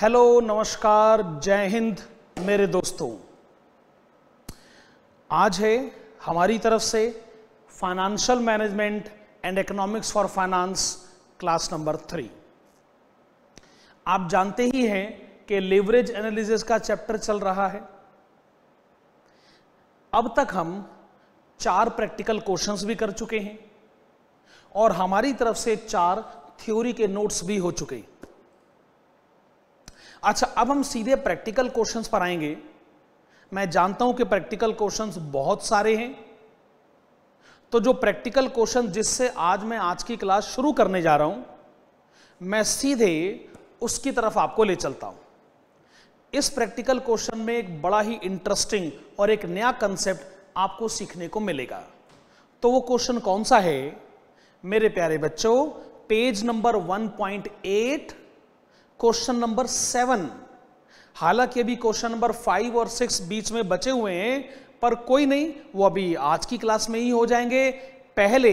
Hello नमस्कार जय हिंद मेरे दोस्तों आज है हमारी तरफ से financial management and economics for finance class number three आप जानते ही हैं कि लेवरेज एनालिसिस का चैप्टर चल रहा है अब तक हम चार प्रैक्टिकल क्वेश्चंस भी कर चुके हैं और हमारी तरफ से चार थ्योरी के नोट्स भी हो चुके हैं अच्छा अब हम सीधे प्रैक्टिकल क्वेश्चंस पर आएंगे मैं जानता हूं कि प्रैक्टिकल क्वेश्चंस बहुत सारे हैं तो जो प्रैक्टिकल क्वेश्चन जिससे आज मैं आज की क्लास शुरू करने जा रहा हूं मैं सीधे उसकी तरफ आपको ले चलता हूं इस प्रैक्टिकल क्वेश्चन में एक बड़ा ही इंटरेस्टिंग और एक नया कंसेप्ट आपको सीखने को मिलेगा तो वो क्वेश्चन कौन सा है मेरे प्यारे बच्चों page number 1.8 question number seven हालांकि अभी क्वेश्चन नंबर फाइव और सिक्स बीच में बचे हुए हैं पर कोई नहीं वो अभी आज की क्लास में ही हो जाएंगे पहले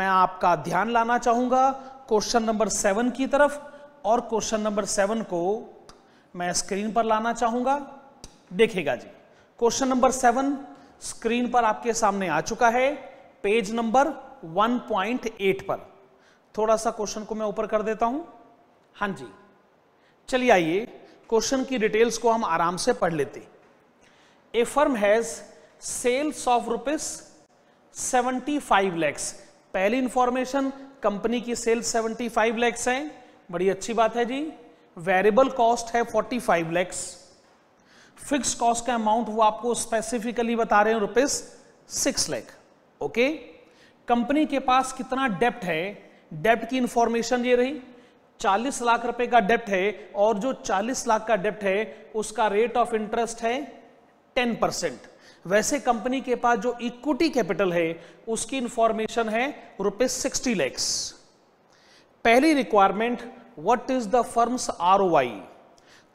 मैं आपका ध्यान लाना चाहूंगा क्वेश्चन नंबर सेवन की तरफ और क्वेश्चन नंबर सेवन को मैं स्क्रीन पर लाना चाहूंगा देखेगा जी क्वेश्चन नंबर सेवन स्क्रीन पर आपके सामने आ चुका है पेज नंबर 1.8 पर थोड़ा सा क्वेश्चन को मैं ऊपर कर देता हूं हां जी चलिए आइए क्वेश्चन की डिटेल्स को हम आराम से पढ़ लेते a firm has sales of rupees seventy five lakhs पहली इंफॉर्मेशन कंपनी की सेल्स सेवेंटी फाइव लैक्स है बड़ी अच्छी बात है जी वेरिएबल कॉस्ट है forty five lakhs fix cost का अमाउंट वो आपको स्पेसिफिकली बता रहे हैं rupees six lakh okay company के पास कितना डेप्ट है डेप्ट की इंफॉर्मेशन ये रही 40 लाख रुपए का डेप्ट है और जो 40 लाख का डेप्ट है उसका रेट ऑफ इंटरेस्ट है 10 परसेंट वैसे कंपनी के पास जो इक्विटी कैपिटल है उसकी इंफॉर्मेशन है रुपीज सिक्सटी लैक्स पहली requirement what is the firm's R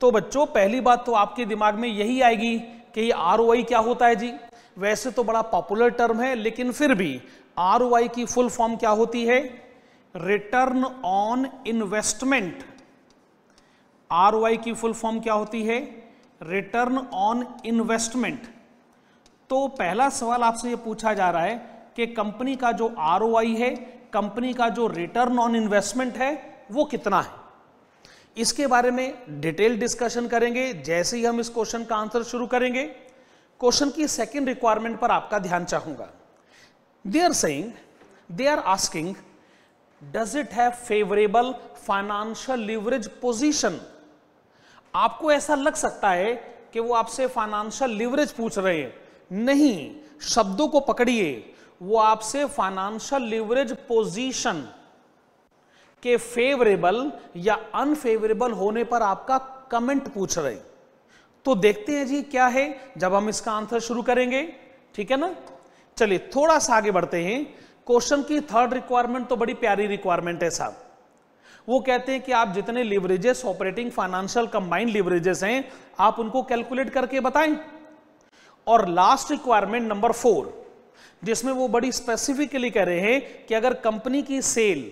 तो बच्चों पहली बात तो आपके दिमाग में यही आएगी कि ये आर क्या होता है जी वैसे तो बड़ा पॉपुलर टर्म है लेकिन फिर भी आर की फुल फॉर्म क्या होती है रिटर्न ऑन इन्वेस्टमेंट आर की फुल फॉर्म क्या होती है रिटर्न ऑन इन्वेस्टमेंट तो पहला सवाल आपसे ये पूछा जा रहा है कि कंपनी का जो आर है कंपनी का जो रिटर्न ऑन इन्वेस्टमेंट है वो कितना है इसके बारे में डिटेल डिस्कशन करेंगे जैसे ही हम इस क्वेश्चन का आंसर शुरू करेंगे क्वेश्चन की सेकेंड रिक्वायरमेंट पर आपका ध्यान चाहूंगा they are saying they are asking does it have favourable financial leverage position आपको ऐसा लग सकता है कि वो आपसे फाइनेंशियल लिवरेज पूछ रहे हैं नहीं शब्दों को पकड़िए वो आपसे फाइनेंशियल लिवरेज पोजीशन के फेवरेबल या अनफेवरेबल होने पर आपका कमेंट पूछ रहे हैं तो देखते हैं जी क्या है जब हम इसका आंसर शुरू करेंगे ठीक है ना चलिए थोड़ा सा आगे बढ़ते हैं क्वेश्चन की थर्ड रिक्वायरमेंट तो बड़ी प्यारी रिक्वायरमेंट है साहब वो कहते हैं कि आप जितने leverages operating financial combined leverages हैं आप उनको कैलकुलेट करके बताएं और लास्ट रिक्वायरमेंट नंबर फोर जिसमें वो बड़ी स्पेसिफिकली कह रहे हैं कि अगर कंपनी की सेल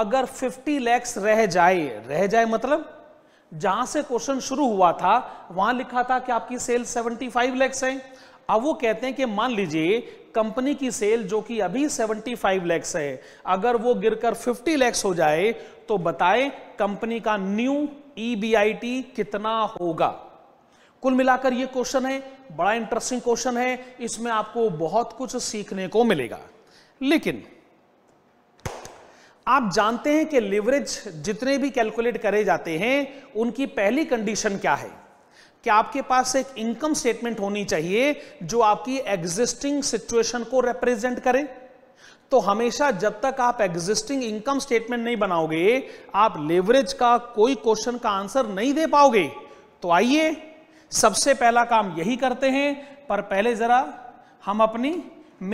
अगर 50 लैक्स रह जाए रह जाए मतलब जहां से क्वेश्चन शुरू हुआ था वहां लिखा था कि आपकी सेल 75 लैक्स है अब वो कहते हैं कि मान लीजिए कंपनी की सेल जो कि अभी 75 लैक्स है अगर वो गिरकर 50 लैक्स हो जाए तो बताएं कंपनी का न्यू ई e कितना होगा कुल मिलाकर ये क्वेश्चन है बड़ा इंटरेस्टिंग क्वेश्चन है इसमें आपको बहुत कुछ सीखने को मिलेगा लेकिन आप जानते हैं कि लिवरेज जितने भी कैलकुलेट करे जाते हैं उनकी पहली कंडीशन क्या है कि आपके पास एक इनकम स्टेटमेंट होनी चाहिए जो आपकी एग्जिस्टिंग सिचुएशन को रिप्रेजेंट करे तो हमेशा जब तक आप एग्जिस्टिंग इनकम स्टेटमेंट नहीं बनाओगे आप लेवरेज का कोई क्वेश्चन का आंसर नहीं दे पाओगे तो आइए सबसे पहला काम यही करते हैं पर पहले जरा हम अपनी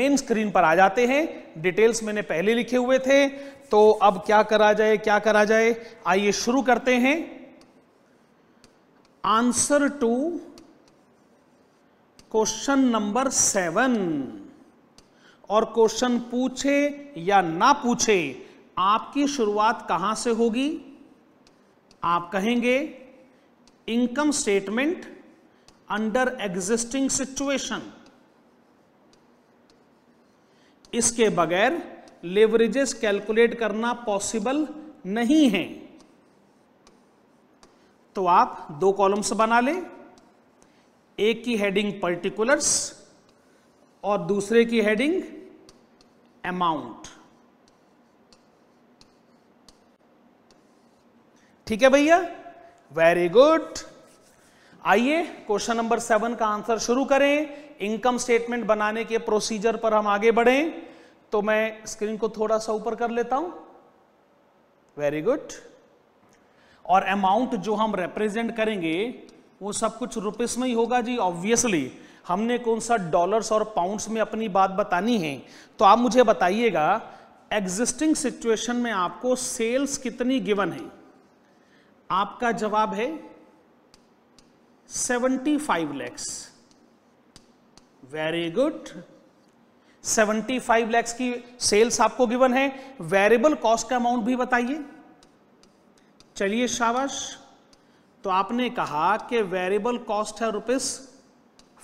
मेन स्क्रीन पर आ जाते हैं डिटेल्स मैंने पहले लिखे हुए थे तो अब क्या करा जाए क्या करा जाए आइए शुरू करते हैं answer to question number seven और क्वेश्चन पूछे या ना पूछे आपकी शुरुआत कहां से होगी आप कहेंगे income statement under existing situation इसके बगैर लेवरेजेस कैलकुलेट करना पॉसिबल नहीं है तो आप दो कॉलम्स बना लें एक की हेडिंग पर्टिकुलर्स और दूसरे की हेडिंग अमाउंट ठीक है भैया वेरी गुड आइए क्वेश्चन नंबर सेवन का आंसर शुरू करें इनकम स्टेटमेंट बनाने के प्रोसीजर पर हम आगे बढ़े तो मैं स्क्रीन को थोड़ा सा ऊपर कर लेता हूं वेरी गुड और अमाउंट जो हम रिप्रेजेंट करेंगे वो सब कुछ रुपीस में ही होगा जी ऑब्वियसली हमने कौन सा डॉलर्स और पाउंड्स में अपनी बात बतानी है तो आप मुझे बताइएगा एग्जिस्टिंग सिचुएशन में आपको सेल्स कितनी गिवन है आपका जवाब है 75 लैक्स वेरी गुड 75 लैक्स की सेल्स आपको गिवन है वेरिएबल कॉस्ट का अमाउंट भी बताइए चलिए शाबाश तो आपने कहा कि वेरिएबल कॉस्ट है रुपीस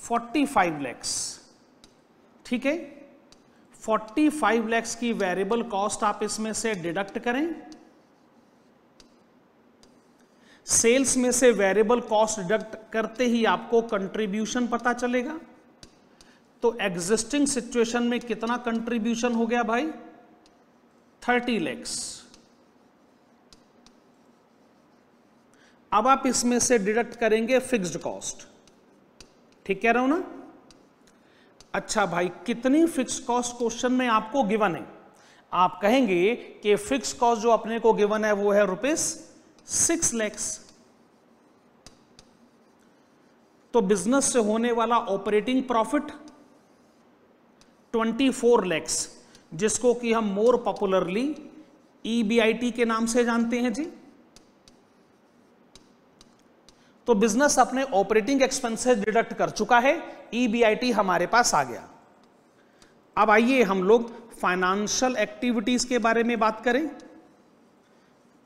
फोर्टी फाइव लैक्स ठीक है फोर्टी फाइव लैक्स की वेरिएबल कॉस्ट आप इसमें से डिडक्ट करें सेल्स में से वेरिएबल कॉस्ट डिडक्ट करते ही आपको कंट्रीब्यूशन पता चलेगा तो एग्जिस्टिंग सिचुएशन में कितना कंट्रीब्यूशन हो गया भाई थर्टी लैक्स अब आप इसमें से डिडक्ट करेंगे फिक्स्ड कॉस्ट ठीक कह रहा हूं ना अच्छा भाई कितनी फिक्स कॉस्ट क्वेश्चन में आपको गिवन है आप कहेंगे कि फिक्स कॉस्ट जो अपने को गिवन है वो है रुपीस सिक्स लैक्स तो बिजनेस से होने वाला operating profit twenty four lakhs जिसको कि हम मोर पॉपुलरली ईबीआईटी के नाम से जानते हैं जी तो बिजनेस अपने ऑपरेटिंग एक्सपेंसेस डिडक्ट कर चुका है ईबीआईटी e हमारे पास आ गया अब आइए हम लोग फाइनेंशियल एक्टिविटीज के बारे में बात करें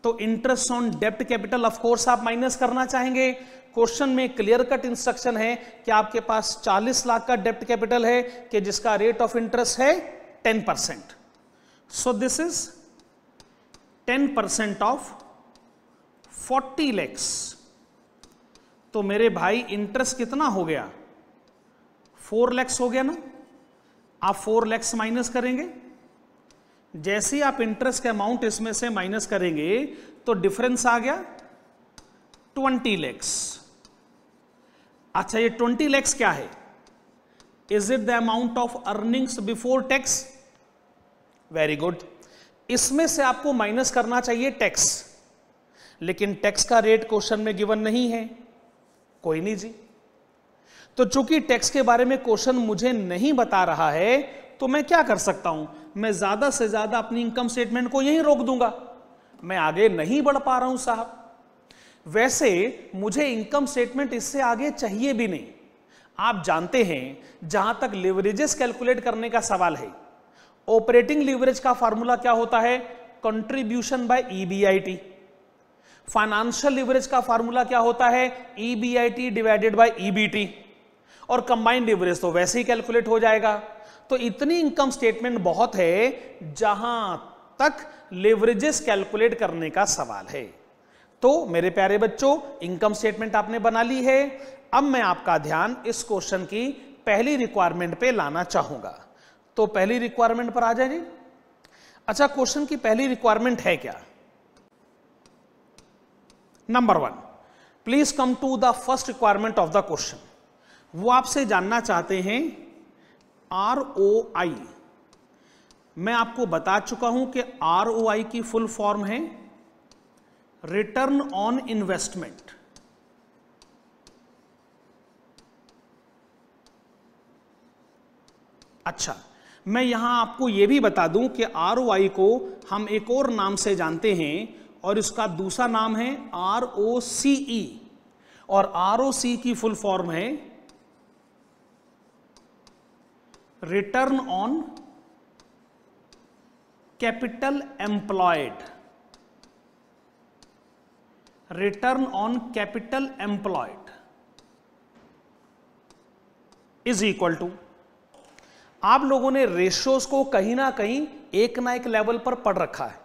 तो इंटरेस्ट ऑन डेप्ट कैपिटल ऑफ कोर्स आप माइनस करना चाहेंगे क्वेश्चन में क्लियर कट इंस्ट्रक्शन है कि आपके पास 40 लाख का डेप्ट कैपिटल है कि जिसका रेट ऑफ इंटरेस्ट है 10 percent so this is 10 percent of 40 lakhs तो मेरे भाई इंटरेस्ट कितना हो गया फोर लैक्स हो गया ना आप फोर लैक्स माइनस करेंगे जैसे ही आप इंटरेस्ट का अमाउंट इसमें से माइनस करेंगे तो डिफरेंस आ गया ट्वेंटी लैक्स अच्छा ये ट्वेंटी लैक्स क्या है is it the amount of earnings before tax very good इसमें से आपको माइनस करना चाहिए टैक्स लेकिन टैक्स का रेट क्वेश्चन में गिवन नहीं है कोई नहीं जी तो चूंकि टैक्स के बारे में क्वेश्चन मुझे नहीं बता रहा है तो मैं क्या कर सकता हूं मैं ज्यादा से ज्यादा अपनी इनकम स्टेटमेंट को यहीं रोक दूंगा मैं आगे नहीं बढ़ पा रहा हूं साहब वैसे मुझे इनकम स्टेटमेंट इससे आगे चाहिए भी नहीं आप जानते हैं जहां तक लिवरेजेस कैलकुलेट करने का सवाल है ऑपरेटिंग लिवरेज का फॉर्मूला क्या होता है contribution by EBIT financial leverage का फॉर्मूला क्या होता है ईबीआईटी डिवाइडेड बाय ईबीटी और कंबाइंड लिवरेज तो वैसे ही कैलकुलेट हो जाएगा तो इतनी इनकम स्टेटमेंट बहुत है जहां तक लिवरेजेस कैलकुलेट करने का सवाल है तो मेरे प्यारे बच्चों इनकम स्टेटमेंट आपने बना ली है अब मैं आपका ध्यान इस क्वेश्चन की पहली रिक्वायरमेंट पे लाना चाहूंगा तो पहली रिक्वायरमेंट पर आ जाए जी अच्छा क्वेश्चन की पहली रिक्वायरमेंट है क्या number one please come to the first requirement of the question वो आपसे जानना चाहते हैं आर ओ आई मैं आपको बता चुका हूं कि आर ओ आई की फुल फॉर्म है रिटर्न ऑन इन्वेस्टमेंट अच्छा मैं यहां आपको यह भी बता दूं कि आर को हम एक और नाम से जानते हैं और इसका दूसरा नाम है आर ओ सी ई और आर ओ सी की फुल फॉर्म है return on capital employed return on capital employed is equal to आप लोगों ने रेशियोज को कहीं ना कहीं एक ना एक लेवल पर पढ़ रखा है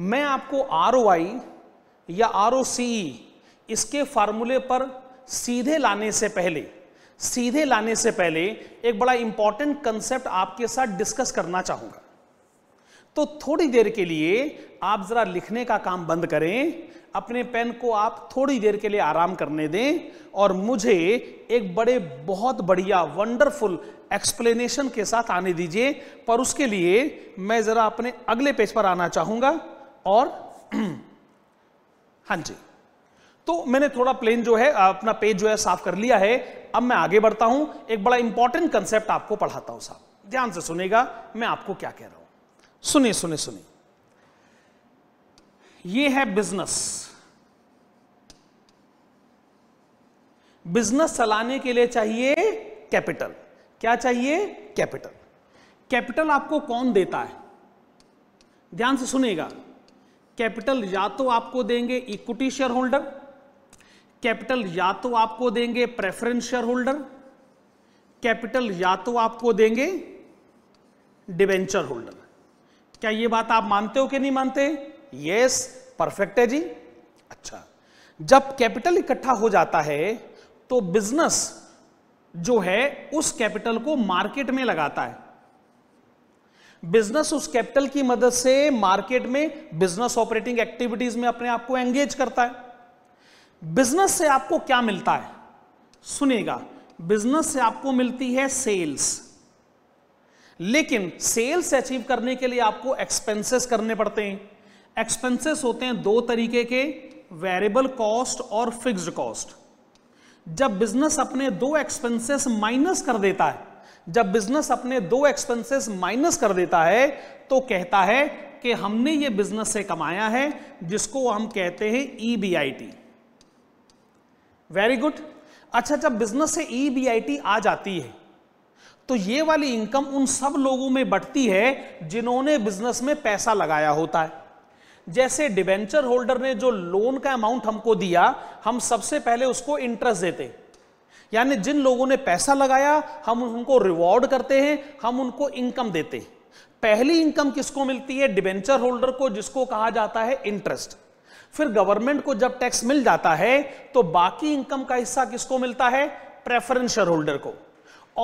मैं आपको आर या आर e इसके फार्मूले पर सीधे लाने से पहले सीधे लाने से पहले एक बड़ा इंपॉर्टेंट कंसेप्ट आपके साथ डिस्कस करना चाहूंगा तो थोड़ी देर के लिए आप जरा लिखने का काम बंद करें अपने पेन को आप थोड़ी देर के लिए आराम करने दें और मुझे एक बड़े बहुत बढ़िया वंडरफुल एक्सप्लेनेशन के साथ आने दीजिए पर उसके लिए मैं जरा अपने अगले पेज पर आना चाहूंगा और हाँ जी तो मैंने थोड़ा प्लेन जो है अपना पेज जो है साफ कर लिया है अब मैं आगे बढ़ता हूं एक बड़ा इंपॉर्टेंट कंसेप्ट आपको पढ़ाता हूं साहब ध्यान से सुनेगा मैं आपको क्या कह रहा हूं सुनिए सुनिए सुनिए ये है बिजनेस बिजनेस चलाने के लिए चाहिए कैपिटल क्या चाहिए कैपिटल कैपिटल आपको कौन देता है ध्यान से सुनेगा कैपिटल या तो आपको देंगे इक्विटी शेयर होल्डर कैपिटल या तो आपको देंगे प्रेफरेंस शेयर होल्डर कैपिटल या तो आपको देंगे डिवेंचर होल्डर क्या ये बात आप मानते हो कि नहीं मानते यस परफेक्ट है जी अच्छा जब कैपिटल इकट्ठा हो जाता है तो बिजनेस जो है उस कैपिटल को मार्केट में लगाता है बिजनेस उस कैपिटल की मदद से मार्केट में बिजनेस ऑपरेटिंग एक्टिविटीज में अपने आप को एंगेज करता है बिजनेस से आपको क्या मिलता है सुनेगा बिजनेस से आपको मिलती है सेल्स लेकिन सेल्स अचीव करने के लिए आपको एक्सपेंसेस करने पड़ते हैं एक्सपेंसेस होते हैं दो तरीके के वेरिएबल कॉस्ट और फिक्स्ड कॉस्ट जब बिजनेस अपने दो एक्सपेंसेस माइनस कर देता है जब बिजनेस अपने दो एक्सपेंसेस माइनस कर देता है तो कहता है कि हमने ये बिजनेस से कमाया है जिसको हम कहते हैं ईबीआईटी वेरी गुड अच्छा जब बिजनेस से ईबीआईटी e आ जाती है तो ये वाली इनकम उन सब लोगों में बढ़ती है जिन्होंने बिजनेस में पैसा लगाया होता है जैसे डिवेंचर होल्डर ने जो लोन का अमाउंट हमको दिया हम सबसे पहले उसको इंटरेस्ट देते हैं यानी जिन लोगों ने पैसा लगाया हम उनको रिवॉर्ड करते हैं हम उनको इनकम देते हैं पहली इनकम किसको मिलती है डिबेंचर होल्डर को जिसको कहा जाता है इंटरेस्ट फिर गवर्नमेंट को जब टैक्स मिल जाता है तो बाकी इनकम का हिस्सा किसको मिलता है प्रेफरेंस शेयर होल्डर को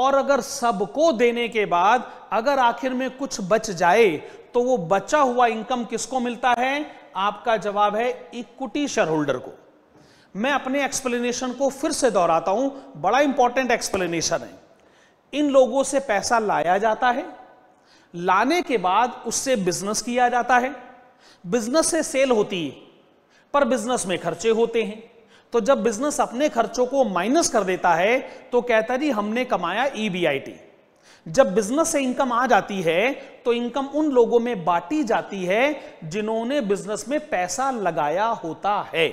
और अगर सबको देने के बाद अगर आखिर में कुछ बच जाए तो वो बचा हुआ इनकम किसको मिलता है आपका जवाब है इक्विटी शेयर होल्डर को मैं अपने एक्सप्लेनेशन को फिर से दोहराता हूं बड़ा इंपॉर्टेंट एक्सप्लेनेशन है इन लोगों से पैसा लाया जाता है लाने के बाद उससे बिजनेस किया जाता है बिजनेस से सेल होती है पर बिजनेस में खर्चे होते हैं तो जब बिजनेस अपने खर्चों को माइनस कर देता है तो कहता जी हमने कमाया ईबीआईटी e जब बिजनेस से इनकम आ जाती है तो इनकम उन लोगों में बांटी जाती है जिन्होंने बिजनेस में पैसा लगाया होता है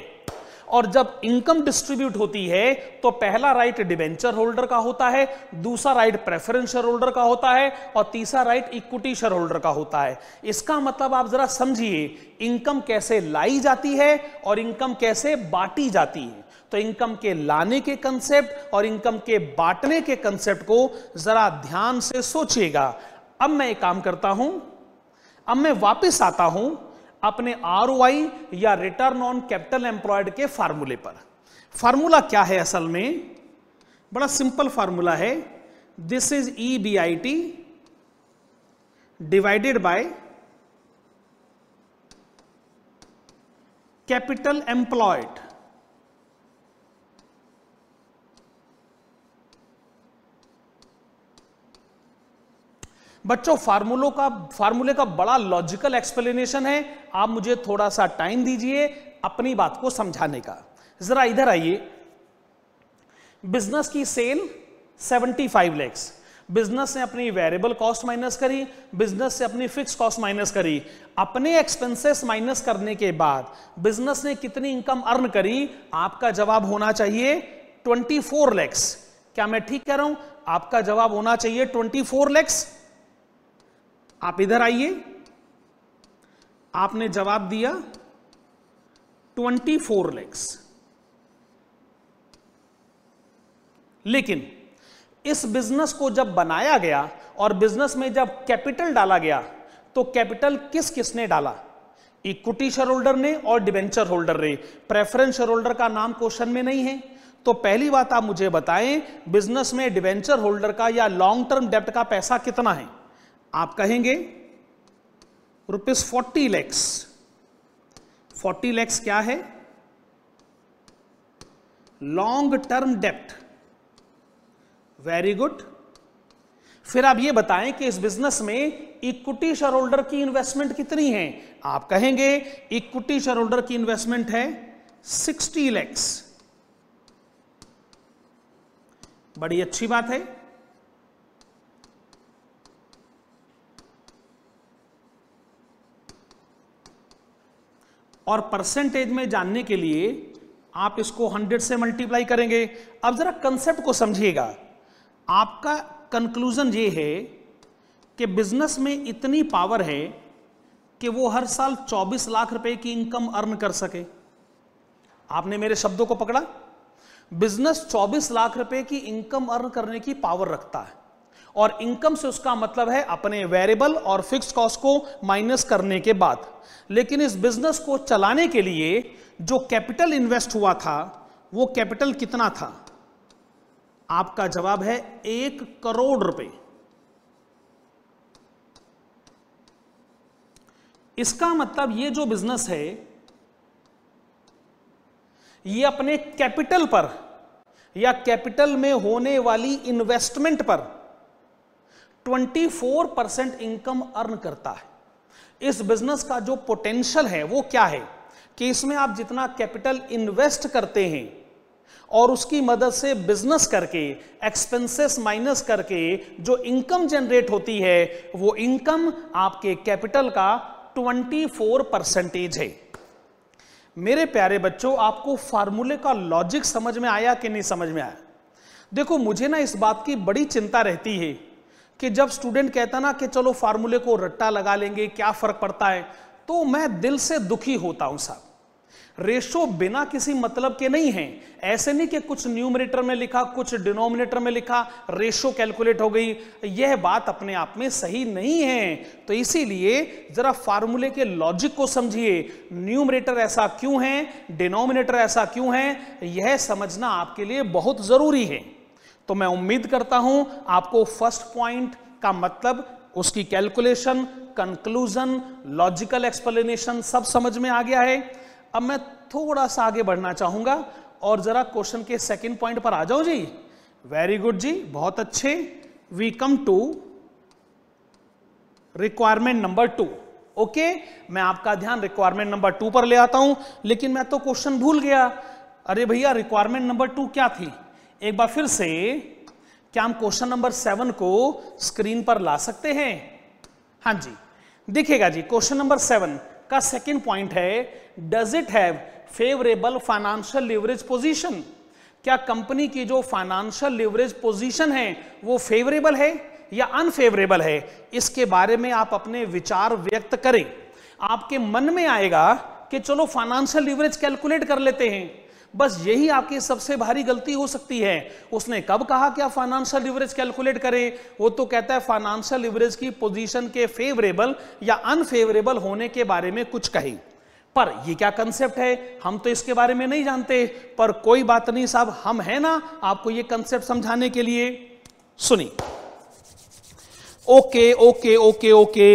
और जब इनकम डिस्ट्रीब्यूट होती है तो पहला राइट डिवेंचर होल्डर का होता है दूसरा राइट प्रेफरेंस शेयर होल्डर का होता है और तीसरा राइट इक्विटी शेयर होल्डर का होता है इसका मतलब आप जरा समझिए इनकम कैसे लाई जाती है और इनकम कैसे बांटी जाती है तो इनकम के लाने के कंसेप्ट और इनकम के बांटने के कंसेप्ट को जरा ध्यान से सोचिएगा अब मैं एक काम करता हूं अब मैं वापस आता हूं अपने आर या रिटर्न ऑन कैपिटल एम्प्लॉयड के फार्मूले पर फार्मूला क्या है असल में बड़ा सिंपल फार्मूला है this is E B I T divided by capital employed बच्चों फार्मूलों का फार्मूले का बड़ा लॉजिकल एक्सप्लेनेशन है आप मुझे थोड़ा सा टाइम दीजिए अपनी बात को समझाने का जरा इधर आइए बिजनेस की सेल 75 लैक्स बिजनेस ने अपनी वेरिएबल कॉस्ट माइनस करी बिजनेस से अपनी फिक्स कॉस्ट माइनस करी अपने एक्सपेंसेस माइनस करने के बाद बिजनेस ने कितनी इनकम अर्न करी आपका जवाब होना चाहिए 24 लैक्स क्या मैं ठीक कह रहा हूं आपका जवाब होना चाहिए 24 लैक्स आप इधर आइए आपने जवाब दिया 24 लेग्स लेकिन इस बिजनेस को जब बनाया गया और बिजनेस में जब कैपिटल डाला गया तो कैपिटल किस किसने डाला इक्विटी शेयर होल्डर ने और डिवेंचर होल्डर ने प्रेफरेंस शेयर होल्डर का नाम क्वेश्चन में नहीं है तो पहली बात आप मुझे बताएं बिजनेस में डिवेंचर होल्डर का या लॉन्ग टर्म डेप्ट का पैसा कितना है आप कहेंगे rupees forty lakhs forty lakhs क्या है लॉन्ग टर्म डेप्ट वेरी गुड फिर आप ये बताएं कि इस बिजनेस में इक्विटी शेयर होल्डर की इन्वेस्टमेंट कितनी है आप कहेंगे इक्विटी शेयर होल्डर की इन्वेस्टमेंट है सिक्सटी लैक्स बड़ी अच्छी बात है और परसेंटेज में जानने के लिए आप इसको 100 से मल्टीप्लाई करेंगे अब जरा कंसेप्ट को समझिएगा आपका कंक्लूजन ये है कि बिजनेस में इतनी पावर है कि वो हर साल 24 लाख रुपए की इनकम अर्न कर सके आपने मेरे शब्दों को पकड़ा बिजनेस 24 लाख रुपए की इनकम अर्न करने की पावर रखता है और इनकम से उसका मतलब है अपने वेरिएबल और फिक्स कॉस्ट को माइनस करने के बाद लेकिन इस बिजनेस को चलाने के लिए जो कैपिटल इन्वेस्ट हुआ था वो कैपिटल कितना था आपका जवाब है एक करोड़ रुपए इसका मतलब ये जो बिजनेस है ये अपने कैपिटल पर या कैपिटल में होने वाली इन्वेस्टमेंट पर 24 परसेंट इनकम अर्न करता है इस बिजनेस का जो पोटेंशियल है वो क्या है कि इसमें आप जितना कैपिटल इन्वेस्ट करते हैं और उसकी मदद से बिजनेस करके एक्सपेंसेस माइनस करके जो इनकम जनरेट होती है वो इनकम आपके कैपिटल का 24 परसेंटेज है मेरे प्यारे बच्चों आपको फार्मूले का लॉजिक समझ में आया कि नहीं समझ में आया देखो मुझे ना इस बात की बड़ी चिंता रहती है कि जब स्टूडेंट कहता ना कि चलो फार्मूले को रट्टा लगा लेंगे क्या फर्क पड़ता है तो मैं दिल से दुखी होता हूं साहब रेशो बिना किसी मतलब के नहीं है ऐसे नहीं कि कुछ न्यूमरेटर में लिखा कुछ डिनोमिनेटर में लिखा रेशो कैलकुलेट हो गई यह बात अपने आप में सही नहीं है तो इसीलिए जरा फार्मूले के लॉजिक को समझिए न्यूमरेटर ऐसा क्यों है डिनोमिनेटर ऐसा क्यों है यह समझना आपके लिए बहुत जरूरी है तो मैं उम्मीद करता हूं आपको फर्स्ट पॉइंट का मतलब उसकी कैलकुलेशन कंक्लूजन लॉजिकल एक्सप्लेनेशन सब समझ में आ गया है अब मैं थोड़ा सा आगे बढ़ना चाहूंगा और जरा क्वेश्चन के सेकंड पॉइंट पर आ जाओ जी वेरी गुड जी बहुत अच्छे we come to requirement number two okay मैं आपका ध्यान रिक्वायरमेंट नंबर टू पर ले आता हूं लेकिन मैं तो क्वेश्चन भूल गया अरे भैया रिक्वायरमेंट नंबर टू क्या थी एक बार फिर से क्या हम क्वेश्चन नंबर सेवन को स्क्रीन पर ला सकते हैं हाँ जी देखिएगा जी क्वेश्चन नंबर सेवन का सेकंड पॉइंट है does it have favourable financial leverage position क्या कंपनी की जो फाइनेंशियल लिवरेज पोजीशन है वो फेवरेबल है या अनफेवरेबल है इसके बारे में आप अपने विचार व्यक्त करें आपके मन में आएगा कि चलो फाइनेंशियल लिवरेज कैलकुलेट कर लेते हैं बस यही आपकी सबसे भारी गलती हो सकती है उसने कब कहा कि आप फाइनेंशियल लिवरेज कैलकुलेट करें वो तो कहता है फाइनेंशियल लिवरेज की पोजीशन के फेवरेबल या अनफेवरेबल होने के बारे में कुछ कही पर ये क्या कंसेप्ट है हम तो इसके बारे में नहीं जानते पर कोई बात नहीं साहब हम है ना आपको ये कंसेप्ट समझाने के लिए सुनी okay okay okay okay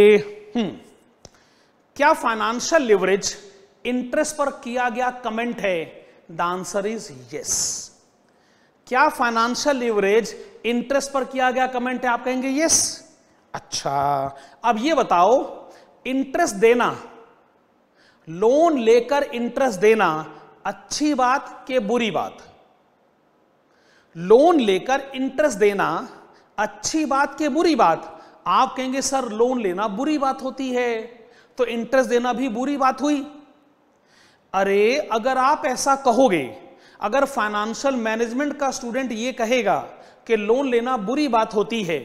hmm क्या फाइनेंशियल लिवरेज इंटरेस्ट पर किया गया कमेंट है द आंसर इज यस क्या फाइनेंशियल लिवरेज इंटरेस्ट पर किया गया कमेंट है आप कहेंगे यस अच्छा अब ये बताओ इंटरेस्ट देना लोन लेकर इंटरेस्ट देना अच्छी बात के बुरी बात लोन लेकर इंटरेस्ट देना अच्छी बात के बुरी बात आप कहेंगे सर लोन लेना बुरी बात होती है तो इंटरेस्ट देना भी बुरी बात हुई अरे अगर आप ऐसा कहोगे अगर फाइनेंशियल मैनेजमेंट का स्टूडेंट ये कहेगा कि लोन लेना बुरी बात होती है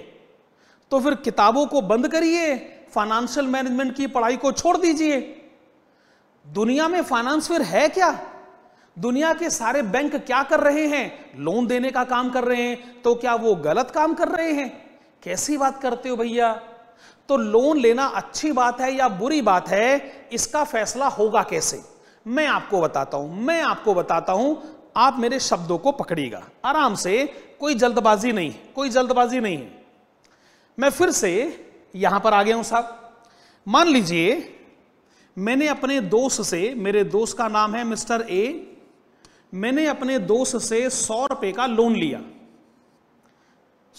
तो फिर किताबों को बंद करिए फाइनेंशियल मैनेजमेंट की पढ़ाई को छोड़ दीजिए दुनिया में फाइनेंस फिर है क्या दुनिया के सारे बैंक क्या कर रहे हैं लोन देने का काम कर रहे हैं तो क्या वो गलत काम कर रहे हैं कैसी बात करते हो भैया तो लोन लेना अच्छी बात है या बुरी बात है इसका फैसला होगा कैसे मैं आपको बताता हूं मैं आपको बताता हूं आप मेरे शब्दों को पकड़िएगा आराम से कोई जल्दबाजी नहीं कोई जल्दबाजी नहीं मैं फिर से यहां पर आ गया हूं साहब मान लीजिए मैंने अपने दोस्त से मेरे दोस्त का नाम है मिस्टर ए मैंने अपने दोस्त से सौ रुपए का लोन लिया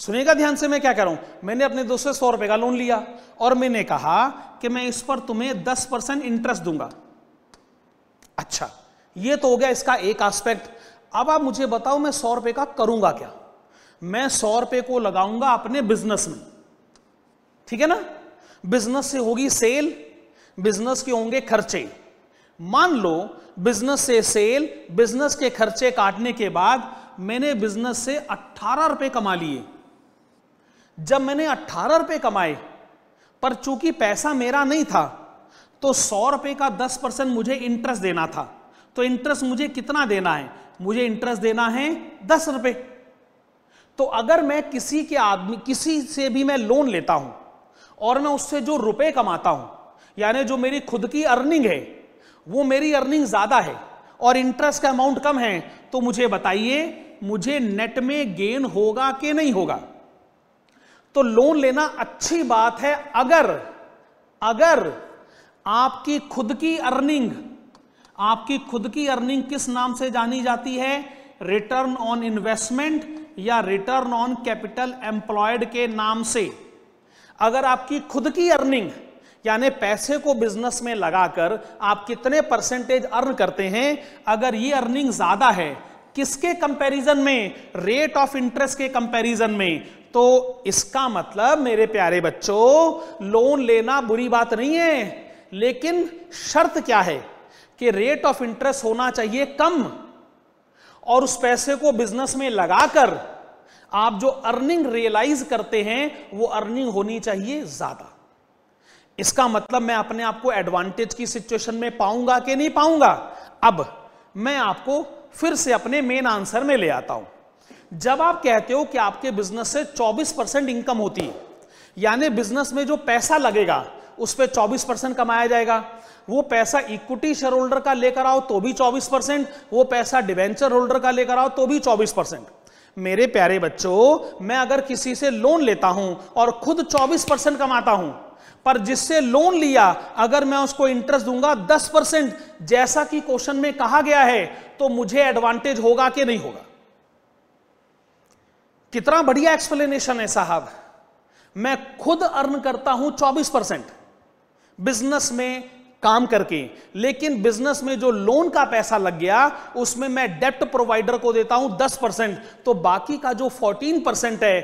सुनेगा ध्यान से मैं क्या कह रहा हूं मैंने अपने दोस्त से सौ रुपए का लोन लिया और मैंने कहा कि मैं इस पर तुम्हें दस परसेंट इंटरेस्ट दूंगा अच्छा ये तो हो गया इसका एक आस्पेक्ट अब आप मुझे बताओ मैं सौ रुपए का करूंगा क्या मैं सौ रुपए को लगाऊंगा अपने बिजनेस में ठीक है ना बिजनेस से होगी सेल बिजनेस के होंगे खर्चे मान लो बिजनेस से सेल बिजनेस के खर्चे काटने के बाद मैंने बिजनेस से अट्ठारह रुपए कमा लिए जब मैंने अट्ठारह रुपए कमाए पर चूंकि पैसा मेरा नहीं था तो सौ रुपए का दस परसेंट मुझे इंटरेस्ट देना था तो इंटरेस्ट मुझे कितना देना है मुझे इंटरेस्ट देना है दस रुपए तो अगर मैं किसी के आदमी किसी से भी मैं लोन लेता हूं और मैं उससे जो रुपए कमाता हूं यानी जो मेरी खुद की अर्निंग है वो मेरी अर्निंग ज्यादा है और इंटरेस्ट का अमाउंट कम है तो मुझे बताइए मुझे नेट में गेन होगा कि नहीं होगा तो लोन लेना अच्छी बात है अगर अगर आपकी खुद की अर्निंग आपकी खुद की अर्निंग किस नाम से जानी जाती है रिटर्न ऑन इन्वेस्टमेंट या रिटर्न ऑन कैपिटल एम्प्लॉयड के नाम से अगर आपकी खुद की अर्निंग यानी पैसे को बिजनेस में लगाकर आप कितने परसेंटेज अर्न करते हैं अगर ये अर्निंग ज्यादा है किसके कंपैरिजन में रेट ऑफ इंटरेस्ट के कंपैरिजन में तो इसका मतलब मेरे प्यारे बच्चों लोन लेना बुरी बात नहीं है लेकिन शर्त क्या है कि रेट ऑफ इंटरेस्ट होना चाहिए कम और उस पैसे को बिजनेस में लगाकर आप जो अर्निंग रियलाइज करते हैं वो अर्निंग होनी चाहिए ज्यादा इसका मतलब मैं अपने आप को एडवांटेज की सिचुएशन में पाऊंगा कि नहीं पाऊंगा अब मैं आपको फिर से अपने मेन आंसर में ले आता हूं जब आप कहते हो कि आपके बिजनेस से 24 परसेंट इनकम होती है यानी बिजनेस में जो पैसा लगेगा उस पर चौबीस परसेंट कमाया जाएगा वो पैसा इक्विटी शेयर होल्डर का लेकर आओ तो भी चौबीस परसेंट वो पैसा डिवेंचर होल्डर का लेकर आओ तो भी चौबीस परसेंट मेरे प्यारे बच्चों मैं अगर किसी से लोन लेता हूं और खुद 24 परसेंट कमाता हूं पर जिससे लोन लिया अगर मैं उसको इंटरेस्ट दूंगा 10 परसेंट जैसा कि क्वेश्चन में कहा गया है तो मुझे एडवांटेज होगा कि नहीं होगा कितना बढ़िया एक्सप्लेनेशन है साहब मैं खुद अर्न करता हूं चौबीस परसेंट बिजनेस में काम करके लेकिन बिजनेस में जो लोन का पैसा लग गया उसमें मैं डेप्ट प्रोवाइडर को देता हूं 10 परसेंट तो बाकी का जो 14 परसेंट है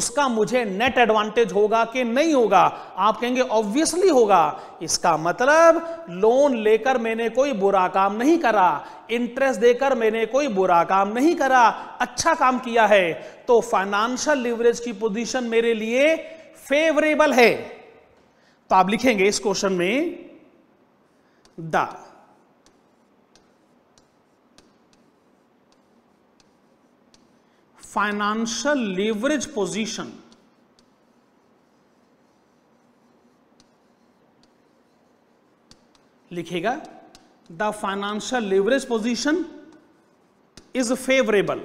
उसका मुझे नेट एडवांटेज होगा कि नहीं होगा आप कहेंगे ऑब्वियसली होगा इसका मतलब लोन लेकर मैंने कोई बुरा काम नहीं करा इंटरेस्ट देकर मैंने कोई बुरा काम नहीं करा अच्छा काम किया है तो फाइनेंशियल लिवरेज की पोजिशन मेरे लिए फेवरेबल है तो आप लिखेंगे इस क्वेश्चन में द फाइनेंशियल लेवरेज पोजीशन लिखेगा the financial leverage position is favourable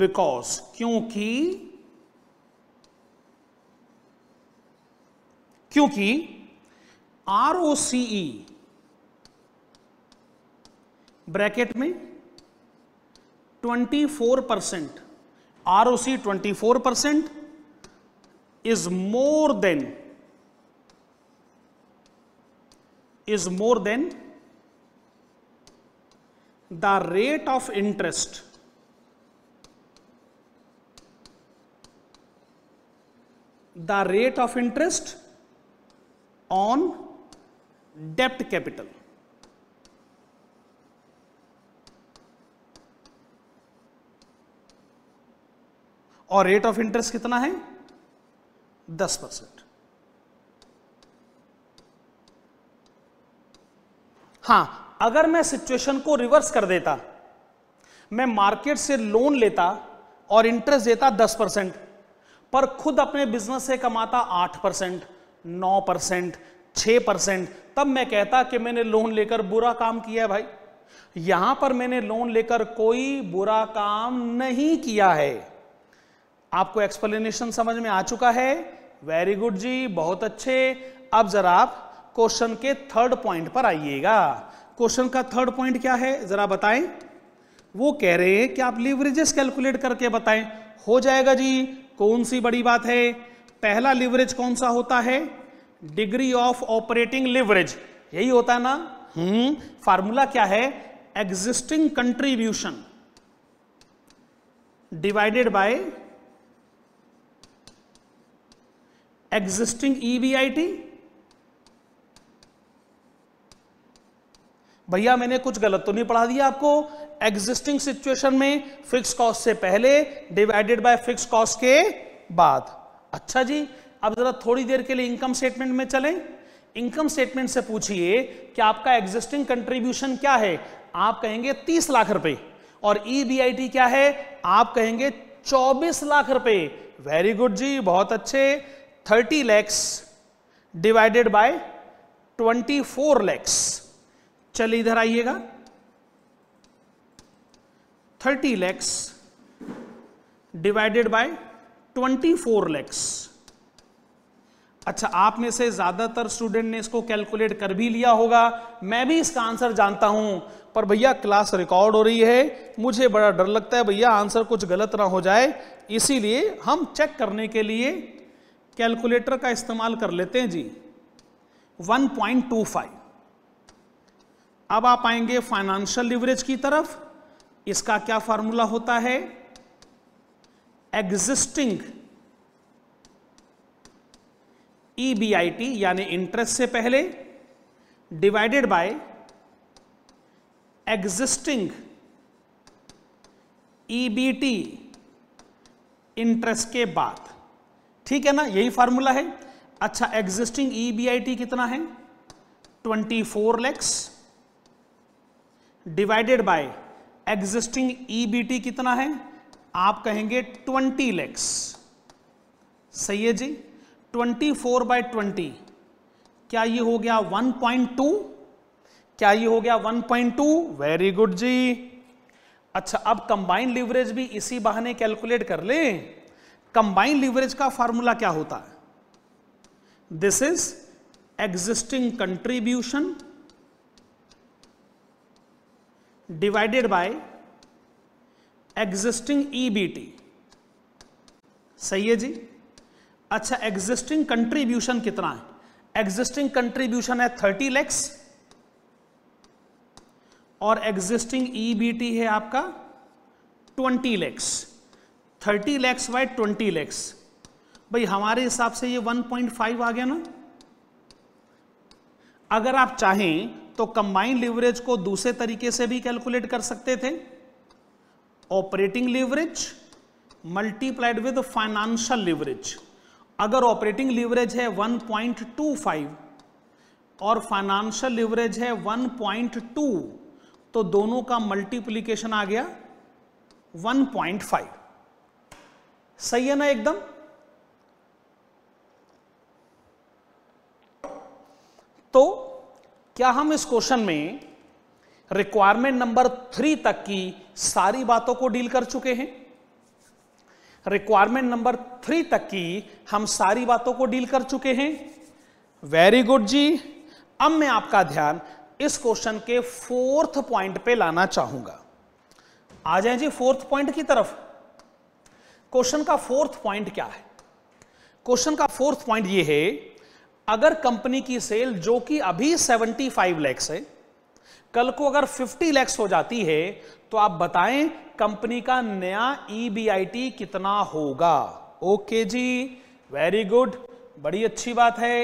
because क्योंकि क्योंकि R O C E bracket में 24 percent R O C twenty four percent is more than is more than the rate of interest the rate of interest on डेप्ट capital और rate of interest कितना है दस percent हां अगर मैं situation को रिवर्स कर देता मैं मार्केट से लोन लेता और इंटरेस्ट देता दस परसेंट पर खुद अपने बिजनेस से कमाता आठ परसेंट नौ परसेंट छः परसेंट तब मैं कहता कि मैंने लोन लेकर बुरा काम किया है भाई यहां पर मैंने लोन लेकर कोई बुरा काम नहीं किया है आपको एक्सप्लेनेशन समझ में आ चुका है वेरी गुड जी बहुत अच्छे अब जरा आप क्वेश्चन के थर्ड पॉइंट पर आइएगा क्वेश्चन का थर्ड पॉइंट क्या है जरा बताएं वो कह रहे हैं कि आप लिवरेजेस कैलकुलेट करके बताएं हो जाएगा जी कौन सी बड़ी बात है पहला लिवरेज कौन सा होता है डिग्री ऑफ ऑपरेटिंग लिवरेज यही होता है ना हम्म फार्मूला क्या है existing contribution divided by existing EBIT भैया मैंने कुछ गलत तो नहीं पढ़ा दिया आपको एग्जिस्टिंग सिचुएशन में फिक्स कॉस्ट से पहले डिवाइडेड बाय फिक्स कॉस्ट के बाद अच्छा जी अब जरा थोड़ी देर के लिए इनकम स्टेटमेंट में चलें इनकम स्टेटमेंट से पूछिए कि आपका एग्जिस्टिंग कंट्रीब्यूशन क्या है आप कहेंगे तीस लाख रुपए और ई e क्या है आप कहेंगे चौबीस लाख रुपए वेरी गुड जी बहुत अच्छे thirty lakhs divided by twenty four lakhs चलिए इधर आइएगा thirty lakhs divided by twenty four lakhs अच्छा आप में से ज्यादातर स्टूडेंट ने इसको कैलकुलेट कर भी लिया होगा मैं भी इसका आंसर जानता हूं पर भैया क्लास रिकॉर्ड हो रही है मुझे बड़ा डर लगता है भैया आंसर कुछ गलत ना हो जाए इसीलिए हम चेक करने के लिए कैलकुलेटर का इस्तेमाल कर लेते हैं जी 1.25 अब आप आएंगे फाइनेंशियल लिवरेज की तरफ इसका क्या फार्मूला होता है एग्जिस्टिंग ईबीआईटी e यानी इंटरेस्ट से पहले divided by existing EBT interest के बाद ठीक है ना यही फार्मूला है अच्छा एग्जिस्टिंग ईबीआईटी e कितना है 24 four lakhs divided by existing EBT कितना है आप कहेंगे ट्वेंटी लैक्स सही है जी ट्वेंटी फोर बाय ट्वेंटी क्या ये हो गया वन पॉइंट टू क्या ये हो गया one point two very good जी अच्छा अब कंबाइंड लिवरेज भी इसी बहाने कैलकुलेट कर ले कंबाइंड लिवरेज का फॉर्मूला क्या होता है this is existing contribution divided by existing EBT e सही है जी अच्छा एग्जिस्टिंग कंट्रीब्यूशन कितना है एग्जिस्टिंग कंट्रीब्यूशन है थर्टी लैक्स और एग्जिस्टिंग ईबीटी e है आपका twenty lakhs thirty lakhs by twenty lakhs भाई हमारे हिसाब से ये 1.5 आ गया ना अगर आप चाहें तो कंबाइंड लिवरेज को दूसरे तरीके से भी कैलकुलेट कर सकते थे operating leverage multiplied with financial leverage अगर ऑपरेटिंग लीवरेज है 1.25 और फाइनेंशियल लीवरेज है 1.2 तो दोनों का मल्टीप्लीकेशन आ गया 1.5 सही है ना एकदम तो क्या हम इस क्वेश्चन में रिक्वायरमेंट नंबर थ्री तक की सारी बातों को डील कर चुके हैं रिक्वायरमेंट नंबर थ्री तक की हम सारी बातों को डील कर चुके हैं वेरी गुड जी अब मैं आपका ध्यान इस क्वेश्चन के फोर्थ पॉइंट पे लाना चाहूंगा आ जाए जी फोर्थ पॉइंट की तरफ क्वेश्चन का फोर्थ पॉइंट क्या है क्वेश्चन का फोर्थ पॉइंट ये है अगर कंपनी की सेल जो कि अभी 75 लैक्स है कल को अगर 50 लैक्स हो जाती है तो आप बताएं कंपनी का नया ई e कितना होगा ओके जी वेरी गुड बड़ी अच्छी बात है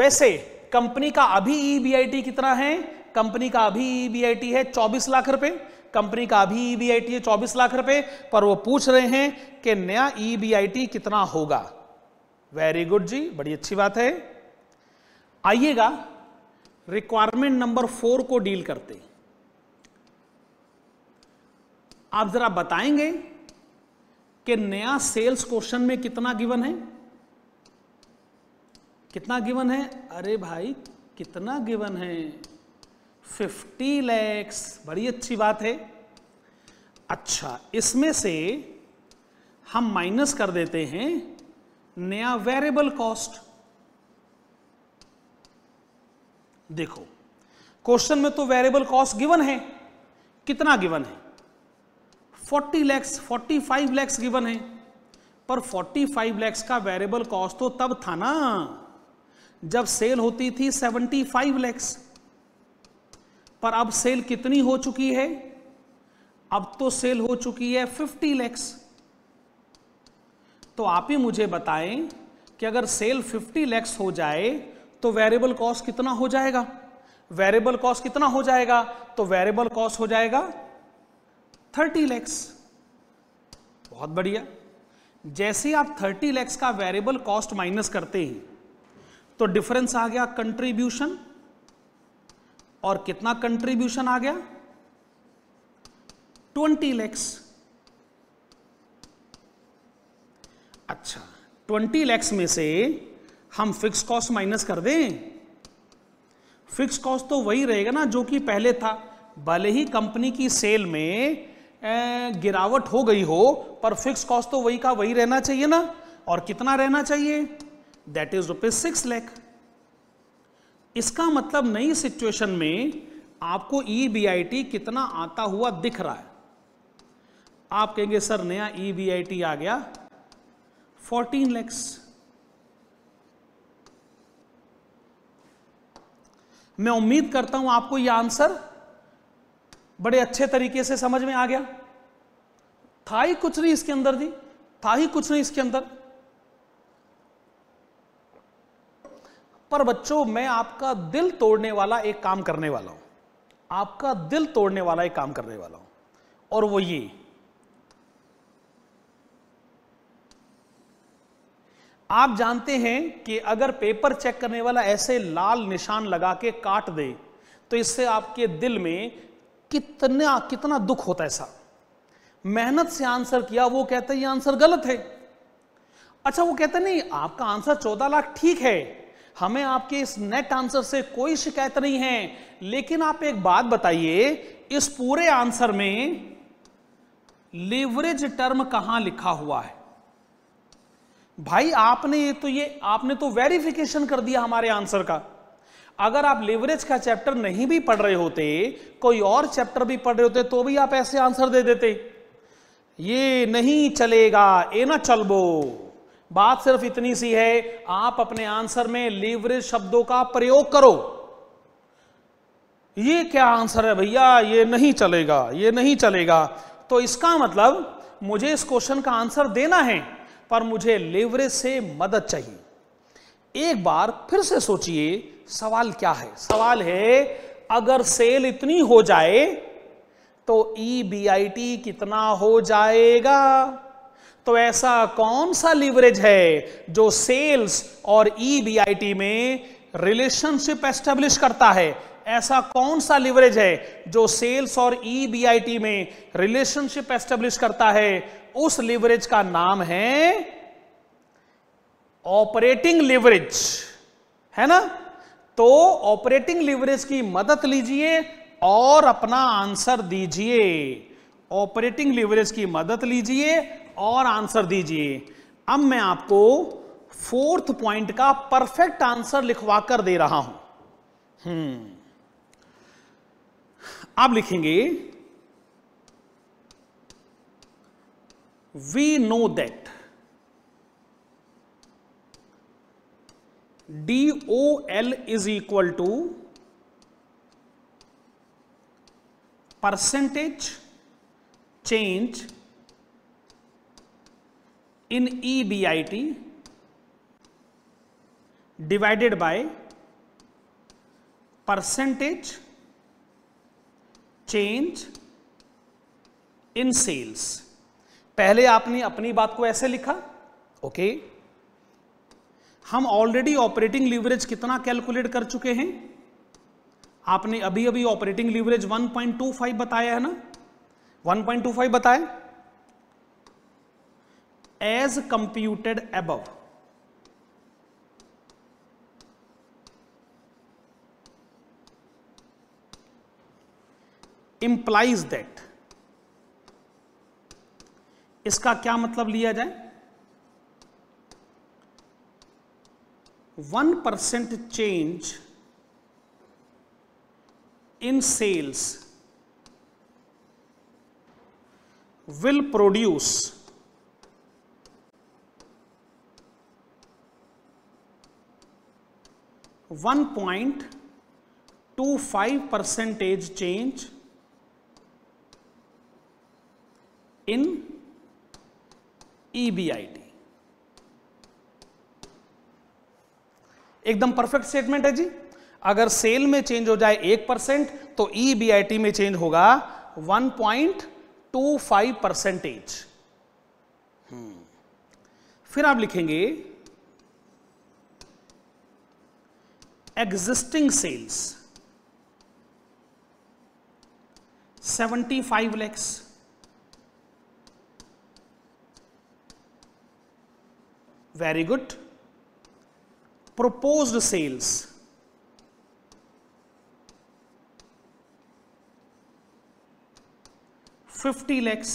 वैसे कंपनी का अभी ई e कितना है कंपनी का अभी ई e है 24 लाख रुपए कंपनी का अभी ई है 24 लाख रुपए पर वो पूछ रहे हैं कि नया ई कितना होगा वेरी गुड जी बड़ी अच्छी बात है आइएगा रिक्वायरमेंट नंबर फोर को डील करते आप जरा बताएंगे कि नया सेल्स क्वेश्चन में कितना गिवन है कितना गिवन है अरे भाई कितना गिवन है 50 लैक्स बड़ी अच्छी बात है अच्छा इसमें से हम माइनस कर देते हैं नया वेरिएबल कॉस्ट देखो क्वेश्चन में तो वेरिएबल कॉस्ट गिवन है कितना गिवन है 40 लैक्स 45 लैक्स गिवन है पर 45 लैक्स का वेरिएबल कॉस्ट तो तब था ना जब सेल होती थी 75 लैक्स पर अब सेल कितनी हो चुकी है अब तो सेल हो चुकी है 50 लैक्स तो आप ही मुझे बताएं कि अगर सेल 50 लैक्स हो जाए तो वेरिएबल कॉस्ट कितना हो जाएगा वेरिएबल कॉस्ट कितना हो जाएगा तो वेरिएबल कॉस्ट हो जाएगा थर्टी लैक्स बहुत बढ़िया जैसे आप थर्टी लैक्स का वेरिएबल कॉस्ट माइनस करते हैं तो डिफरेंस आ गया कंट्रीब्यूशन और कितना कंट्रीब्यूशन आ गया ट्वेंटी लैक्स अच्छा ट्वेंटी लैक्स में से हम फिक्स कॉस्ट माइनस कर दें फिक्स कॉस्ट तो वही रहेगा ना जो कि पहले था भले ही कंपनी की सेल में गिरावट हो गई हो पर फिक्स कॉस्ट तो वही का वही रहना चाहिए ना और कितना रहना चाहिए that is rupees six lakh इसका मतलब नई सिचुएशन में आपको ई e कितना आता हुआ दिख रहा है आप कहेंगे सर नया ई e आ गया 14 लैक्स मैं उम्मीद करता हूं आपको यह आंसर बड़े अच्छे तरीके से समझ में आ गया था ही कुछ नहीं इसके अंदर दी था ही कुछ नहीं इसके अंदर पर बच्चों मैं आपका दिल तोड़ने वाला एक काम करने वाला हूं आपका दिल तोड़ने वाला एक काम करने वाला हूं और वो ये आप जानते हैं कि अगर पेपर चेक करने वाला ऐसे लाल निशान लगा के काट दे तो इससे आपके दिल में कितना कितना दुख होता है साहब मेहनत से आंसर किया वो कहते ये आंसर गलत है अच्छा वो कहते नहीं आपका आंसर चौदह लाख ठीक है हमें आपके इस नेट आंसर से कोई शिकायत नहीं है लेकिन आप एक बात बताइए इस पूरे आंसर में लिवरेज टर्म कहां लिखा हुआ है भाई आपने ये तो ये आपने तो वेरिफिकेशन कर दिया हमारे आंसर का अगर आप लेवरेज का चैप्टर नहीं भी पढ़ रहे होते कोई और चैप्टर भी पढ़ रहे होते तो भी आप ऐसे आंसर दे देते ये नहीं चलेगा ए ना चलबो बात सिर्फ इतनी सी है आप अपने आंसर में लेवरेज शब्दों का प्रयोग करो ये क्या आंसर है भैया ये नहीं चलेगा ये नहीं चलेगा तो इसका मतलब मुझे इस क्वेश्चन का आंसर देना है पर मुझे लेवरेज से मदद चाहिए एक बार फिर से सोचिए सवाल क्या है सवाल है अगर सेल इतनी हो जाए तो ई बी आई टी कितना हो जाएगा तो ऐसा कौन सा लीवरेज है जो सेल्स और ई बी आई टी में रिलेशनशिप एस्टेब्लिश करता है ऐसा कौन सा लीवरेज है जो सेल्स और ई बी आई टी में रिलेशनशिप एस्टेब्लिश करता है उस लिवरेज का नाम है ऑपरेटिंग लिवरेज है ना तो ऑपरेटिंग लिवरेज की मदद लीजिए और अपना आंसर दीजिए ऑपरेटिंग लिवरेज की मदद लीजिए और आंसर दीजिए अब मैं आपको फोर्थ पॉइंट का परफेक्ट आंसर लिखवाकर दे रहा हूं हम्म आप लिखेंगे we know that DOL is equal to percentage change in EBIT divided by percentage change in sales. पहले आपने अपनी बात को ऐसे लिखा ओके हम ऑलरेडी ऑपरेटिंग लीवरेज कितना कैलकुलेट कर चुके हैं आपने अभी अभी ऑपरेटिंग लीवरेज 1.25 बताया है ना 1.25 बताया as computed above implies that इसका क्या मतलब लिया जाए one percent change in sales will produce one point two five percentage change in EBIT e एकदम परफेक्ट स्टेटमेंट है जी अगर सेल में चेंज हो जाए एक परसेंट तो ईबीआईटी e में चेंज होगा one point two five percentage फिर आप लिखेंगे existing sales 75 lakhs very good proposed sales fifty lakhs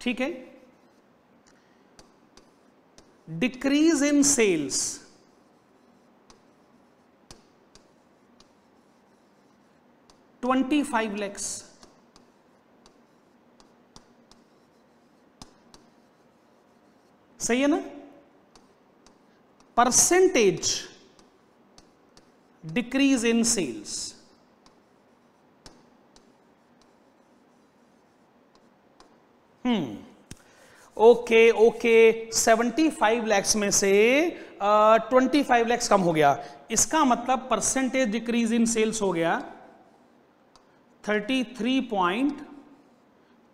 ठीक है decrease in sales twenty five lakhs सही है ना percentage decrease in sales hmm okay okay 75 lakhs में से ट्वेंटी फाइव लैक्स कम हो गया इसका मतलब परसेंटेज डिक्रीज इन सेल्स हो गया thirty three point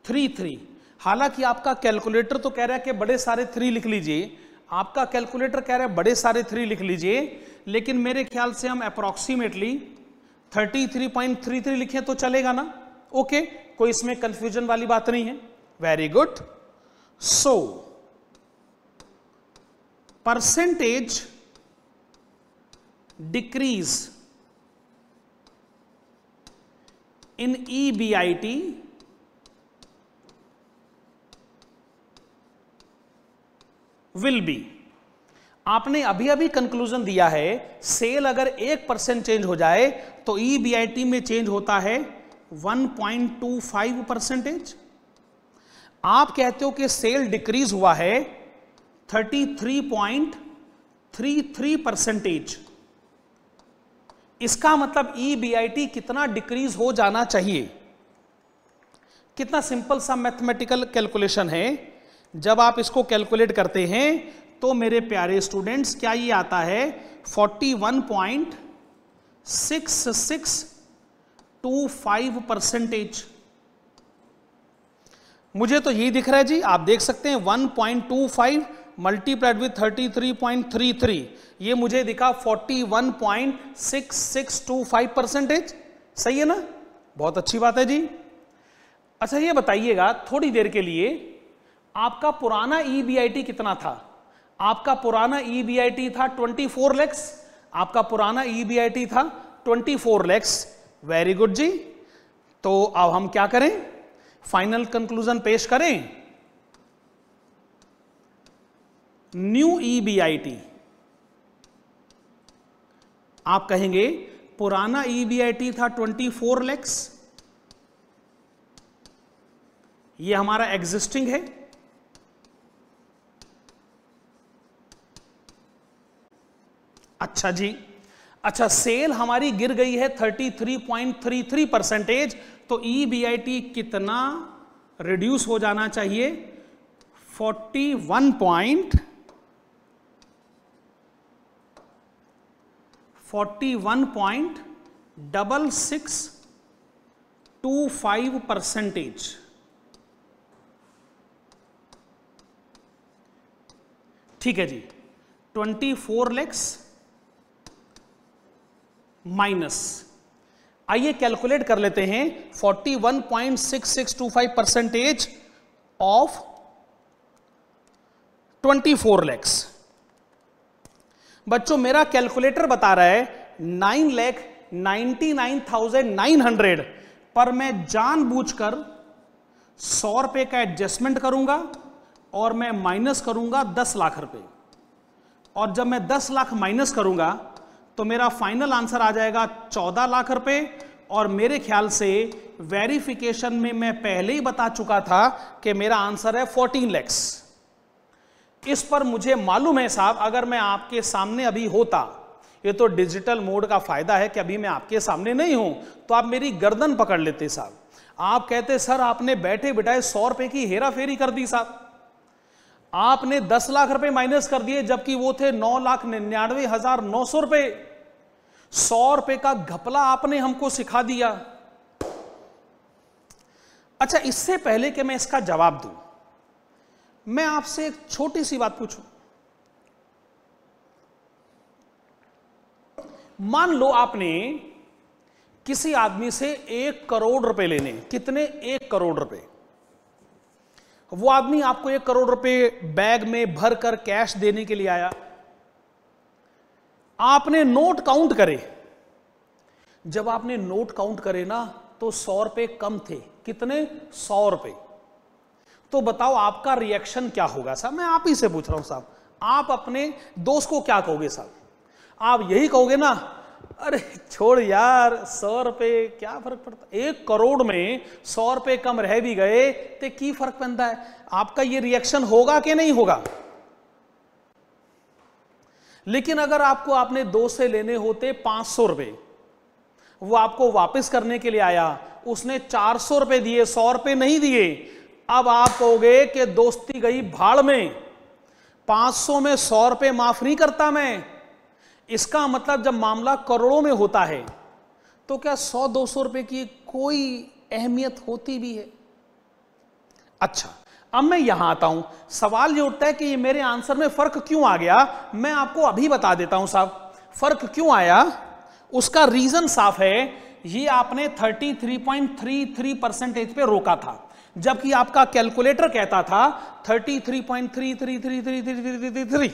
three three हालांकि आपका कैलकुलेटर तो कह रहा है कि बड़े सारे थ्री लिख लीजिए आपका कैलकुलेटर कह रहा है बड़े सारे थ्री लिख लीजिए लेकिन मेरे ख्याल से हम अप्रॉक्सीमेटली 33.33 लिखें तो चलेगा ना ओके कोई इसमें कंफ्यूजन वाली बात नहीं है very good so percentage decrease in E B I T will be आपने अभी अभी कंक्लूजन दिया है सेल अगर एक परसेंट चेंज हो जाए तो ई e में चेंज होता है 1.25 परसेंटेज आप कहते हो कि सेल डिक्रीज हुआ है 33.33 परसेंटेज इसका मतलब ई e कितना डिक्रीज हो जाना चाहिए कितना सिंपल सा मैथमेटिकल कैलकुलेशन है जब आप इसको कैलकुलेट करते हैं तो मेरे प्यारे स्टूडेंट्स क्या ये आता है 41.6625 परसेंटेज मुझे तो यही दिख रहा है जी आप देख सकते हैं 1.25 मल्टीप्लाइड विथ 33.33 ये मुझे दिखा 41.6625 परसेंटेज सही है ना बहुत अच्छी बात है जी अच्छा ये बताइएगा थोड़ी देर के लिए आपका पुराना ई e कितना था आपका पुराना ई e था 24 लैक्स आपका पुराना ई e था 24 लैक्स वेरी गुड जी तो अब हम क्या करें फाइनल कंक्लूजन पेश करें न्यू ई आप कहेंगे पुराना ई था 24 लैक्स ये हमारा एग्जिस्टिंग है अच्छा जी अच्छा सेल हमारी गिर गई है 33.33 परसेंटेज तो ई e कितना रिड्यूस हो जाना चाहिए 41 point 41 point double six two five percentage ठीक है जी 24 लैक्स माइनस आइए कैलकुलेट कर लेते हैं 41.6625 परसेंटेज ऑफ 24 लैक्स बच्चों मेरा कैलकुलेटर बता रहा है nine lakh ninety nine thousand nine hundred पर मैं जानबूझकर सौ रुपए का एडजस्टमेंट करूंगा और मैं माइनस करूंगा दस लाख रुपए और जब मैं दस लाख माइनस करूंगा तो मेरा फाइनल आंसर आ जाएगा चौदह लाख रुपए और मेरे ख्याल से वेरिफिकेशन में मैं पहले ही बता चुका था कि मेरा आंसर है फोर्टीन लैक्स इस पर मुझे मालूम है साहब अगर मैं आपके सामने अभी होता ये तो डिजिटल मोड का फायदा है कि अभी मैं आपके सामने नहीं हूं तो आप मेरी गर्दन पकड़ लेते साहब आप कहते सर आपने बैठे बिठाए सौ रुपए की हेरा फेरी कर दी साहब आपने दस लाख रुपए माइनस कर दिए जबकि वो थे नौ लाख निन्यानवे हजार नौ सौ रुपए सौ रुपए का घपला आपने हमको सिखा दिया अच्छा इससे पहले कि मैं इसका जवाब दू मैं आपसे एक छोटी सी बात पूछू मान लो आपने किसी आदमी से एक करोड़ रुपए लेने कितने एक करोड़ रुपए वो आदमी आपको एक करोड़ रुपए बैग में भर कर कैश देने के लिए आया आपने नोट काउंट करे जब आपने नोट काउंट करे ना तो सौ रुपए कम थे कितने सौ रुपए तो बताओ आपका रिएक्शन क्या होगा साहब मैं आप ही से पूछ रहा हूं साहब आप अपने दोस्त को क्या कहोगे साहब आप यही कहोगे ना अरे छोड़ यार सौ रुपए क्या फर्क पड़ता एक करोड़ में सौ रुपए कम रह भी गए तो की फर्क पड़ता है आपका ये रिएक्शन होगा कि नहीं होगा लेकिन अगर आपको आपने दो से लेने होते पांच सौ रुपए वो आपको वापस करने के लिए आया उसने चार सौ रुपए दिए सौ रुपए नहीं दिए अब आप कहोगे कि दोस्ती गई भाड़ में पांच सौ में सौ रुपए माफ नहीं करता मैं इसका मतलब जब मामला करोड़ों में होता है तो क्या सौ दो सौ रुपए की कोई अहमियत होती भी है अच्छा अब मैं यहां आता हूं सवाल ये उठता है कि ये मेरे आंसर में फर्क क्यों आ गया मैं आपको अभी बता देता हूं साहब फर्क क्यों आया उसका रीजन साफ है ये आपने 33.33 परसेंटेज पे रोका था जबकि आपका कैलकुलेटर कहता था 33.333333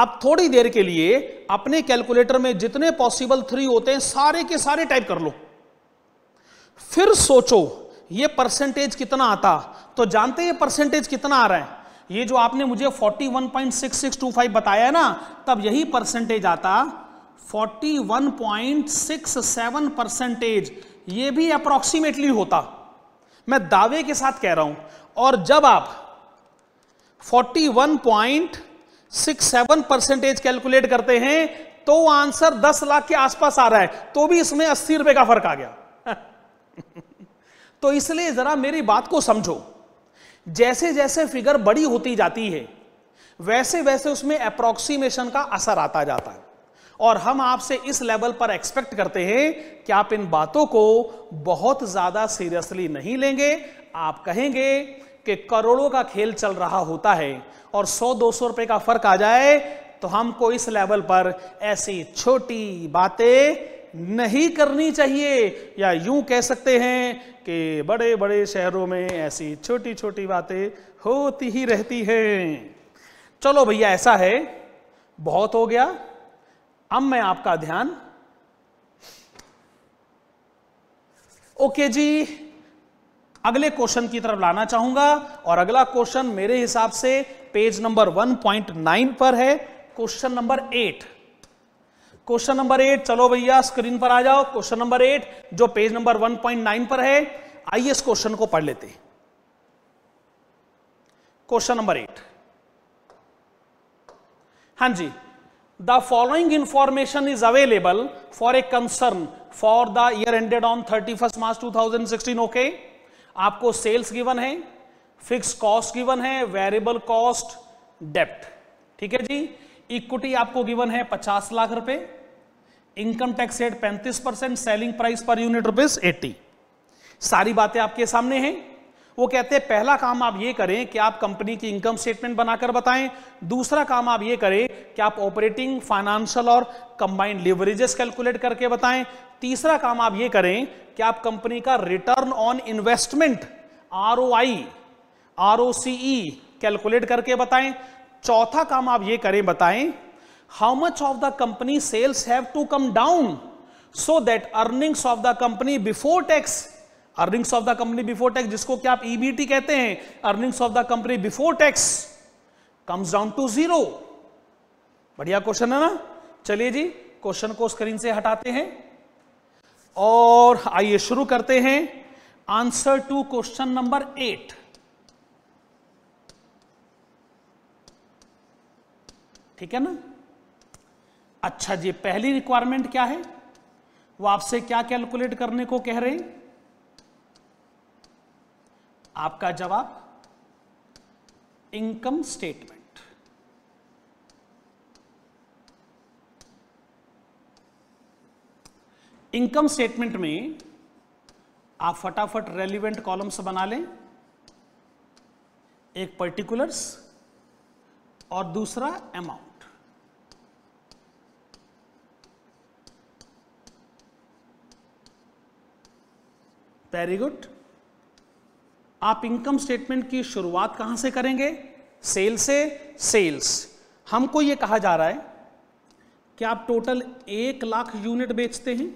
आप थोड़ी देर के लिए अपने कैलकुलेटर में जितने पॉसिबल थ्री होते हैं सारे के सारे टाइप कर लो फिर सोचो ये परसेंटेज कितना आता तो जानते ये परसेंटेज कितना आ रहा है ये जो आपने मुझे 41.6625 बताया है ना तब यही परसेंटेज आता 41.67 परसेंटेज ये भी अप्रोक्सीमेटली होता मैं दावे के साथ कह रहा हूं और जब आप 41.67 परसेंटेज कैलकुलेट करते हैं तो आंसर 10 लाख के आसपास आ रहा है तो भी इसमें अस्सी रुपए का फर्क आ गया तो इसलिए ज़रा मेरी बात को समझो जैसे जैसे फिगर बड़ी होती जाती है वैसे वैसे उसमें अप्रोक्सीमेशन का असर आता जाता है और हम आपसे इस लेवल पर एक्सपेक्ट करते हैं कि आप इन बातों को बहुत ज़्यादा सीरियसली नहीं लेंगे आप कहेंगे कि करोड़ों का खेल चल रहा होता है और 100-200 रुपए का फर्क आ जाए तो हमको इस लेवल पर ऐसी छोटी बातें नहीं करनी चाहिए या यूं कह सकते हैं कि बड़े बड़े शहरों में ऐसी छोटी छोटी बातें होती ही रहती हैं चलो भैया ऐसा है बहुत हो गया अब मैं आपका ध्यान ओके जी अगले क्वेश्चन की तरफ लाना चाहूंगा और अगला क्वेश्चन मेरे हिसाब से पेज नंबर 1.9 पर है question number eight question number eight चलो भैया स्क्रीन पर आ जाओ क्वेश्चन नंबर एट जो पेज नंबर 1.9 पर है आइए इस क्वेश्चन को पढ़ लेते क्वेश्चन नंबर एट हां जी the following information is available for a concern for the year ended on thirty first March two thousand sixteen okay आपको सेल्स गिवन है फिक्स कॉस्ट गिवन है वेरिएबल कॉस्ट डेप्ट ठीक है जी इक्विटी आपको given है पचास लाख रुपए इनकम टैक्स रेट पैंतीस percent selling price per unit rupees eighty सारी बातें आपके सामने हैं वो कहते हैं पहला काम आप ये करें कि आप कंपनी की इनकम स्टेटमेंट बनाकर बताएं दूसरा काम आप ये करें कि आप ऑपरेटिंग फाइनेंशियल और कंबाइंड लिवरेजेस कैलकुलेट करके बताएं तीसरा काम आप ये करें कि आप कंपनी का return on investment R O I R O C calculate करके बताएं चौथा काम आप ये करें बताएं how much of the company sales have to come down so that earnings of the company before tax earnings of the company before tax जिसको क्या आप ईबीटी e कहते हैं earnings of the company before tax comes down to zero बढ़िया question है ना चलिए जी question को स्क्रीन से हटाते हैं और आइए शुरू करते हैं answer to question number eight ठीक है ना अच्छा जी पहली रिक्वायरमेंट क्या है वो आपसे क्या कैलकुलेट करने को कह रहे हैं आपका जवाब इनकम स्टेटमेंट इनकम स्टेटमेंट में आप फटाफट रेलिवेंट कॉलम्स बना लें एक पर्टिकुलर्स और दूसरा अमाउंट वेरी गुड आप इनकम स्टेटमेंट की शुरुआत कहां से करेंगे सेल से सेल्स हमको यह कहा जा रहा है कि आप टोटल एक लाख यूनिट बेचते हैं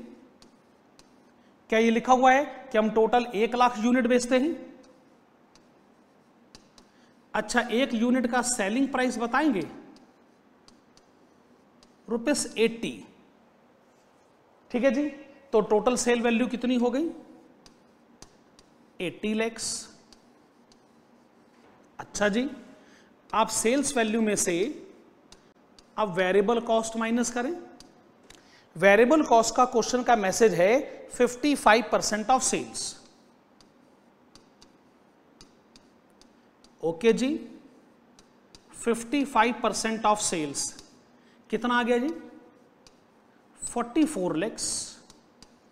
क्या यह लिखा हुआ है कि हम टोटल एक लाख यूनिट बेचते हैं अच्छा एक यूनिट का सेलिंग प्राइस बताएंगे रुपीस एट्टी ठीक है जी तो टोटल सेल वैल्यू कितनी हो गई एटी लैक्स अच्छा जी आप सेल्स वैल्यू में से आप वेरिएबल कॉस्ट माइनस करें वेरिएबल कॉस्ट का क्वेश्चन का मैसेज है 55 परसेंट ऑफ सेल्स ओके जी 55 परसेंट ऑफ सेल्स कितना आ गया जी 44 फोर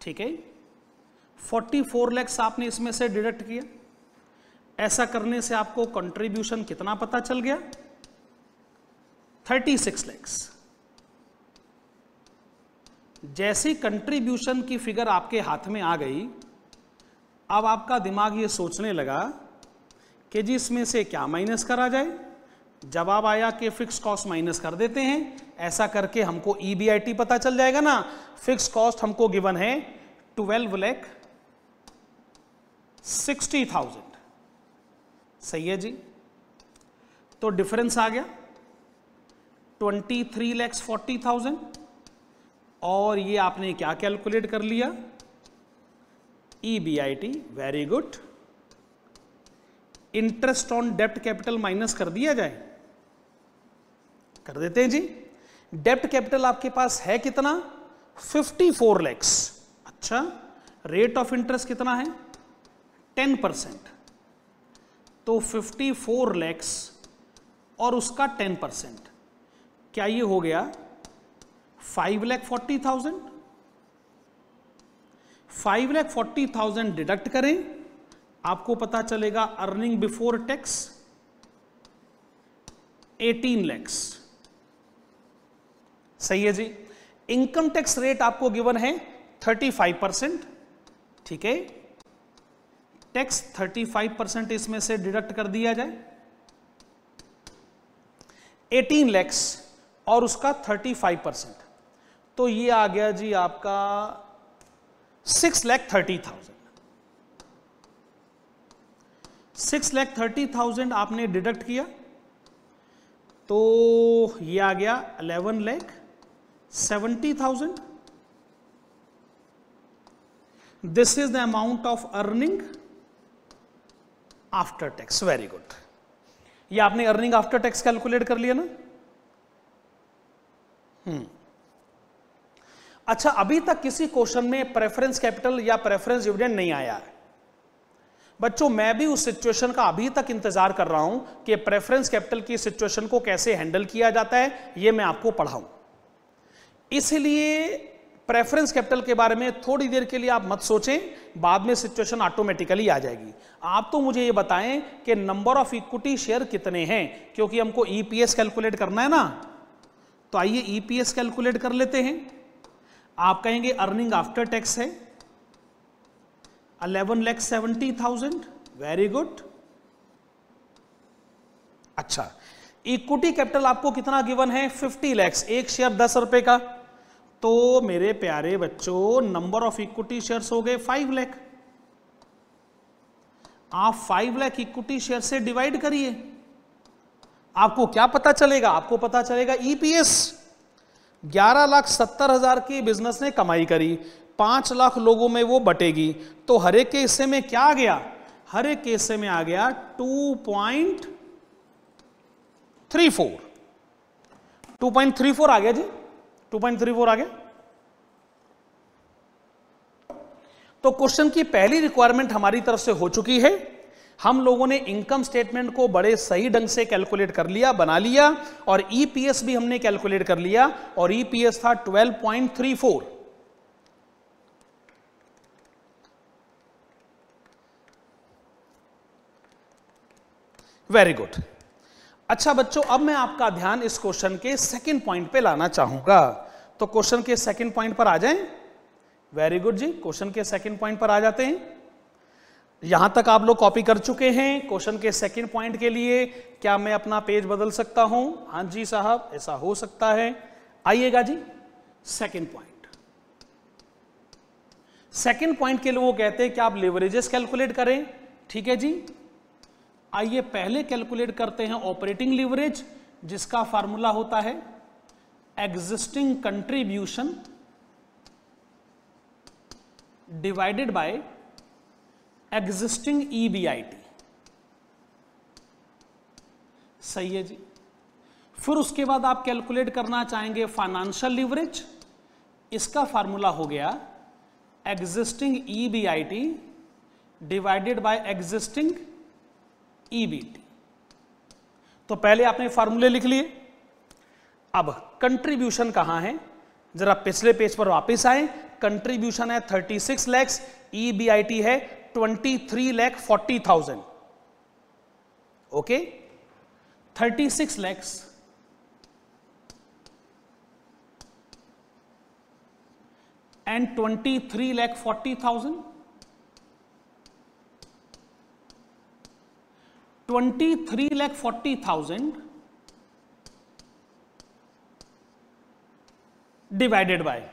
ठीक है फोर्टी फोर लैक्स आपने इसमें से डिडक्ट किया ऐसा करने से आपको कंट्रीब्यूशन कितना पता चल गया थर्टी सिक्स लैक्स जैसी कंट्रीब्यूशन की फिगर आपके हाथ में आ गई अब आपका दिमाग ये सोचने लगा कि जी इसमें से क्या माइनस करा जाए जवाब आया कि फिक्स कॉस्ट माइनस कर देते हैं ऐसा करके हमको ई e पता चल जाएगा ना फिक्स कॉस्ट हमको गिवन है ट्वेल्व लैख सिक्सटी थाउजेंड सही है जी तो डिफरेंस आ गया twenty three lakhs forty thousand और ये आपने क्या कैलकुलेट कर लिया E B I T very good interest on डेप्ट कैपिटल माइनस कर दिया जाए कर देते हैं जी डेप्ट कैपिटल आपके पास है कितना 54 फोर लैक्स अच्छा रेट ऑफ इंटरेस्ट कितना है टेन परसेंट तो फिफ्टी फोर लैक्स और उसका टेन परसेंट क्या ये हो गया five lakh forty thousand five lakh forty thousand deduct करें आपको पता चलेगा earning before tax eighteen lakhs सही है जी इनकम टैक्स रेट आपको गिवन है थर्टी फाइव परसेंट ठीक है टैक्स 35 परसेंट इसमें से डिडक्ट कर दिया जाए 18 लैक्स और उसका 35 परसेंट तो ये आ गया जी आपका six lakh thirty thousand six lakh thirty thousand आपने डिडक्ट किया तो ये आ गया eleven lakh seventy thousand this is the amount of earning after tax very good ये आपने अर्निंग आफ्टर टैक्स कैलकुलेट कर लिया ना हम्म अच्छा अभी तक किसी क्वेश्चन में प्रेफरेंस कैपिटल या प्रेफरेंस डिविडेंड नहीं आया है बच्चों मैं भी उस सिचुएशन का अभी तक इंतजार कर रहा हूं कि प्रेफरेंस कैपिटल की सिचुएशन को कैसे हैंडल किया जाता है यह मैं आपको पढ़ाऊं इसलिए प्रेफरेंस कैपिटल के बारे में थोड़ी देर के लिए आप मत सोचें बाद में सिचुएशन ऑटोमेटिकली आ जाएगी आप तो मुझे ये बताएं कि नंबर ऑफ इक्विटी शेयर कितने हैं क्योंकि हमको ईपीएस e कैलकुलेट करना है ना तो आइए ईपीएस e कैलकुलेट कर लेते हैं आप कहेंगे अर्निंग आफ्टर टैक्स है eleven lakh seventy thousand very good अच्छा इक्विटी कैपिटल आपको कितना गिवन है फिफ्टी लैक्स एक शेयर दस रुपए का तो मेरे प्यारे बच्चों नंबर ऑफ इक्विटी शेयर्स हो गए फाइव लैख आप फाइव लैख इक्विटी शेयर से डिवाइड करिए आपको क्या पता चलेगा आपको पता चलेगा ईपीएस e ग्यारह लाख सत्तर हजार की बिजनेस ने कमाई करी पांच लाख लोगों में वो बटेगी तो हर एक के हिस्से में क्या आ गया हर एक के हिस्से में आ गया two point three four two point three four आ गया जी टू पॉइंट थ्री फोर आगे तो क्वेश्चन की पहली रिक्वायरमेंट हमारी तरफ से हो चुकी है हम लोगों ने इनकम स्टेटमेंट को बड़े सही ढंग से कैलकुलेट कर लिया बना लिया और ईपीएस e भी हमने कैलकुलेट कर लिया और ईपीएस e था 12.34 वेरी गुड अच्छा बच्चों अब मैं आपका ध्यान इस क्वेश्चन के सेकंड पॉइंट पे लाना चाहूंगा तो क्वेश्चन के सेकंड पॉइंट पर आ जाएं वेरी गुड जी क्वेश्चन के सेकंड पॉइंट पर आ जाते हैं यहां तक आप लोग कॉपी कर चुके हैं क्वेश्चन के सेकंड पॉइंट के लिए क्या मैं अपना पेज बदल सकता हूं हाँ जी साहब ऐसा हो सकता है आइएगा जी सेकेंड पॉइंट सेकेंड पॉइंट के लिए वो कहते हैं कि आप लेवरेजेस कैलकुलेट करें ठीक है जी आइए पहले कैलकुलेट करते हैं ऑपरेटिंग लीवरेज जिसका फार्मूला होता है existing contribution divided by existing EBIT सही है जी फिर उसके बाद आप कैलकुलेट करना चाहेंगे फाइनेंशियल लीवरेज इसका फार्मूला हो गया existing EBIT divided by existing EBT e तो पहले आपने फॉर्मूले लिख लिए अब कंट्रीब्यूशन कहां है जरा पिछले पेज पर वापस आए कंट्रीब्यूशन है 36 लैक्स ईबीआईटी e है 23 lakh forty thousand okay thirty six lakhs and twenty three lakh forty thousand twenty three lakh forty thousand divided by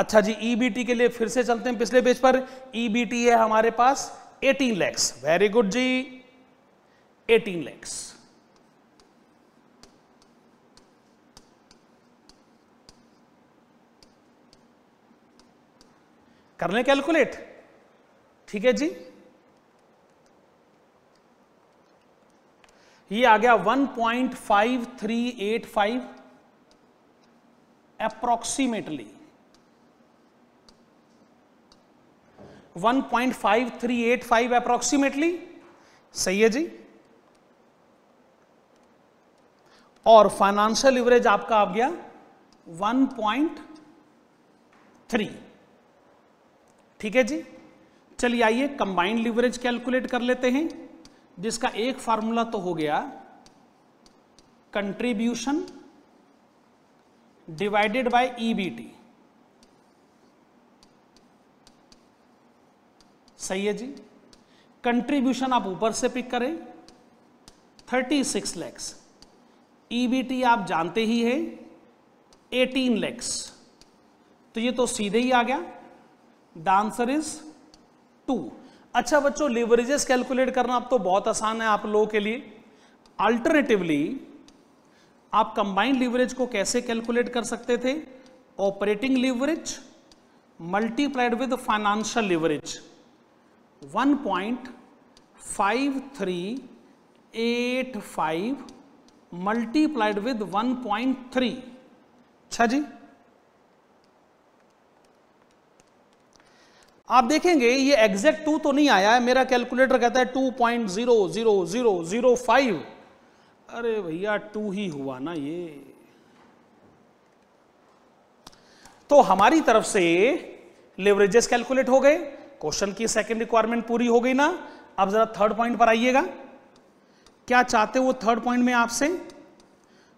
अच्छा जी ईबीटी e के लिए फिर से चलते हैं पिछले पेज पर ईबीटी e है हमारे पास एटीन लैक्स वेरी गुड जी एटीन लैक्स कर लें कैलकुलेट ठीक है जी ये आ गया 1.5385 अप्रोक्सीमेटली फाइव अप्रोक्सीमेटली सही है जी और फाइनेंशियल लिवरेज आपका आ गया 1.3 ठीक है जी चलिए आइए कंबाइंड लिवरेज कैलकुलेट कर लेते हैं जिसका एक फार्मूला तो हो गया contribution divided by EBT e सही है जी कंट्रीब्यूशन आप ऊपर से पिक करें 36 लैक्स ईबीटी e आप जानते ही है 18 लैक्स तो ये तो सीधे ही आ गया द आंसर इज टू अच्छा बच्चों लिवरेजेस कैलकुलेट करना आप तो बहुत आसान है आप लोगों के लिए अल्टरनेटिवली आप कंबाइंड लिवरेज को कैसे कैलकुलेट कर सकते थे operating leverage multiplied with financial leverage 1.5385 multiplied with 1.3 अच्छा जी आप देखेंगे ये एग्जैक्ट टू तो नहीं आया है मेरा कैलकुलेटर कहता है two point zero zero zero zero five अरे भैया टू ही हुआ ना ये तो हमारी तरफ से लेवरेजेस कैलकुलेट हो गए क्वेश्चन की सेकंड रिक्वायरमेंट पूरी हो गई ना अब जरा थर्ड पॉइंट पर आइएगा क्या चाहते हो थर्ड पॉइंट में आपसे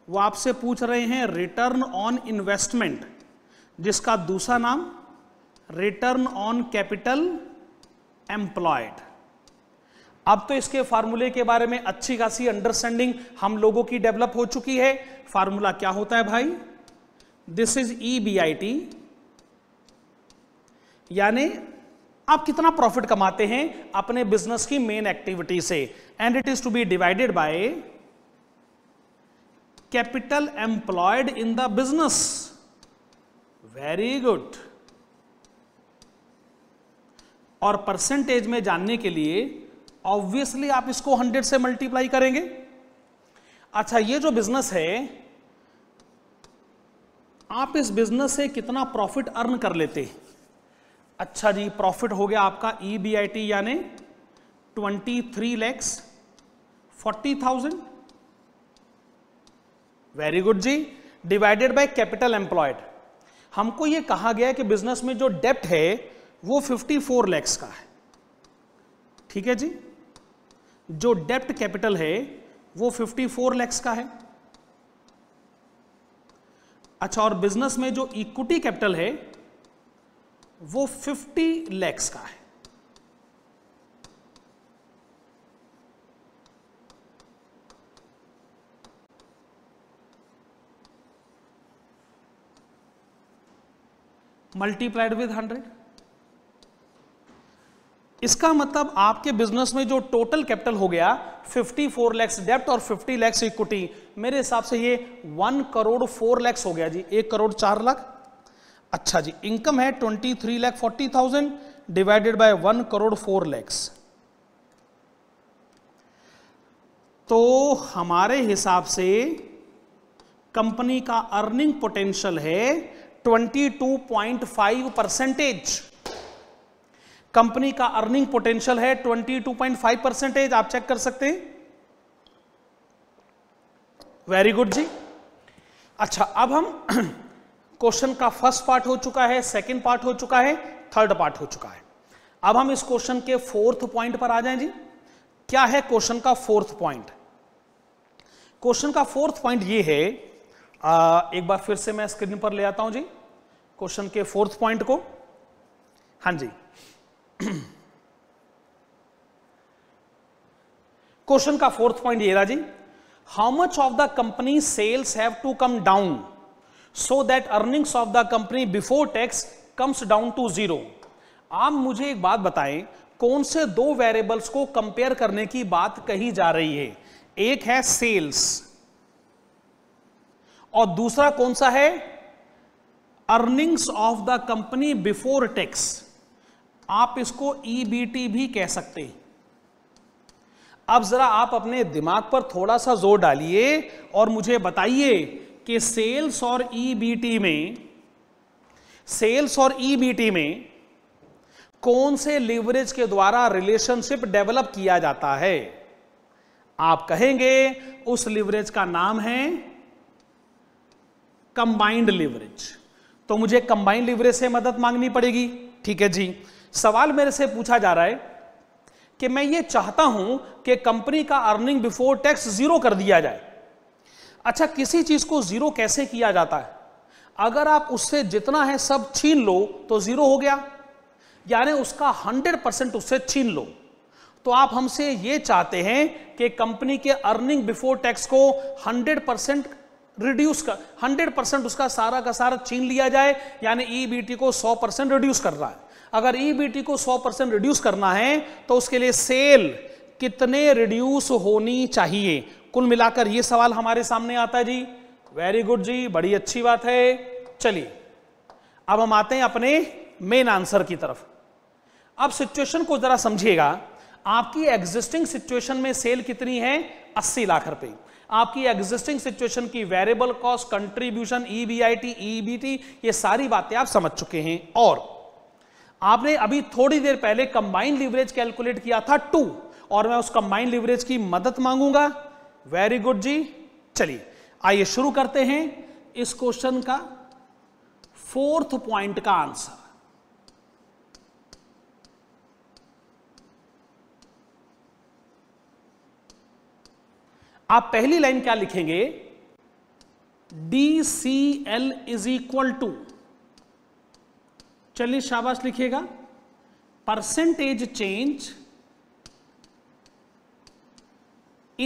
वो आपसे पूछ रहे हैं रिटर्न ऑन इन्वेस्टमेंट जिसका दूसरा नाम रिटर्न ऑन कैपिटल एम्प्लॉयड अब तो इसके फार्मूले के बारे में अच्छी खासी अंडरस्टैंडिंग हम लोगों की डेवलप हो चुकी है फार्मूला क्या होता है भाई this is E B I T यानी आप कितना प्रॉफिट कमाते हैं अपने बिजनेस की मेन एक्टिविटी से and it is to be divided by capital employed in the business very good और परसेंटेज में जानने के लिए ऑब्वियसली आप इसको हंड्रेड से मल्टीप्लाई करेंगे अच्छा ये जो बिजनेस है आप इस बिजनेस से कितना प्रॉफिट अर्न कर लेते अच्छा जी प्रॉफिट हो गया आपका ई बी आई टी यानी twenty three lakhs forty thousand very good जी डिवाइडेड बाय कैपिटल एम्प्लॉयड हमको ये कहा गया कि बिजनेस में जो डेप्ट है वो 54 लैक्स का है ठीक है जी जो डेप्ट कैपिटल है वो 54 लैक्स का है अच्छा और बिजनेस में जो इक्विटी कैपिटल है वो 50 लैक्स का है मल्टीप्लाइड विद हंड्रेड इसका मतलब आपके बिजनेस में जो टोटल कैपिटल हो गया 54 लैक्स डेप्ट और 50 लैक्स इक्विटी मेरे हिसाब से ये वन करोड़ फोर लैक्स हो गया जी एक करोड़ चार लाख अच्छा जी इनकम है twenty three lakh forty thousand divided by one crore four lakhs तो हमारे हिसाब से कंपनी का अर्निंग पोटेंशियल है 22.5 परसेंटेज कंपनी का अर्निंग पोटेंशियल है 22.5 परसेंटेज आप चेक कर सकते हैं वेरी गुड जी अच्छा अब हम क्वेश्चन का फर्स्ट पार्ट हो चुका है सेकंड पार्ट हो चुका है थर्ड पार्ट हो चुका है अब हम इस क्वेश्चन के फोर्थ पॉइंट पर आ जाएं जी क्या है क्वेश्चन का फोर्थ पॉइंट क्वेश्चन का फोर्थ पॉइंट ये है आ, एक बार फिर से मैं स्क्रीन पर ले आता हूं जी क्वेश्चन के फोर्थ पॉइंट को हां जी क्वेश्चन का फोर्थ पॉइंट ये राजी how much of the company sales have to come down so that earnings of the company before tax comes down to zero आप मुझे एक बात बताएं कौन से दो वेरिएबल्स को कंपेयर करने की बात कही जा रही है एक है सेल्स और दूसरा कौन सा है earnings of the company before tax आप इसको ईबीटी e भी कह सकते हैं अब जरा आप अपने दिमाग पर थोड़ा सा जोर डालिए और मुझे बताइए कि सेल्स और ईबीटी e में सेल्स और ईबीटी e में कौन से लिवरेज के द्वारा रिलेशनशिप डेवलप किया जाता है आप कहेंगे उस लिवरेज का नाम है कंबाइंड लिवरेज तो मुझे कंबाइंड लिवरेज से मदद मांगनी पड़ेगी ठीक है जी सवाल मेरे से पूछा जा रहा है कि मैं ये चाहता हूं कि कंपनी का अर्निंग बिफोर टैक्स जीरो कर दिया जाए अच्छा किसी चीज को जीरो कैसे किया जाता है अगर आप उससे जितना है सब छीन लो तो जीरो हो गया यानी उसका हंड्रेड परसेंट उससे छीन लो तो आप हमसे ये चाहते हैं कि कंपनी के अर्निंग बिफोर टैक्स को 100 परसेंट रिड्यूस कर 100 परसेंट उसका सारा का सारा छीन लिया जाए यानी ईबीटी e को 100 परसेंट रिड्यूस कर रहा है अगर ईबीटी e को 100 परसेंट रिड्यूस करना है तो उसके लिए सेल कितने रिड्यूस होनी चाहिए कुल मिलाकर यह सवाल हमारे सामने आता है जी वेरी गुड जी बड़ी अच्छी बात है चलिए अब हम आते हैं अपने मेन आंसर की तरफ अब सिचुएशन को जरा समझिएगा आपकी एग्जिस्टिंग सिचुएशन में सेल कितनी है 80 लाख रुपए आपकी एग्जिस्टिंग सिचुएशन की variable cost contribution EBIT EBT ये सारी बातें आप समझ चुके हैं और आपने अभी थोड़ी देर पहले कंबाइंड लिवरेज कैलकुलेट किया था टू और मैं उस कंबाइंड लिवरेज की मदद मांगूंगा वेरी गुड जी चलिए आइए शुरू करते हैं इस क्वेश्चन का फोर्थ पॉइंट का आंसर आप पहली लाइन क्या लिखेंगे D C L is equal to चलिए शाबाश लिखिएगा percentage change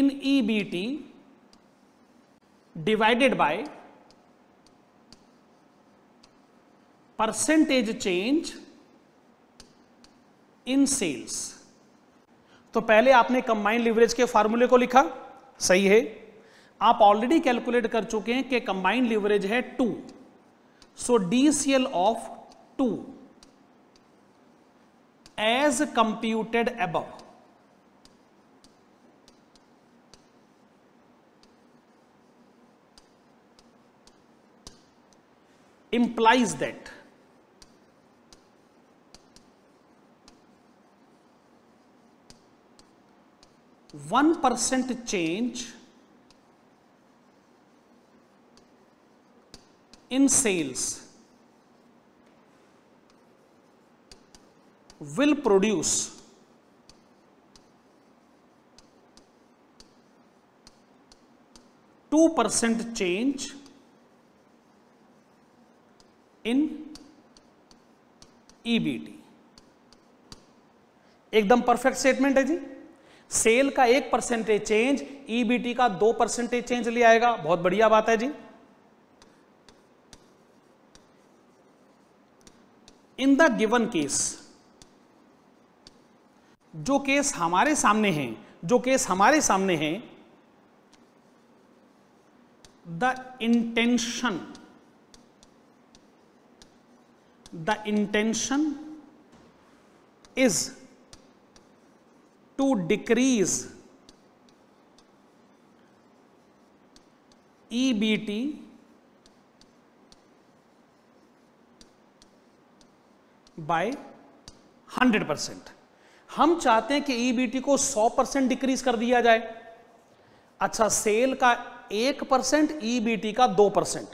in EBT divided by percentage change in sales तो पहले आपने कंबाइंड लिवरेज के फॉर्मूले को लिखा सही है आप ऑलरेडी कैलकुलेट कर चुके हैं कि कंबाइंड लिवरेज है two so D C L of 2 as computed above. implies that one percent change in sales will produce two percent change in EBT एकदम परफेक्ट स्टेटमेंट है जी सेल का एक परसेंटेज चेंज ईबीटी का दो percentage change ले आएगा बहुत बढ़िया बात है जी इन द गिवन केस जो केस हमारे सामने हैं जो केस हमारे सामने हैं the intention the intention is to decrease EBT by hundred percent हम चाहते हैं कि ईबीटी e को 100 परसेंट डिक्रीज कर दिया जाए अच्छा सेल का एक परसेंट ईबीटी e का दो परसेंट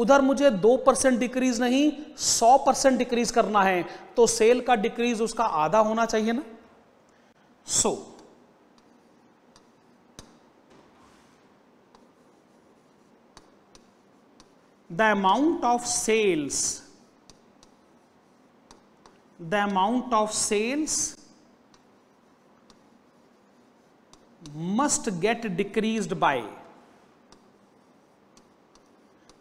उधर मुझे दो परसेंट डिक्रीज नहीं सौ परसेंट डिक्रीज करना है तो सेल का डिक्रीज उसका आधा होना चाहिए ना so so, the amount of sales the amount of sales must get decreased by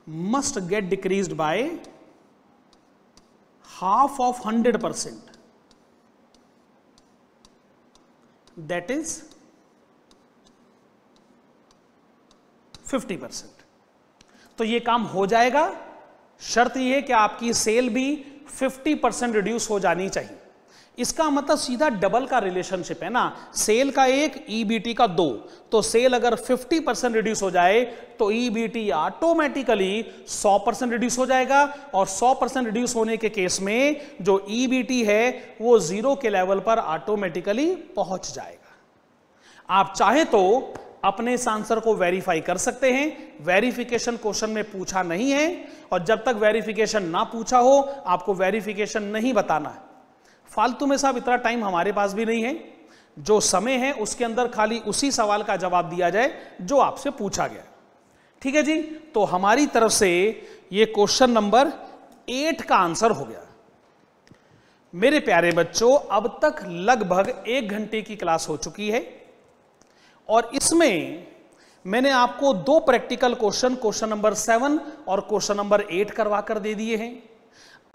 must get decreased by half of 100 percent that is 50 percent तो ये काम हो जाएगा शर्त यह कि आपकी सेल भी 50 परसेंट रिड्यूस हो जानी चाहिए इसका मतलब सीधा डबल का रिलेशनशिप है ना सेल का एक ईबीटी e का दो तो सेल अगर 50 परसेंट रिड्यूस हो जाए तो ईबीटी ऑटोमेटिकली 100 परसेंट रिड्यूस हो जाएगा और 100 परसेंट रिड्यूस होने के केस में जो ईबीटी e है वो जीरो के लेवल पर ऑटोमेटिकली पहुंच जाएगा आप चाहे तो अपने इस आंसर को वेरीफाई कर सकते हैं वेरिफिकेशन क्वेश्चन में पूछा नहीं है और जब तक वेरिफिकेशन ना पूछा हो आपको वेरिफिकेशन नहीं बताना है फालतू में साहब इतना टाइम हमारे पास भी नहीं है जो समय है उसके अंदर खाली उसी सवाल का जवाब दिया जाए जो आपसे पूछा गया ठीक है जी तो हमारी तरफ से ये क्वेश्चन नंबर एट का आंसर हो गया मेरे प्यारे बच्चों अब तक लगभग एक घंटे की क्लास हो चुकी है और इसमें मैंने आपको दो practical question question number seven और क्वेश्चन नंबर एट करवा कर दे दिए हैं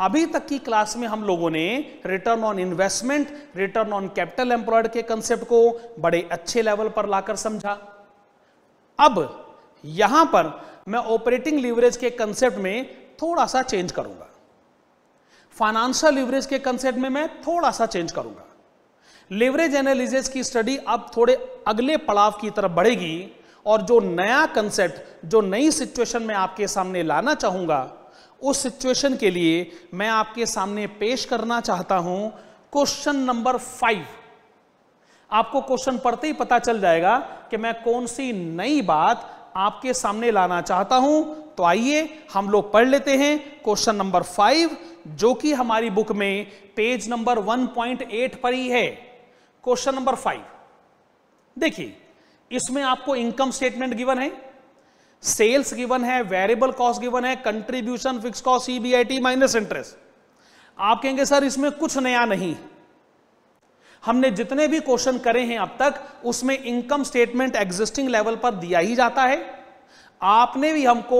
अभी तक की क्लास में हम लोगों ने return on investment return on capital employed के कंसेप्ट को बड़े अच्छे लेवल पर लाकर समझा अब यहां पर मैं ऑपरेटिंग लीवरेज के कंसेप्ट में थोड़ा सा चेंज करूंगा फाइनेंशियल लीवरेज के कंसेप्ट में मैं थोड़ा सा चेंज करूंगा लेवरेज एनालिसिस की स्टडी अब थोड़े अगले पड़ाव की तरफ बढ़ेगी और जो नया कंसेप्ट जो नई सिचुएशन में आपके सामने लाना चाहूंगा उस सिचुएशन के लिए मैं आपके सामने पेश करना चाहता हूं क्वेश्चन नंबर फाइव आपको क्वेश्चन पढ़ते ही पता चल जाएगा कि मैं कौन सी नई बात आपके सामने लाना चाहता हूं तो आइए हम लोग पढ़ लेते हैं क्वेश्चन नंबर फाइव जो कि हमारी बुक में पेज नंबर 1.8 पर ही है क्वेश्चन नंबर फाइव देखिए इसमें आपको इनकम स्टेटमेंट गिवन है सेल्स गिवन है वेरिएबल कॉस्ट गिवन है contribution fix cost EBIT minus interest आप कहेंगे सर इसमें कुछ नया नहीं हमने जितने भी क्वेश्चन करे हैं अब तक उसमें इनकम स्टेटमेंट एग्जिस्टिंग लेवल पर दिया ही जाता है आपने भी हमको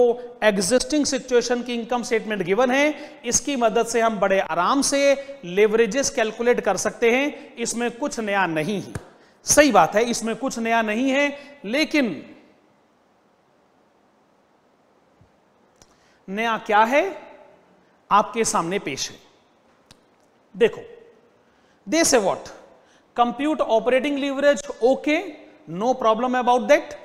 एग्जिस्टिंग सिचुएशन की इनकम स्टेटमेंट गिवन है इसकी मदद से हम बड़े आराम से लेवरेजेस कैलकुलेट कर सकते हैं इसमें कुछ नया नहीं है सही बात है इसमें कुछ नया नहीं है लेकिन नया क्या है आपके सामने पेश है देखो they say what compute operating leverage okay no problem about that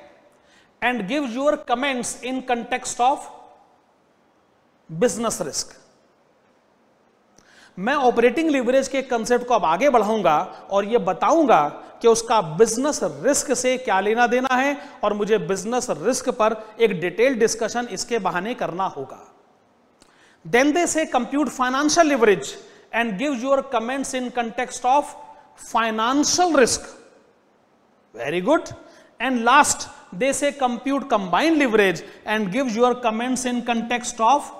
and give your comments in context of business risk मैं ऑपरेटिंग लिवरेज के कंसेप्ट को अब आगे बढ़ाऊंगा और यह बताऊंगा कि उसका बिजनेस रिस्क से क्या लेना देना है और मुझे बिजनेस रिस्क पर एक डिटेल डिस्कशन इसके बहाने करना होगा then they say compute financial leverage and give your comments in context of financial risk very good and last they say compute combined leverage and gives your comments in context of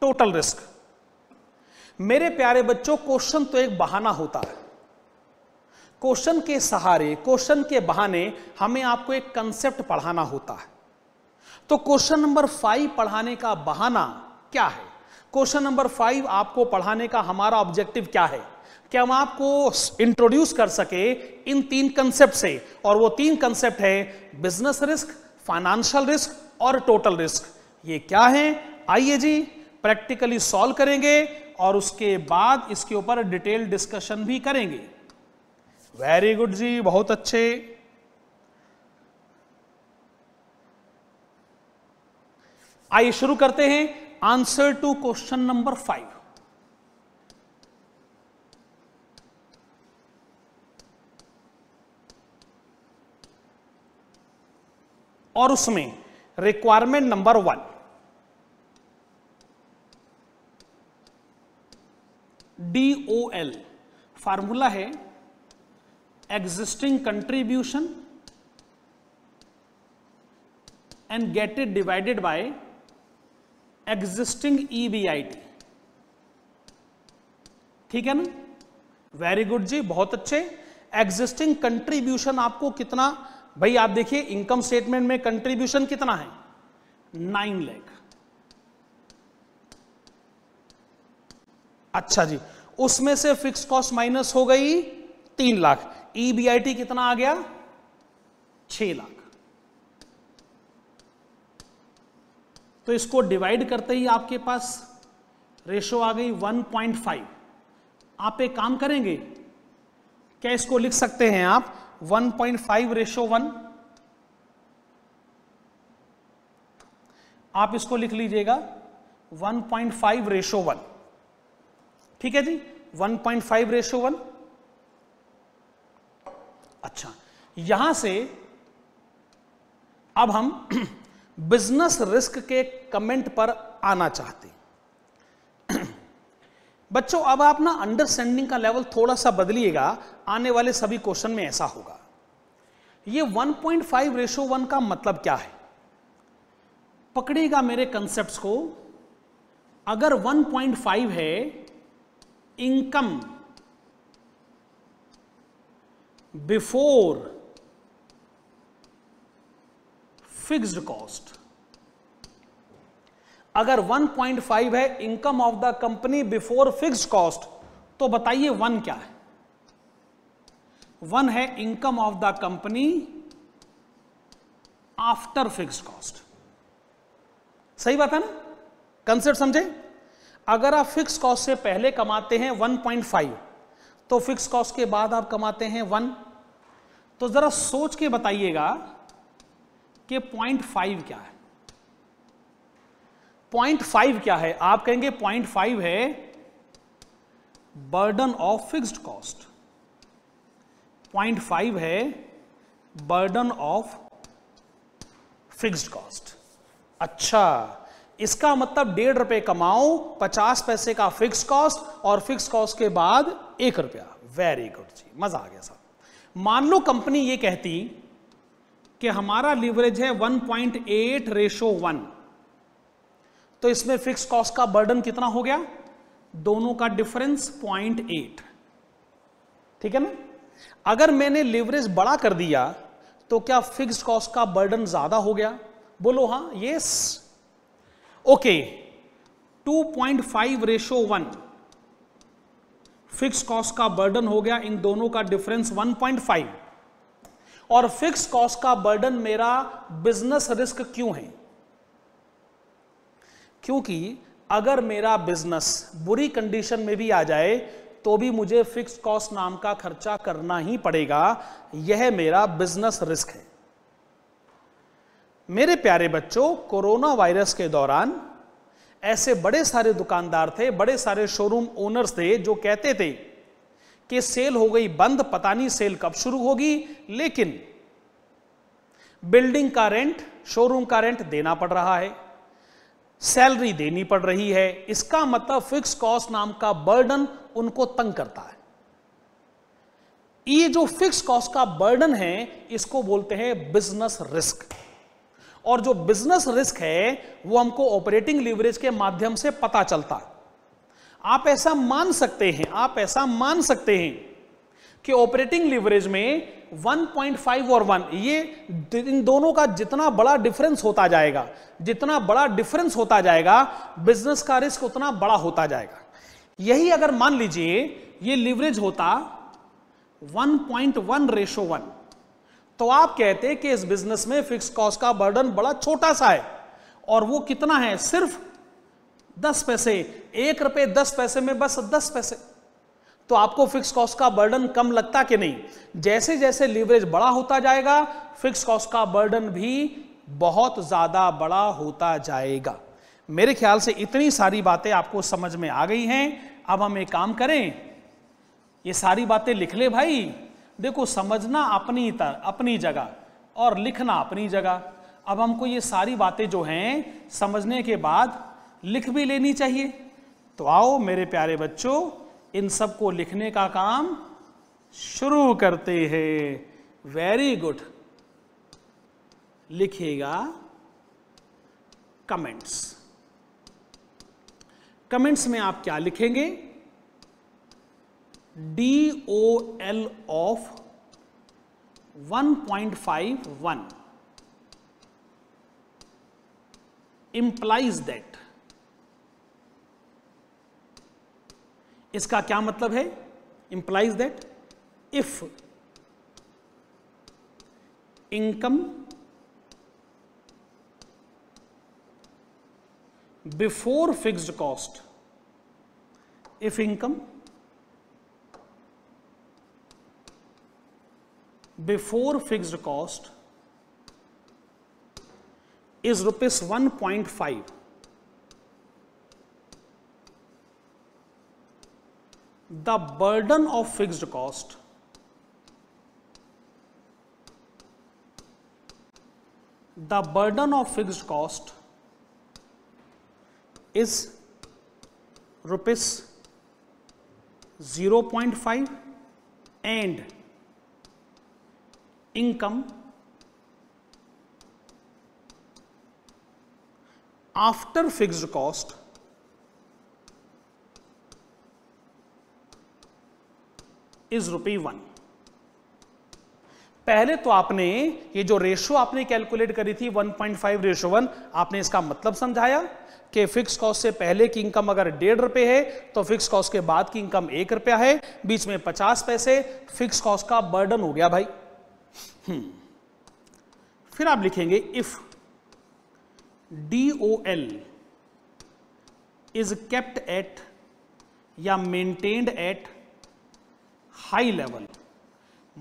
total risk मेरे प्यारे बच्चों question तो एक बहाना होता है question के सहारे क्वेश्चन के बहाने हमें आपको एक कंसेप्ट पढ़ाना होता है तो क्वेश्चन नंबर फाइव पढ़ाने का बहाना क्या है क्वेश्चन नंबर फाइव आपको पढ़ाने का हमारा ऑब्जेक्टिव क्या है कि हम आपको इंट्रोड्यूस कर सके इन तीन कंसेप्ट से और वो तीन कंसेप्ट है बिजनेस रिस्क फाइनेंशियल रिस्क और टोटल रिस्क ये क्या है आइए जी प्रैक्टिकली सॉल्व करेंगे और उसके बाद इसके ऊपर डिटेल डिस्कशन भी करेंगे वेरी गुड जी बहुत अच्छे आइए शुरू करते हैं answer to question number five और उसमें requirement number one D O L formula है existing contribution and get it divided by existing EBIT ठीक है ना वेरी गुड जी बहुत अच्छे एग्जिस्टिंग कंट्रीब्यूशन आपको कितना भाई आप देखिए इनकम स्टेटमेंट में कंट्रीब्यूशन कितना है नाइन लैख अच्छा जी उसमें से फिक्स कॉस्ट माइनस हो गई तीन लाख ईबीआईटी e कितना आ गया छह लाख तो इसको डिवाइड करते ही आपके पास रेशो आ गई 1.5 आप एक काम करेंगे क्या इसको लिख सकते हैं आप one point five ratio one आप इसको लिख लीजिएगा 1.5 रेशो वन ठीक है जी 1.5 रेशो वन अच्छा यहां से अब हम बिजनेस रिस्क के कमेंट पर आना चाहते हैं बच्चों अब आप ना अंडरस्टैंडिंग का लेवल थोड़ा सा बदलिएगा आने वाले सभी क्वेश्चन में ऐसा होगा ये 1.5 रेशो वन का मतलब क्या है पकड़ेगा मेरे कंसेप्ट को अगर 1.5 है इनकम बिफोर फिक्स्ड कॉस्ट अगर 1.5 है income of the company before fix cost तो बताइए वन क्या है वन है income of the company after fix cost सही बात है ना कंसेप्ट समझे अगर आप फिक्स कॉस्ट से पहले कमाते हैं 1.5 तो फिक्स कॉस्ट के बाद आप कमाते हैं वन तो जरा सोच के बताइएगा कि पॉइंट फाइव क्या है पॉइंट फाइव क्या है आप कहेंगे पॉइंट फाइव है burden of fixed cost point five है बर्डन ऑफ फिक्स्ड कॉस्ट अच्छा इसका मतलब डेढ़ रुपए कमाओ पचास पैसे का फिक्स कॉस्ट और फिक्स कॉस्ट के बाद एक रुपया वेरी गुड जी मजा आ गया साहब मान लो कंपनी ये कहती कि हमारा लीवरेज है 1.8 पॉइंट एट रेशो वन तो इसमें फिक्स कॉस्ट का बर्डन कितना हो गया दोनों का डिफरेंस पॉइंट एट ठीक है ना अगर मैंने लेवरेज बड़ा कर दिया तो क्या फिक्स कॉस्ट का बर्डन ज्यादा हो गया बोलो हां yes okay 2.5 ratio one fix cost का बर्डन हो गया इन दोनों का डिफरेंस 1.5 और फिक्स कॉस्ट का बर्डन मेरा बिजनेस रिस्क क्यों है क्योंकि अगर मेरा बिजनेस बुरी कंडीशन में भी आ जाए तो भी मुझे फिक्स कॉस्ट नाम का खर्चा करना ही पड़ेगा यह मेरा बिजनेस रिस्क है मेरे प्यारे बच्चों कोरोना वायरस के दौरान ऐसे बड़े सारे दुकानदार थे बड़े सारे शोरूम ओनर्स थे जो कहते थे कि सेल हो गई बंद पता नहीं सेल कब शुरू होगी लेकिन बिल्डिंग का रेंट शोरूम का रेंट देना पड़ रहा है सैलरी देनी पड़ रही है इसका मतलब फिक्स कॉस्ट नाम का बर्डन उनको तंग करता है ये जो फिक्स कॉस्ट का बर्डन है इसको बोलते हैं बिजनेस रिस्क और जो बिजनेस रिस्क है वो हमको ऑपरेटिंग लिवरेज के माध्यम से पता चलता है आप ऐसा मान सकते हैं आप ऐसा मान सकते हैं कि ऑपरेटिंग लिवरेज में 1.5 और 1 ये इन दोनों का जितना बड़ा डिफरेंस होता जाएगा जितना बड़ा डिफरेंस होता जाएगा बिजनेस का रिस्क उतना बड़ा होता जाएगा यही अगर मान लीजिए ये लिवरेज होता 1.1 रेशो वन तो आप कहते कि इस बिजनेस में फिक्स कॉस्ट का बर्डन बड़ा छोटा सा है और वो कितना है सिर्फ दस पैसे एक रुपए दस पैसे में बस दस पैसे तो आपको फिक्स कॉस्ट का बर्डन कम लगता कि नहीं जैसे जैसे लीवरेज बड़ा होता जाएगा फिक्स कॉस्ट का बर्डन भी बहुत ज़्यादा बड़ा होता जाएगा मेरे ख्याल से इतनी सारी बातें आपको समझ में आ गई हैं अब हम एक काम करें ये सारी बातें लिख ले भाई देखो समझना अपनी तर, अपनी जगह और लिखना अपनी जगह अब हमको ये सारी बातें जो हैं समझने के बाद लिख भी लेनी चाहिए तो आओ मेरे प्यारे बच्चों इन सब को लिखने का काम शुरू करते हैं वेरी गुड लिखिएगा कमेंट्स कमेंट्स में आप क्या लिखेंगे D O L of 1.51 implies that इसका क्या मतलब है implies that if income before fixed cost if income before fixed cost is rupees one point five the burden of fixed cost the burden of fixed cost is rupees 0.5 and income after fixed cost is rupee one पहले तो आपने ये जो ratio आपने calculate करी थी 1.5 ratio one आपने इसका मतलब समझाया कि फिक्स कॉस्ट से पहले की इनकम अगर डेढ़ रुपए है तो फिक्स कॉस्ट के बाद की इनकम एक रुपया है बीच में पचास पैसे फिक्स कॉस्ट का बर्डन हो गया भाई हम्म। फिर आप लिखेंगे if D O L is kept at या मेंटेन्ड एट हाई लेवल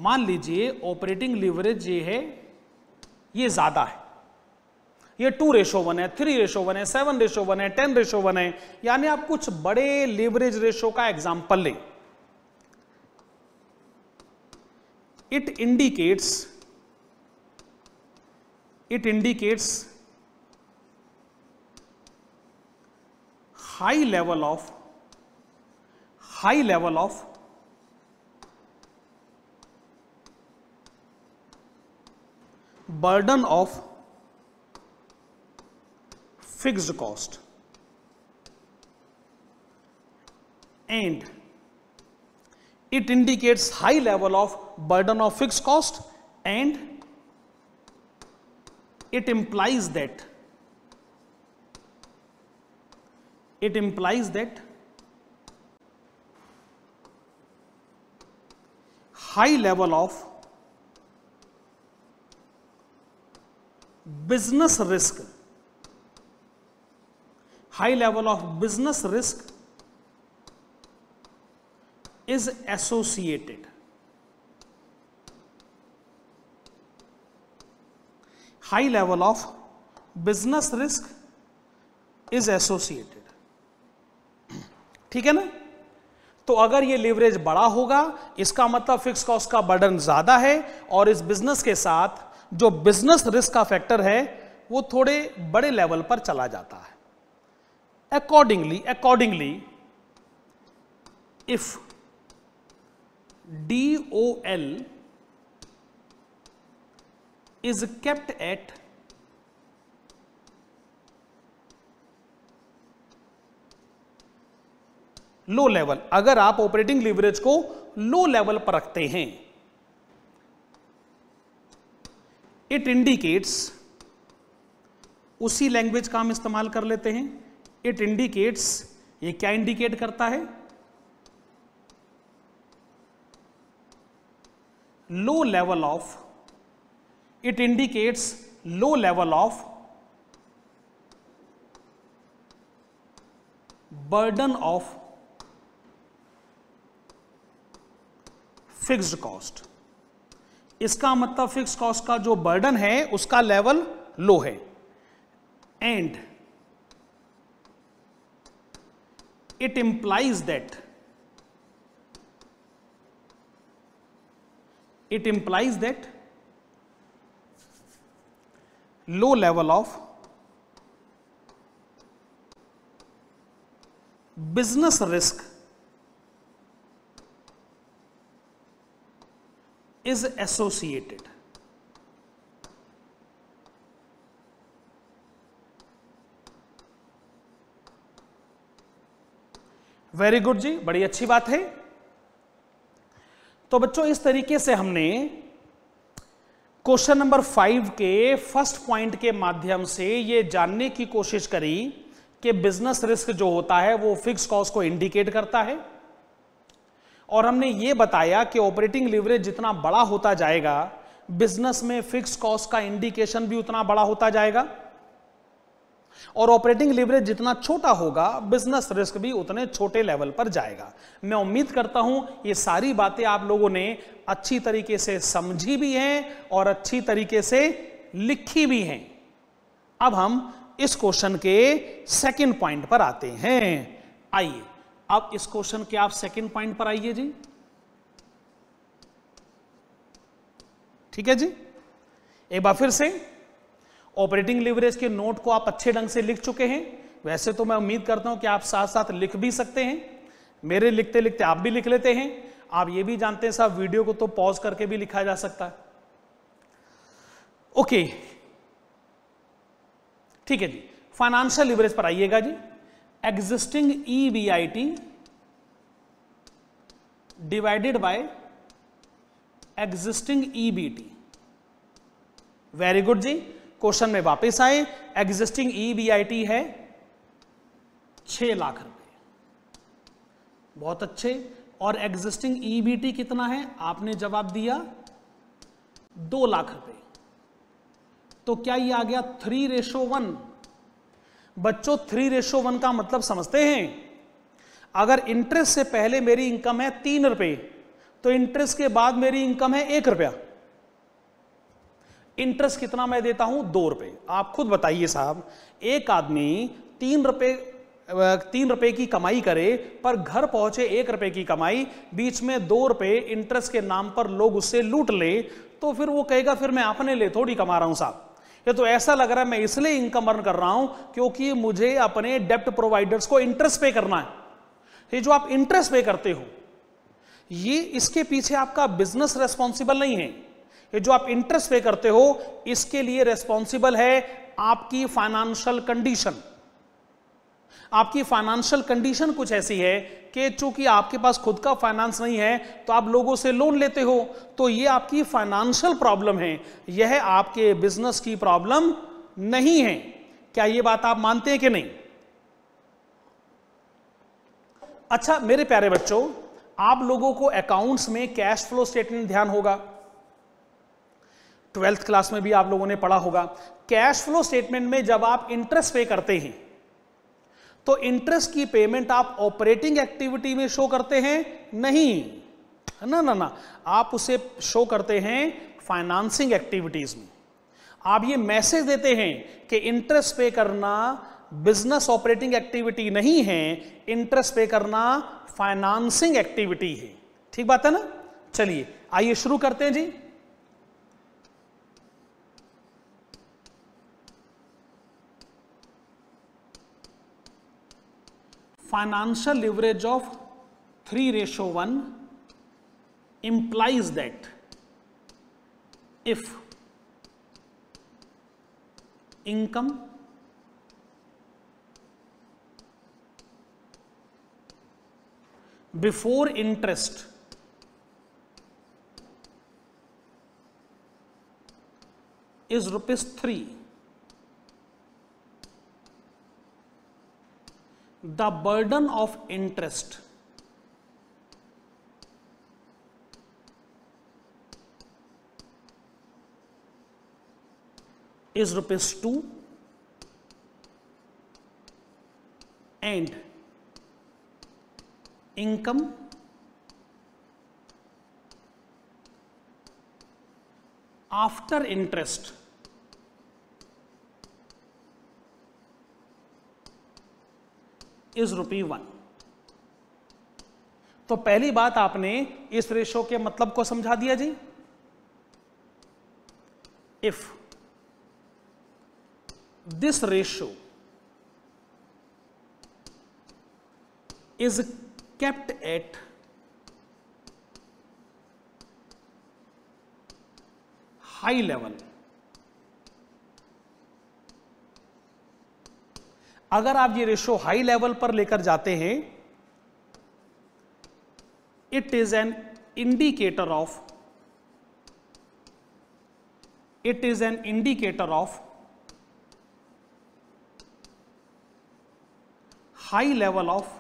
मान लीजिए ऑपरेटिंग लीवरेज ये है ये ज्यादा है ये टू रेशो वन है थ्री रेशो वन है सेवन रेशो वन है टेन रेशो वन है यानी आप कुछ बड़े लेवरेज रेशो का एग्जाम्पल लें it indicates it indicates high level of high level of burden of fixed cost and it indicates high level of burden of fixed cost and it implies that it implies that high level of business risk high level of business risk is associated high level of business risk is associated ठीक है ना तो अगर ये leverage बड़ा होगा इसका मतलब फिक्स कॉस्ट का बर्डन ज्यादा है और इस बिजनेस के साथ जो बिजनेस रिस्क का फैक्टर है वो थोड़े बड़े लेवल पर चला जाता है accordingly accordingly if D O L is kept at low level अगर आप ऑपरेटिंग लीवरेज को लो लेवल पर रखते हैं इट इंडिकेट्स उसी लैंग्वेज का हम इस्तेमाल कर लेते हैं इट इंडिकेट्स ये क्या इंडिकेट करता है low level of it indicates low level of burden of fixed cost इसका मतलब फिक्स कॉस्ट का जो बर्डन है उसका लेवल लो है and it implies that it implies that low level of business risk is associated very good जी बड़ी अच्छी बात है तो बच्चों इस तरीके से हमने क्वेश्चन नंबर फाइव के फर्स्ट पॉइंट के माध्यम से यह जानने की कोशिश करी कि बिजनेस रिस्क जो होता है वो फिक्स कॉस्ट को इंडिकेट करता है और हमने ये बताया कि ऑपरेटिंग लिवरेज जितना बड़ा होता जाएगा बिजनेस में फिक्स कॉस्ट का इंडिकेशन भी उतना बड़ा होता जाएगा और ऑपरेटिंग लिवरेज जितना छोटा होगा बिजनेस रिस्क भी उतने छोटे लेवल पर जाएगा मैं उम्मीद करता हूं ये सारी बातें आप लोगों ने अच्छी तरीके से समझी भी हैं और अच्छी तरीके से लिखी भी हैं अब हम इस क्वेश्चन के सेकंड पॉइंट पर आते हैं आइए अब इस क्वेश्चन के आप सेकंड पॉइंट पर आइए जी ठीक है जी एक बार फिर से ऑपरेटिंग लिवरेज के नोट को आप अच्छे ढंग से लिख चुके हैं वैसे तो मैं उम्मीद करता हूं कि आप साथ साथ लिख भी सकते हैं मेरे लिखते लिखते आप भी लिख लेते हैं आप ये भी जानते हैं साहब वीडियो को तो पॉज करके भी लिखा जा सकता है ओके ठीक है जी फाइनेंशियल लिवरेज पर आइएगा जी existing E B I T divided by existing E B T very good जी क्वेश्चन में वापस आए existing E B I T है छह लाख रुपए बहुत अच्छे और एग्जिस्टिंग ईबीटी e कितना है आपने जवाब दिया दो लाख रुपए तो क्या ये आ गया थ्री रेशो वन बच्चों थ्री रेशो वन का मतलब समझते हैं अगर इंटरेस्ट से पहले मेरी इनकम है तीन रुपए तो इंटरेस्ट के बाद मेरी इनकम है एक रुपया इंटरेस्ट कितना मैं देता हूं दो रुपए आप खुद बताइए साहब एक आदमी तीन रुपए तीन रुपए की कमाई करे पर घर पहुंचे एक रुपए की कमाई बीच में दो रुपए इंटरेस्ट के नाम पर लोग उससे लूट ले तो फिर वो कहेगा फिर मैं अपने लिए थोड़ी कमा रहा हूं साहब ये तो ऐसा लग रहा है मैं इसलिए इनकम अर्न कर रहा हूं क्योंकि मुझे अपने डेप्ट प्रोवाइडर्स को इंटरेस्ट पे करना है ये जो आप इंटरेस्ट पे करते हो ये इसके पीछे आपका बिजनेस रेस्पॉन्सिबल नहीं है ये जो आप इंटरेस्ट पे करते हो इसके लिए रेस्पॉन्सिबल है आपकी फाइनेंशियल कंडीशन आपकी फाइनेंशियल कंडीशन कुछ ऐसी है कि चूंकि आपके पास खुद का फाइनेंस नहीं है तो आप लोगों से लोन लेते हो तो ये आपकी फाइनेंशियल प्रॉब्लम है यह आपके बिजनेस की प्रॉब्लम नहीं है क्या ये बात आप मानते हैं कि नहीं अच्छा मेरे प्यारे बच्चों आप लोगों को अकाउंट्स में कैश फ्लो स्टेटमेंट ध्यान होगा ट्वेल्थ क्लास में भी आप लोगों ने पढ़ा होगा कैश फ्लो स्टेटमेंट में जब आप इंटरेस्ट पे करते हैं तो इंटरेस्ट की पेमेंट आप ऑपरेटिंग एक्टिविटी में शो करते हैं नहीं ना ना ना आप उसे शो करते हैं फाइनेंसिंग एक्टिविटीज में आप ये मैसेज देते हैं कि इंटरेस्ट पे करना बिजनेस ऑपरेटिंग एक्टिविटी नहीं है इंटरेस्ट पे करना फाइनेंसिंग एक्टिविटी है ठीक बात है ना चलिए आइए शुरू करते हैं जी financial leverage of 3 ratio 1 implies that if income before interest is rupees 3 the burden of interest is rupees 2 and income after interest is rupee one तो पहली बात आपने इस रेशो के मतलब को समझा दिया जी if this ratio is kept at high level अगर आप ये रेशो हाई लेवल पर लेकर जाते हैं it is an indicator of it is an indicator of high level of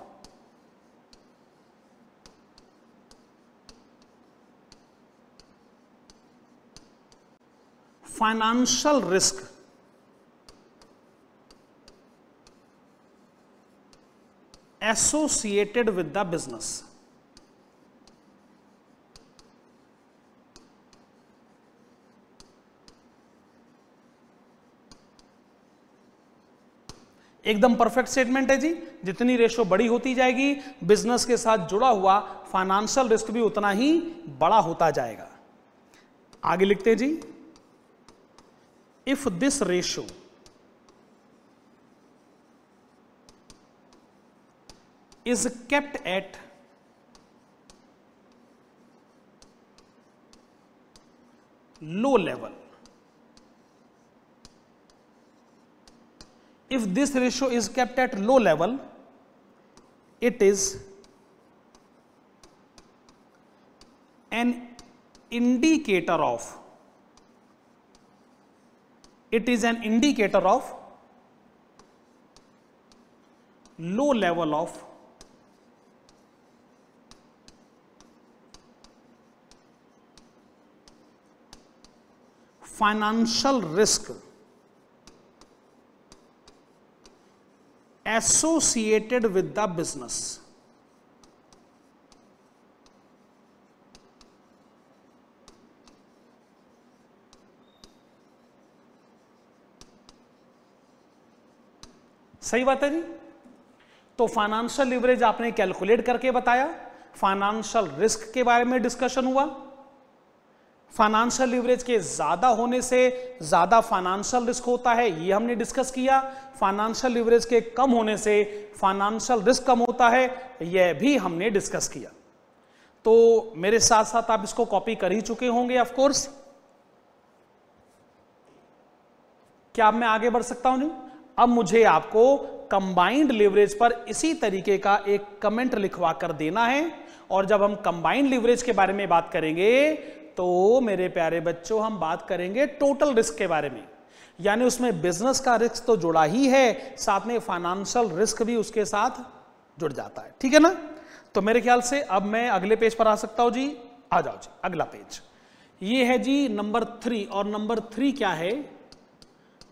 financial risk associated with the business. एकदम परफेक्ट स्टेटमेंट है जी जितनी रेशो बड़ी होती जाएगी बिजनेस के साथ जुड़ा हुआ फाइनेंशियल रिस्क भी उतना ही बड़ा होता जाएगा आगे लिखते हैं जी if this ratio is kept at low level. If this ratio is kept at low level, it is an indicator of it is an indicator of low level of financial risk associated with the business सही बात है जी तो financial leverage आपने calculate करके बताया financial risk के बारे में डिस्कशन हुआ फाइनेंशियल लिवरेज के ज्यादा होने से ज्यादा फाइनेंशियल रिस्क होता है ये हमने डिस्कस किया फाइनेंशियल लिवरेज के कम होने से फाइनेंशियल रिस्क कम होता है यह भी हमने डिस्कस किया तो मेरे साथ साथ आप इसको कॉपी कर ही चुके होंगे ऑफ कोर्स क्या मैं आगे बढ़ सकता हूं अब मुझे आपको कंबाइंड लिवरेज पर इसी तरीके का एक कमेंट लिखवा कर देना है और जब हम कंबाइंड लिवरेज के बारे में बात करेंगे तो मेरे प्यारे बच्चों हम बात करेंगे टोटल रिस्क के बारे में यानी उसमें बिजनेस का रिस्क तो जुड़ा ही है साथ में फाइनेंशियल रिस्क भी उसके साथ जुड़ जाता है ठीक है ना तो मेरे ख्याल से अब मैं अगले पेज पर आ सकता हूं जी आ जाओ जी अगला पेज ये है जी नंबर थ्री और नंबर थ्री क्या है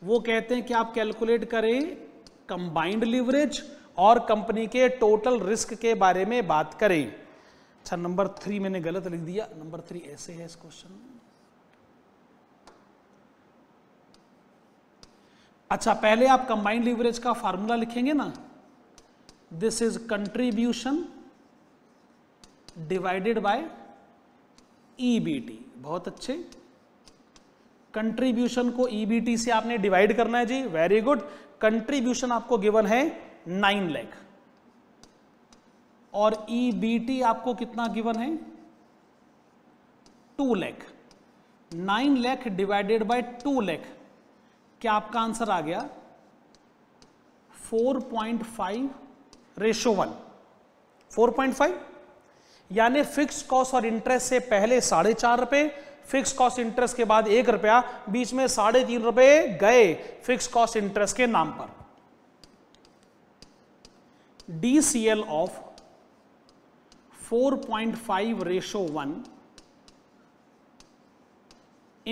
वो कहते हैं कि आप कैलकुलेट करें कंबाइंड लिवरेज और कंपनी के टोटल रिस्क के बारे में बात करें अच्छा नंबर थ्री मैंने गलत लिख दिया नंबर थ्री ऐसे है इस क्वेश्चन में अच्छा पहले आप कंबाइंड लिवरेज का फार्मूला लिखेंगे ना this is contribution divided by EBT बहुत अच्छे कंट्रीब्यूशन को ईबीटी e से आपने डिवाइड करना है जी वेरी गुड कंट्रीब्यूशन आपको गिवन है नाइन लैख और ई e आपको कितना गिवन है two lakh nine lakh divided by two lakh क्या आपका आंसर आ गया 4.5 रेशो वन फाइव यानी फिक्स कॉस्ट और इंटरेस्ट से पहले साढ़े चार रुपए फिक्स कॉस्ट इंटरेस्ट के बाद एक रुपया बीच में साढ़े तीन रुपए गए फिक्स कॉस्ट इंटरेस्ट के नाम पर D C L of 4.5 ratio 1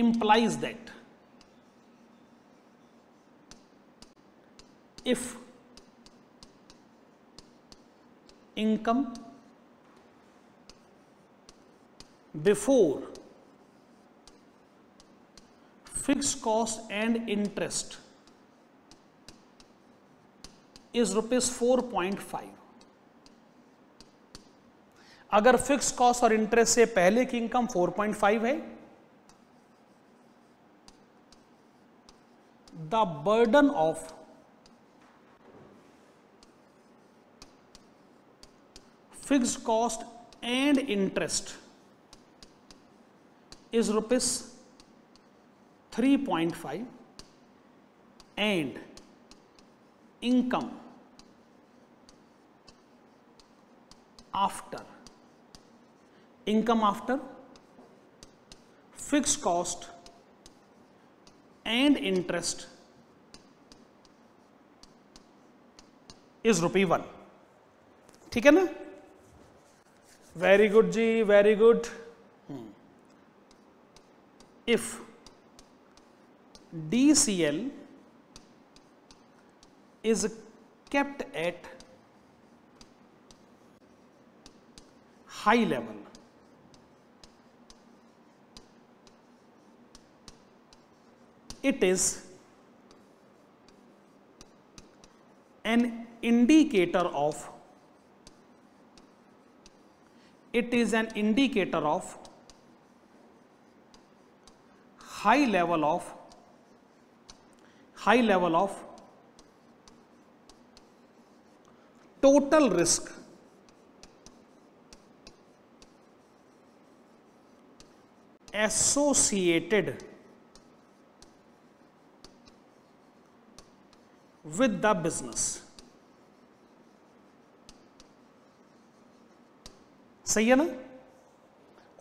implies that if income before fixed cost and interest is rupees 4.5 अगर फिक्स कॉस्ट और इंटरेस्ट से पहले की इनकम 4.5 है the burden of fix cost and interest three point 3.5 and income after income after fixed cost and interest is rupee 1 ठीक है ना Very good, ji very good. If DCL is kept at high level it is an indicator of it is an indicator of high level of high level of total risk associated with the business सही है ना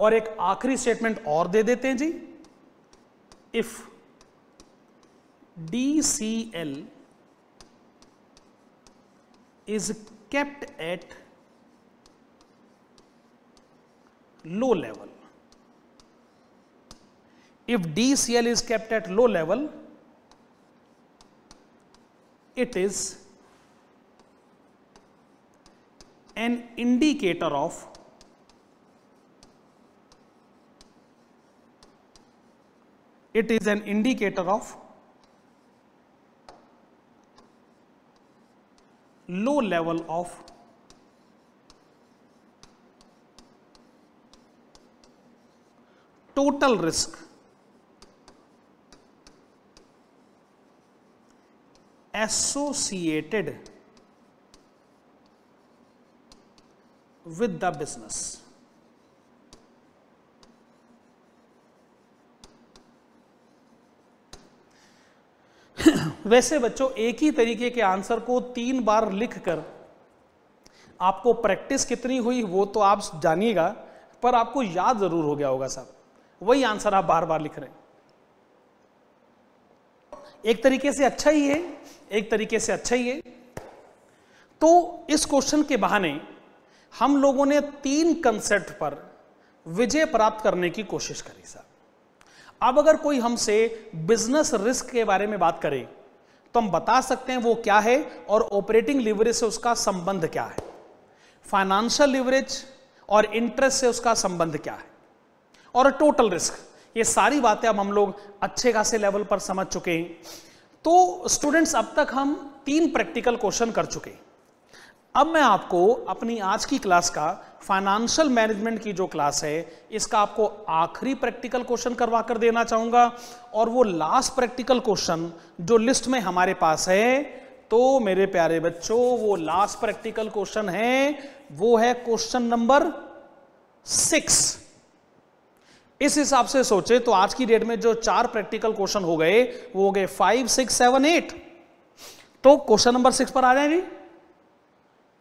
और एक आखिरी statement और दे देते हैं जी if D C L is kept at low level if D C L is kept at low level it is an indicator of it is an indicator of low level of total risk associated with the business. वैसे बच्चों एक ही तरीके के answer को तीन बार लिखकर आपको practice कितनी हुई वो तो आप जानिएगा पर आपको याद जरूर हो गया होगा सर वही आंसर आप बार बार लिख रहे हैं एक तरीके से अच्छा ही है एक तरीके से अच्छा ही है तो इस क्वेश्चन के बहाने हम लोगों ने तीन कंसेप्ट पर विजय प्राप्त करने की कोशिश करी सर अब अगर कोई हमसे बिजनेस रिस्क के बारे में बात करे तो हम बता सकते हैं वो क्या है और ऑपरेटिंग लिवरेज से उसका संबंध क्या है फाइनेंशियल लिवरेज और इंटरेस्ट से उसका संबंध क्या है और टोटल रिस्क ये सारी बातें अब हम लोग अच्छे खासे लेवल पर समझ चुके हैं तो स्टूडेंट्स अब तक हम तीन प्रैक्टिकल क्वेश्चन कर चुके अब मैं आपको अपनी आज की क्लास का फाइनेंशियल मैनेजमेंट की जो क्लास है इसका आपको आखिरी प्रैक्टिकल क्वेश्चन करवा कर देना चाहूंगा और वो लास्ट प्रैक्टिकल क्वेश्चन जो लिस्ट में हमारे पास है तो मेरे प्यारे बच्चों वो लास्ट प्रैक्टिकल क्वेश्चन है वो है क्वेश्चन नंबर सिक्स इस हिसाब से सोचे तो आज की डेट में जो चार प्रैक्टिकल क्वेश्चन हो गए वो हो गए फाइव सिक्स सेवन एट तो क्वेश्चन नंबर सिक्स पर आ जाए जी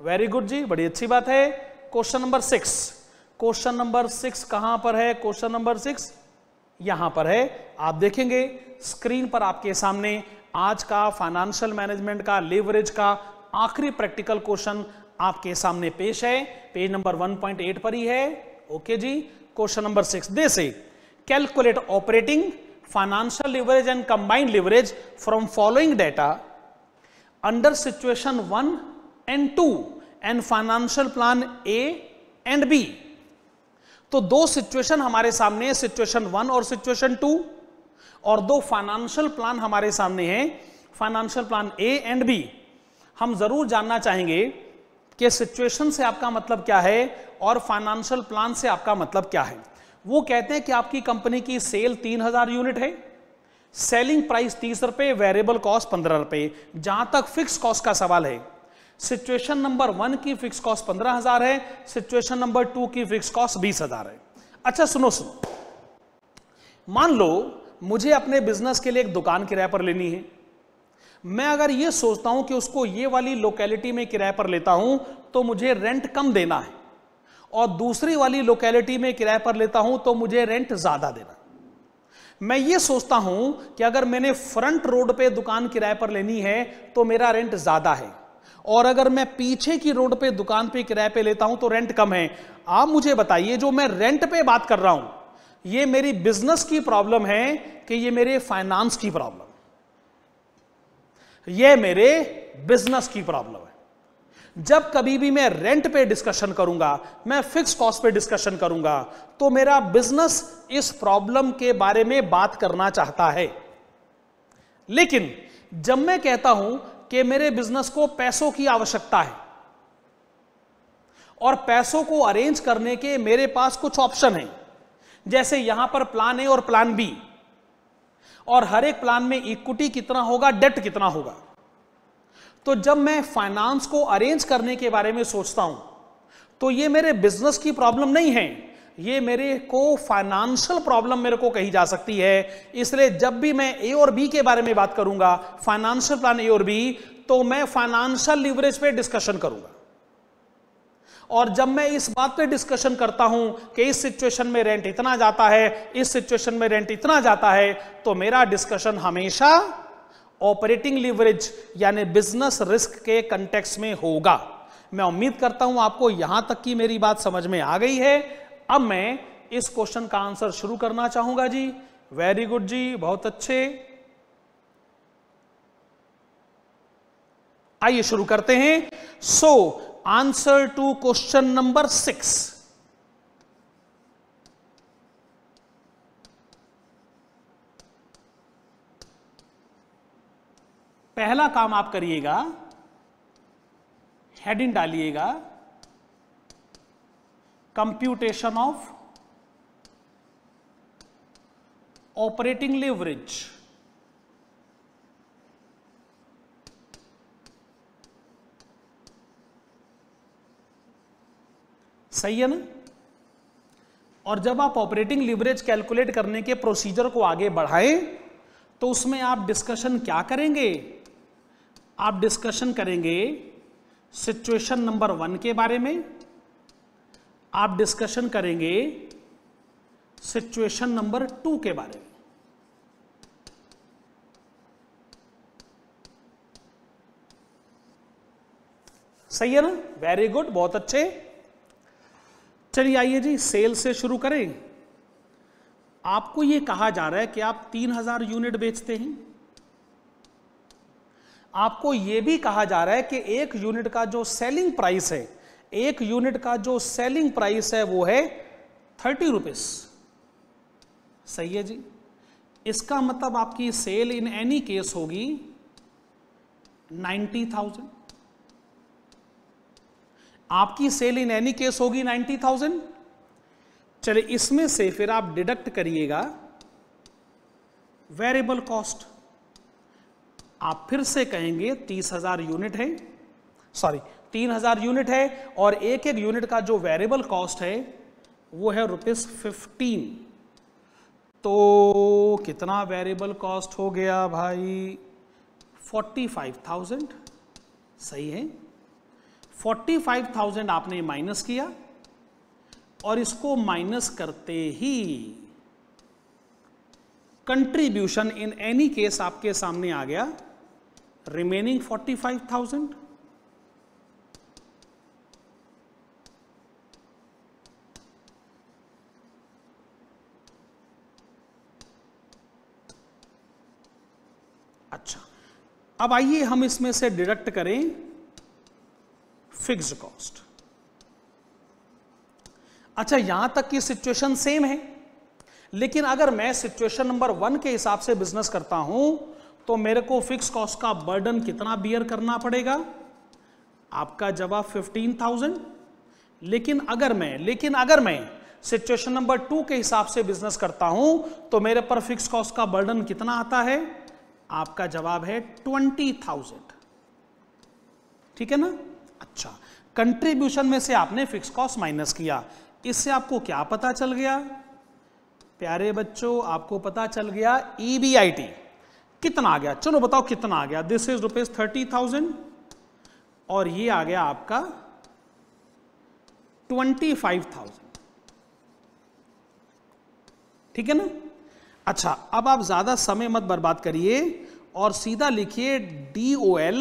वेरी गुड जी बड़ी अच्छी बात है question number six question number six कहां पर है क्वेश्चन नंबर सिक्स यहां पर है आप देखेंगे स्क्रीन पर आपके सामने आज का फाइनेंशियल मैनेजमेंट का लेवरेज का आखिरी प्रैक्टिकल क्वेश्चन आपके सामने पेश है पेज नंबर 1.8 पर ही है ओके जी question number six they say calculate operating financial leverage and combined leverage from following data under situation one and two and financial plan A and B तो दो सिचुएशन हमारे सामने है सिचुएशन वन और सिचुएशन टू और दो financial plan हमारे सामने हैं financial plan A and B हम जरूर जानना चाहेंगे कि सिचुएशन से आपका मतलब क्या है और फाइनेंशियल प्लान से आपका मतलब क्या है वो कहते हैं कि आपकी कंपनी की सेल तीन हजार यूनिट है सेलिंग प्राइस तीस रुपए वेरिएबल कॉस्ट पंद्रह रुपए जहां तक फिक्स कॉस्ट का सवाल है सिचुएशन नंबर वन की फिक्स कॉस्ट पंद्रह हजार है सिचुएशन नंबर टू की फिक्स कॉस्ट बीस हजार है अच्छा सुनो सुनो मान लो मुझे अपने बिजनेस के लिए एक दुकान किराए पर लेनी है मैं अगर यह सोचता हूं कि उसको ये वाली लोकेलिटी में किराए पर लेता हूं तो मुझे रेंट कम देना है और दूसरी वाली लोकेलिटी में किराए पर लेता हूं तो मुझे रेंट ज्यादा देना मैं ये सोचता हूं कि अगर मैंने फ्रंट रोड पे दुकान किराए पर लेनी है तो मेरा रेंट ज्यादा है और अगर मैं पीछे की रोड पे दुकान पे किराए पे लेता हूं तो रेंट कम है आप मुझे बताइए जो मैं रेंट पे बात कर रहा हूं ये मेरी बिजनेस की प्रॉब्लम है कि ये मेरे फाइनेंस की प्रॉब्लम ये मेरे बिजनेस की प्रॉब्लम है जब कभी भी मैं रेंट पे डिस्कशन करूंगा मैं फिक्स कॉस्ट पे डिस्कशन करूंगा तो मेरा बिजनेस इस प्रॉब्लम के बारे में बात करना चाहता है लेकिन जब मैं कहता हूं कि मेरे बिजनेस को पैसों की आवश्यकता है और पैसों को अरेंज करने के मेरे पास कुछ ऑप्शन है जैसे यहां पर प्लान ए और प्लान बी और हर एक प्लान में इक्विटी कितना होगा डेट कितना होगा तो जब मैं फाइनेंस को अरेंज करने के बारे में सोचता हूं तो ये मेरे बिजनेस की प्रॉब्लम नहीं है ये मेरे को फाइनेंशियल प्रॉब्लम मेरे को कही जा सकती है इसलिए जब भी मैं ए और बी के बारे में बात करूंगा फाइनेंशियल प्लान ए और बी तो मैं फाइनेंशियल लिवरेज पे डिस्कशन करूंगा और जब मैं इस बात पे डिस्कशन करता हूं कि इस सिचुएशन में रेंट इतना जाता है इस सिचुएशन में रेंट इतना जाता है तो मेरा डिस्कशन हमेशा ऑपरेटिंग लीवरेज यानी बिजनेस रिस्क के कंटेक्स में होगा मैं उम्मीद करता हूं आपको यहां तक की मेरी बात समझ में आ गई है अब मैं इस क्वेश्चन का आंसर शुरू करना चाहूंगा जी वेरी गुड जी बहुत अच्छे आइए शुरू करते हैं so answer to question number six पहला काम आप करिएगा हेडिंग डालिएगा कंप्यूटेशन ऑफ ऑपरेटिंग लेवरेज सही है ना और जब आप ऑपरेटिंग लिवरेज कैलकुलेट करने के प्रोसीजर को आगे बढ़ाएं तो उसमें आप डिस्कशन क्या करेंगे आप डिस्कशन करेंगे सिचुएशन नंबर वन के बारे में आप डिस्कशन करेंगे सिचुएशन नंबर टू के बारे में सही है ना वेरी गुड बहुत अच्छे चलिए आइए जी सेल से शुरू करें आपको यह कहा जा रहा है कि आप 3000 यूनिट बेचते हैं आपको यह भी कहा जा रहा है कि एक यूनिट का जो सेलिंग प्राइस है एक यूनिट का जो सेलिंग प्राइस है वो है थर्टी रुपीज सही है जी इसका मतलब आपकी सेल इन एनी केस होगी नाइन्टी थाउजेंड आपकी सेल इन एनी केस होगी नाइन्टी थाउजेंड चले इसमें से फिर आप डिडक्ट करिएगा वेरिएबल कॉस्ट आप फिर से कहेंगे तीस हजार यूनिट है सॉरी तीन हजार यूनिट है और एक एक यूनिट का जो वेरिएबल कॉस्ट है वो है रुपीज फिफ्टीन तो कितना वेरिएबल कॉस्ट हो गया भाई फोर्टी फाइव थाउजेंड सही है फोर्टी फाइव थाउजेंड आपने माइनस किया और इसको माइनस करते ही कंट्रीब्यूशन इन एनी केस आपके सामने आ गया remaining 45,000 अच्छा अब आइए हम इसमें से डिडक्ट करें फिक्स्ड कॉस्ट अच्छा यहां तक की सिचुएशन सेम है लेकिन अगर मैं सिचुएशन नंबर वन के हिसाब से बिजनेस करता हूं तो मेरे को फिक्स कॉस्ट का बर्डन कितना बियर करना पड़ेगा आपका जवाब फिफ्टीन थाउजेंड लेकिन अगर मैं लेकिन अगर मैं सिचुएशन नंबर टू के हिसाब से बिजनेस करता हूं तो मेरे पर फिक्स कॉस्ट का बर्डन कितना आता है आपका जवाब है ट्वेंटी थाउजेंड ठीक है ना अच्छा कंट्रीब्यूशन में से आपने फिक्स कॉस्ट माइनस किया इससे आपको क्या पता चल गया प्यारे बच्चों आपको पता चल गया ईबीआईटी e कितना आ गया चलो बताओ कितना आ गया this is rupees thirty thousand और ये आ गया आपका ट्वेंटी फाइव थाउजेंड ठीक है ना अच्छा अब आप ज्यादा समय मत बर्बाद करिए और सीधा लिखिए डी ओ एल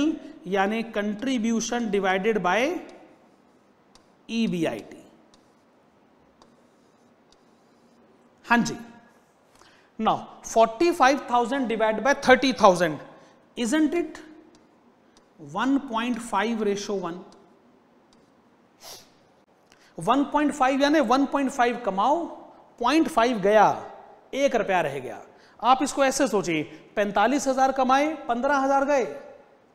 यानी contribution divided by E B I T हां जी Now 45,000 divided by 30,000 isn't it 1.5 ratio 1 1.5 यानी 1.5 कमाओ 0.5 गया एक रुपया रह गया आप इसको ऐसे सोचिए पैंतालीस हजार कमाए पंद्रह हजार गए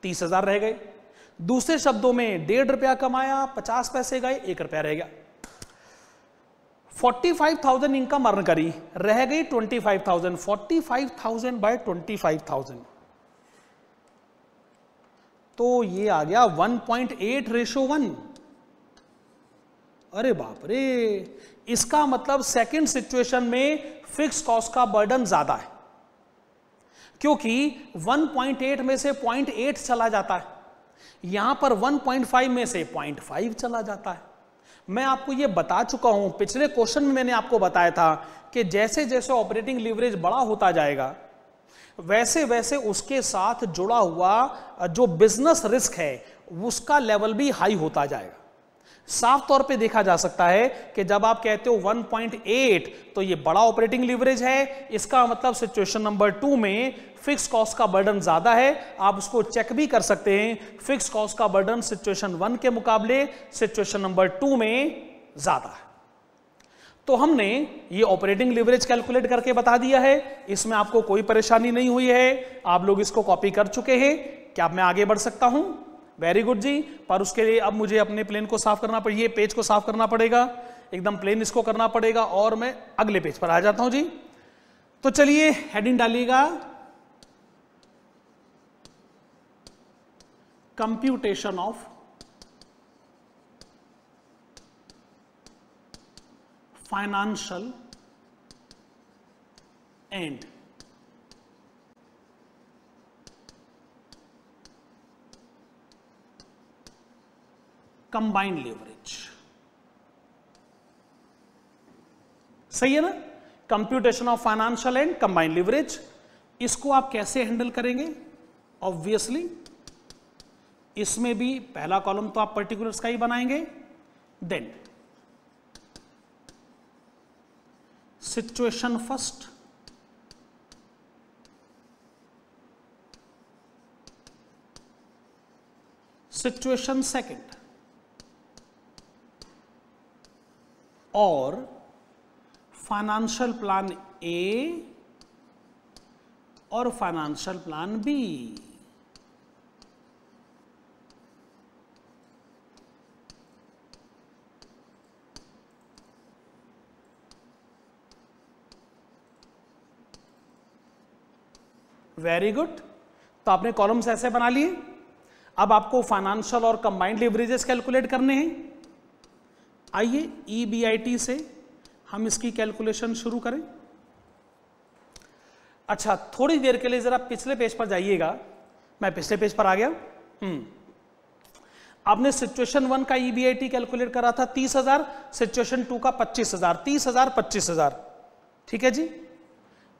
तीस हजार रह गए दूसरे शब्दों में डेढ़ रुपया कमाया पचास पैसे गए एक रुपया रह गया 45,000 इनकम अर्न करी रह गई 25,000 45,000 बाय 25,000 तो ये आ गया 1.8 रेशो वन अरे बाप रे इसका मतलब सेकंड सिचुएशन में फिक्स कॉस्ट का बर्डन ज्यादा है क्योंकि 1.8 में से 0.8 चला जाता है यहां पर 1.5 में से 0.5 चला जाता है मैं आपको ये बता चुका हूं पिछले क्वेश्चन में मैंने आपको बताया था कि जैसे जैसे ऑपरेटिंग लीवरेज बड़ा होता जाएगा वैसे वैसे उसके साथ जुड़ा हुआ जो बिजनेस रिस्क है उसका लेवल भी हाई होता जाएगा साफ तौर पे देखा जा सकता है कि जब आप कहते हो 1.8 तो ये बड़ा ऑपरेटिंग लीवरेज है इसका मतलब सिचुएशन नंबर टू में फिक्स कॉस्ट का बर्डन ज्यादा है आप उसको चेक भी कर सकते हैं फिक्स कॉस्ट का बर्डन सिचुएशन वन के मुकाबले सिचुएशन नंबर टू में ज्यादा है तो हमने ये ऑपरेटिंग लिवरेज कैलकुलेट करके बता दिया है इसमें आपको कोई परेशानी नहीं हुई है आप लोग इसको कॉपी कर चुके हैं क्या मैं आगे बढ़ सकता हूं वेरी गुड जी पर उसके लिए अब मुझे अपने प्लेन को साफ करना पड़े ये पेज को साफ करना पड़ेगा एकदम प्लेन इसको करना पड़ेगा और मैं अगले पेज पर आ जाता हूं जी तो चलिए हेडिंग डालिएगा computation of financial and combined leverage सही है ना computation of financial and combined leverage इसको आप कैसे हैंडल करेंगे ऑब्वियसली इसमें भी पहला कॉलम तो आप पर्टिकुलर्स का ही बनाएंगे then situation first situation second और फाइनेंशियल प्लान ए और financial plan B very good तो आपने कॉलम्स ऐसे बना लिए अब आपको फाइनेंशियल और कंबाइंड लिवरेजेस कैलकुलेट करने हैं आइए ई e से हम इसकी कैलकुलेशन शुरू करें अच्छा थोड़ी देर के लिए ज़रा पिछले पेज पर जाइएगा मैं पिछले पेज पर आ गया हम्म। आपने सिचुएशन वन का ई e कैलकुलेट करा था तीस हजार सिचुएशन टू का पच्चीस हजार तीस हजार पच्चीस हजार ठीक है जी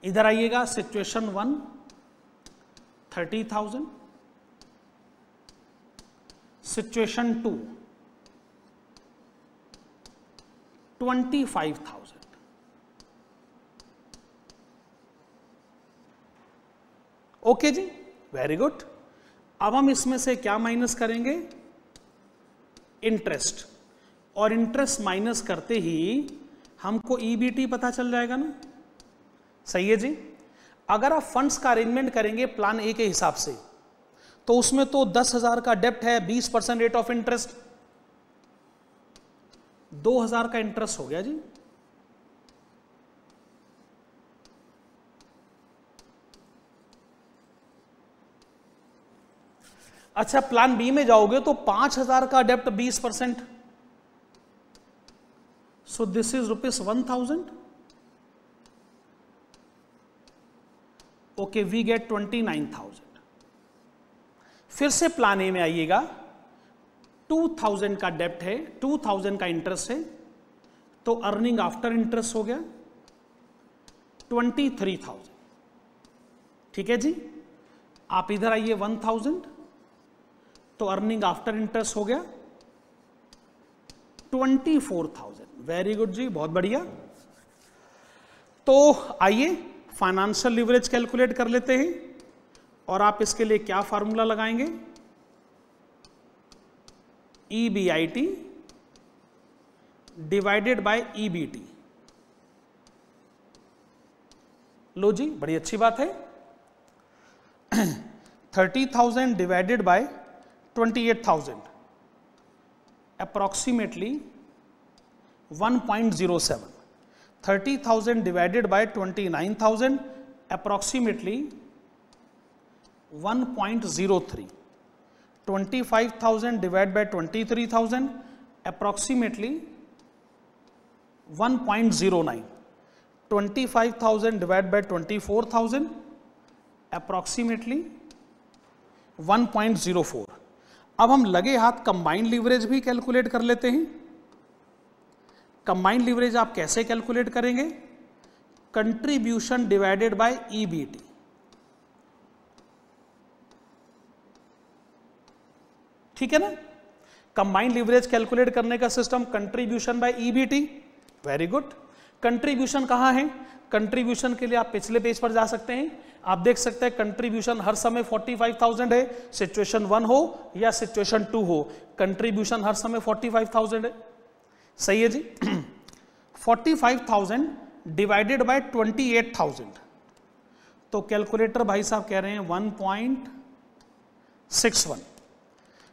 इधर आइएगा situation one thirty thousand situation two twenty five thousand okay जी वेरी गुड अब हम इसमें से क्या माइनस करेंगे इंटरेस्ट और इंटरेस्ट माइनस करते ही हमको ईबीटी e पता चल जाएगा ना सही है जी अगर आप फंड्स का अरेंजमेंट करेंगे प्लान ए के हिसाब से तो उसमें तो दस हजार का डेप्ट है बीस परसेंट रेट ऑफ इंटरेस्ट दो हजार का इंटरेस्ट हो गया जी अच्छा प्लान बी में जाओगे तो पांच हजार का डेप्ट बीस percent so this is rupees one thousand okay we get twenty nine thousand फिर से प्लान ए में आइएगा 2000 का डेप्ट है 2000 का इंटरेस्ट है तो अर्निंग आफ्टर इंटरेस्ट हो गया 23,000 ठीक है जी आप इधर आइए 1000 तो अर्निंग आफ्टर इंटरेस्ट हो गया 24,000 वेरी गुड जी बहुत बढ़िया तो आइए फाइनेंशियल लिवरेज कैलकुलेट कर लेते हैं और आप इसके लिए क्या फार्मूला लगाएंगे E B I T divided by E B T लो जी बड़ी अच्छी बात है thirty thousand divided by twenty eight thousand approximately one point zero seven thirty thousand divided by twenty nine thousand approximately one point zero three 25,000 thousand divide 23,000 twenty 1.09. 25,000 approximately one 24,000 zero 1.04. अब हम लगे हाथ कंबाइंड लीवरेज भी calculate कर लेते हैं combined leverage आप कैसे कैलकुलेट करेंगे कंट्रीब्यूशन डिवाइडेड बाय ईबीटी ठीक है ना कंबाइंड लिवरेज कैलकुलेट करने का system contribution by EBT very good contribution कहां है कंट्रीब्यूशन के लिए आप पिछले पेज पर जा सकते हैं आप देख सकते हैं कंट्रीब्यूशन हर समय 45,000 है सिचुएशन वन हो या सिचुएशन टू हो कंट्रीब्यूशन हर समय 45,000 है सही है जी 45,000 डिवाइडेड बाय 28,000 तो कैलकुलेटर भाई साहब कह रहे हैं 1.61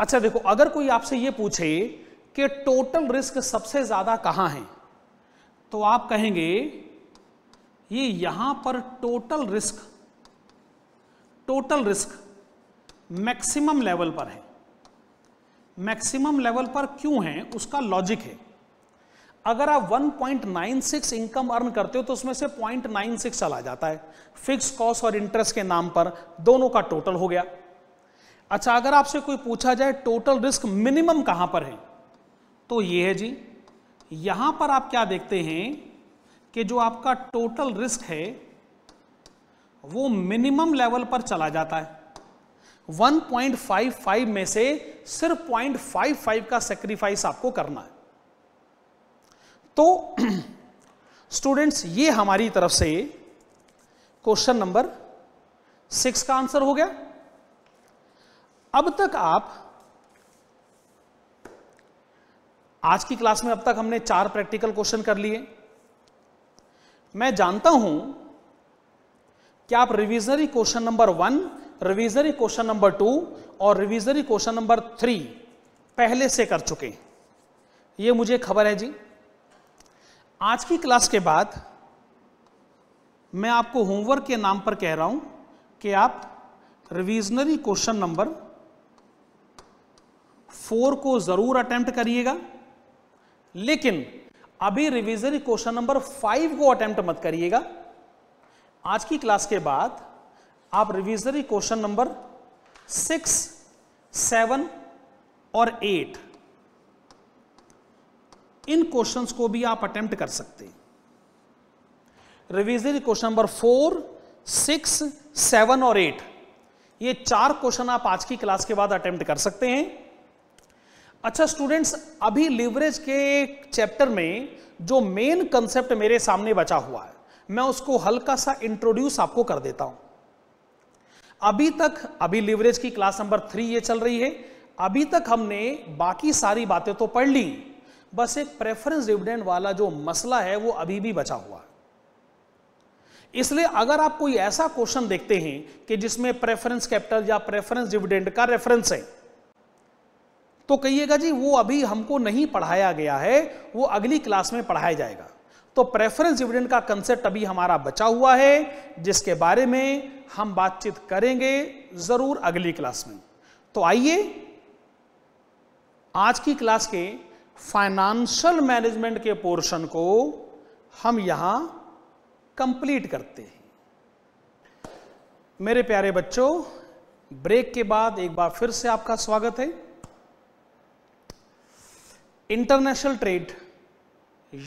अच्छा देखो अगर कोई आपसे ये पूछे कि टोटल रिस्क सबसे ज़्यादा कहाँ है तो आप कहेंगे ये यहां पर total risk total risk maximum level पर है मैक्सिमम लेवल पर क्यों है उसका लॉजिक है अगर आप 1.96 इनकम अर्न करते हो तो उसमें से 0.96 चला जाता है फिक्स कॉस्ट और इंटरेस्ट के नाम पर दोनों का टोटल हो गया अच्छा अगर आपसे कोई पूछा जाए टोटल रिस्क मिनिमम कहां पर है तो ये है जी यहां पर आप क्या देखते हैं कि जो आपका टोटल रिस्क है वो मिनिमम लेवल पर चला जाता है 1.55 में से सिर्फ 0.55 का सेक्रीफाइस आपको करना है तो स्टूडेंट्स ये हमारी तरफ से क्वेश्चन नंबर सिक्स का आंसर हो गया अब तक आप आज की क्लास में अब तक हमने चार प्रैक्टिकल क्वेश्चन कर लिए मैं जानता हूं कि आप revisionary question number one revisionary question number two और रिविजनरी क्वेश्चन नंबर थ्री पहले से कर चुके ये मुझे खबर है जी आज की क्लास के बाद मैं आपको होमवर्क के नाम पर कह रहा हूं कि आप रिविजनरी क्वेश्चन नंबर फोर को जरूर अटेम्प्ट करिएगा लेकिन अभी रिविजन क्वेश्चन नंबर फाइव को अटेम्प्ट मत करिएगा आज की क्लास के बाद आप revisionary question number six seven और एट इन क्वेश्चंस को भी आप अटेम्प्ट कर सकते हैं revisionary question number four six seven और एट ये चार क्वेश्चन आप आज की क्लास के बाद अटेम्प्ट कर सकते हैं अच्छा स्टूडेंट्स अभी लिवरेज के चैप्टर में जो मेन कंसेप्ट मेरे सामने बचा हुआ है मैं उसको हल्का सा इंट्रोड्यूस आपको कर देता हूं अभी तक अभी लिवरेज की क्लास नंबर थ्री ये चल रही है अभी तक हमने बाकी सारी बातें तो पढ़ ली बस एक प्रेफरेंस डिविडेंड वाला जो मसला है वो अभी भी बचा हुआ है इसलिए अगर आप कोई ऐसा क्वेश्चन देखते हैं कि जिसमें प्रेफरेंस कैपिटल या प्रेफरेंस डिविडेंड का रेफरेंस है तो कहिएगा जी वो अभी हमको नहीं पढ़ाया गया है वो अगली क्लास में पढ़ाया जाएगा तो प्रेफरेंस डिविडेंड का कंसेप्ट अभी हमारा बचा हुआ है जिसके बारे में हम बातचीत करेंगे जरूर अगली क्लास में तो आइए आज की क्लास के फाइनेंशियल मैनेजमेंट के पोर्शन को हम यहां कंप्लीट करते हैं मेरे प्यारे बच्चों ब्रेक के बाद एक बार फिर से आपका स्वागत है international trade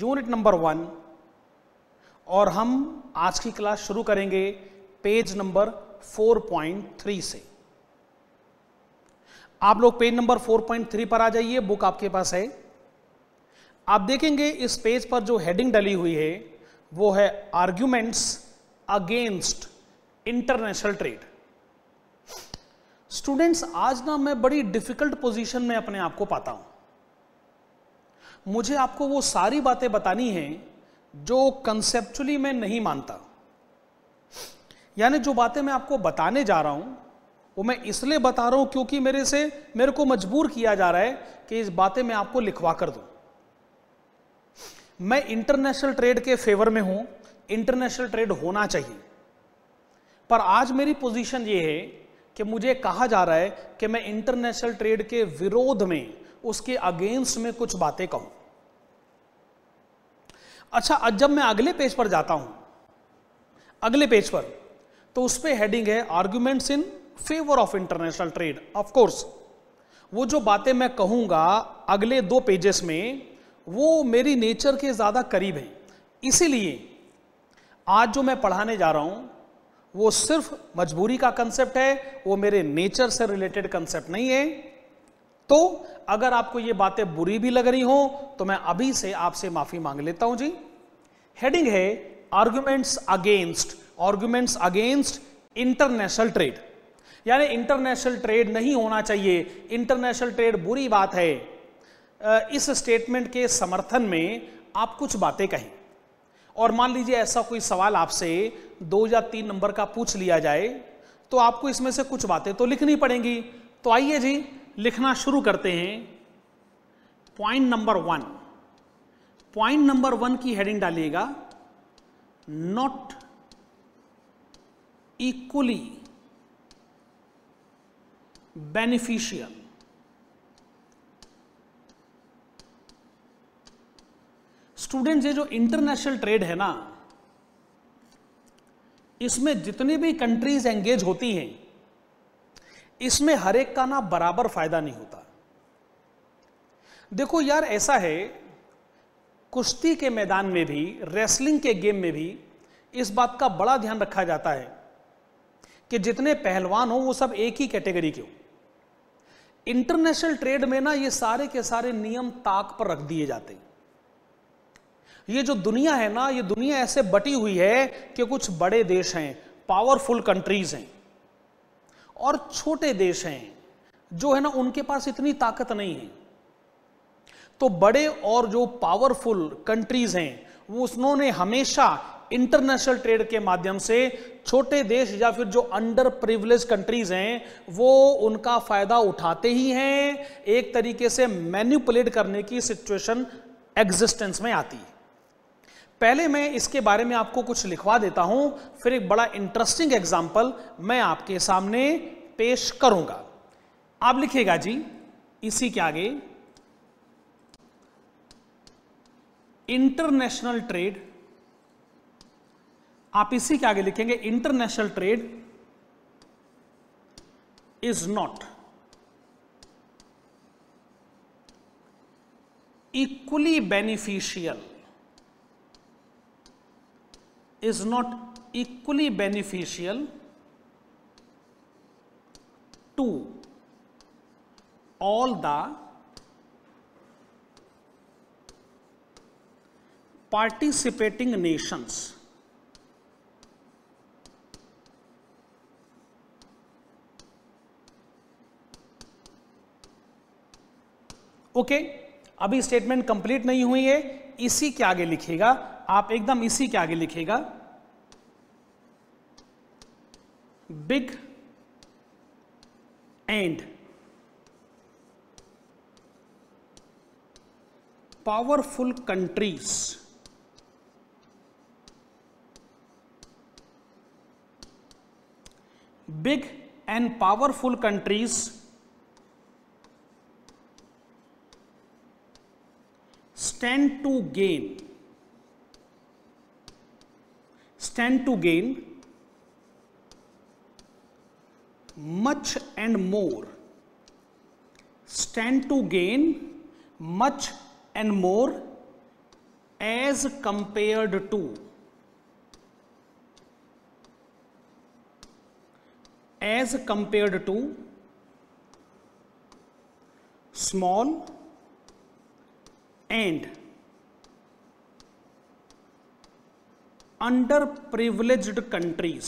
unit number one और हम आज की क्लास शुरू करेंगे पेज नंबर 4.3 से आप लोग पेज नंबर 4.3 पर आ जाइए बुक आपके पास है आप देखेंगे इस पेज पर जो हेडिंग डली हुई है वो है arguments against international trade students आज ना मैं बड़ी डिफिकल्ट पोजीशन में अपने आप को पाता हूं मुझे आपको वो सारी बातें बतानी हैं जो कंसेप्चुअली मैं नहीं मानता यानी जो बातें मैं आपको बताने जा रहा हूं वो मैं इसलिए बता रहा हूं क्योंकि मेरे से मेरे को मजबूर किया जा रहा है कि इस बातें मैं आपको लिखवा कर दू मैं इंटरनेशनल ट्रेड के फेवर में हूँ इंटरनेशनल ट्रेड होना चाहिए पर आज मेरी पोजीशन ये है कि मुझे कहा जा रहा है कि मैं इंटरनेशनल ट्रेड के विरोध में उसके अगेंस्ट में कुछ बातें कहूं अच्छा जब मैं अगले पेज पर जाता हूं अगले पेज पर तो उस पर हेडिंग है arguments in favour of international trade of course वो जो बातें मैं कहूंगा अगले दो पेजेस में वो मेरी नेचर के ज़्यादा करीब है इसीलिए आज जो मैं पढ़ाने जा रहा हूं वो सिर्फ मजबूरी का कंसेप्ट है वो मेरे नेचर से रिलेटेड कंसेप्ट नहीं है तो अगर आपको ये बातें बुरी भी लग रही हो तो मैं अभी से आपसे माफी मांग लेता हूं जी हेडिंग है arguments against arguments against international trade यानी इंटरनेशनल ट्रेड नहीं होना चाहिए इंटरनेशनल ट्रेड बुरी बात है इस स्टेटमेंट के समर्थन में आप कुछ बातें कहें और मान लीजिए ऐसा कोई सवाल आपसे दो या तीन नंबर का पूछ लिया जाए तो आपको इसमें से कुछ बातें तो लिखनी पड़ेंगी तो आइए जी लिखना शुरू करते हैं point number one point number one की हेडिंग डालिएगा नॉट इक्वली बेनिफिशियल स्टूडेंट ये जो इंटरनेशनल ट्रेड है ना इसमें जितनी भी कंट्रीज एंगेज होती हैं इसमें हर एक का ना बराबर फायदा नहीं होता देखो यार ऐसा है कुश्ती के मैदान में भी रेसलिंग के गेम में भी इस बात का बड़ा ध्यान रखा जाता है कि जितने पहलवान हो वो सब एक ही कैटेगरी के हो इंटरनेशनल ट्रेड में ना ये सारे के सारे नियम ताक पर रख दिए जाते हैं ये जो दुनिया है ना ये दुनिया ऐसे बटी हुई है कि कुछ बड़े देश हैं पावरफुल कंट्रीज हैं और छोटे देश हैं जो है ना उनके पास इतनी ताकत नहीं है तो बड़े और जो पावरफुल कंट्रीज हैं वो उन्होंने हमेशा इंटरनेशनल ट्रेड के माध्यम से छोटे देश या फिर जो अंडर प्रिविलेज कंट्रीज हैं वो उनका फायदा उठाते ही हैं एक तरीके से मैन्यूपुलेट करने की सिचुएशन एग्जिस्टेंस में आती है पहले मैं इसके बारे में आपको कुछ लिखवा देता हूं फिर एक बड़ा इंटरेस्टिंग एग्जाम्पल मैं आपके सामने पेश करूंगा आप लिखिएगा जी इसी के आगे इंटरनेशनल ट्रेड आप इसी के आगे लिखेंगे international trade is not equally beneficial is not equally beneficial to all the participating nations. Okay okay? अभी स्टेटमेंट कंप्लीट नहीं हुई है इसी के आगे लिखेगा आप एकदम इसी के आगे लिखेगा big and powerful countries big and powerful countries stand to gain stand to gain much and more stand to gain much and more as compared to as compared to small and under privilege countries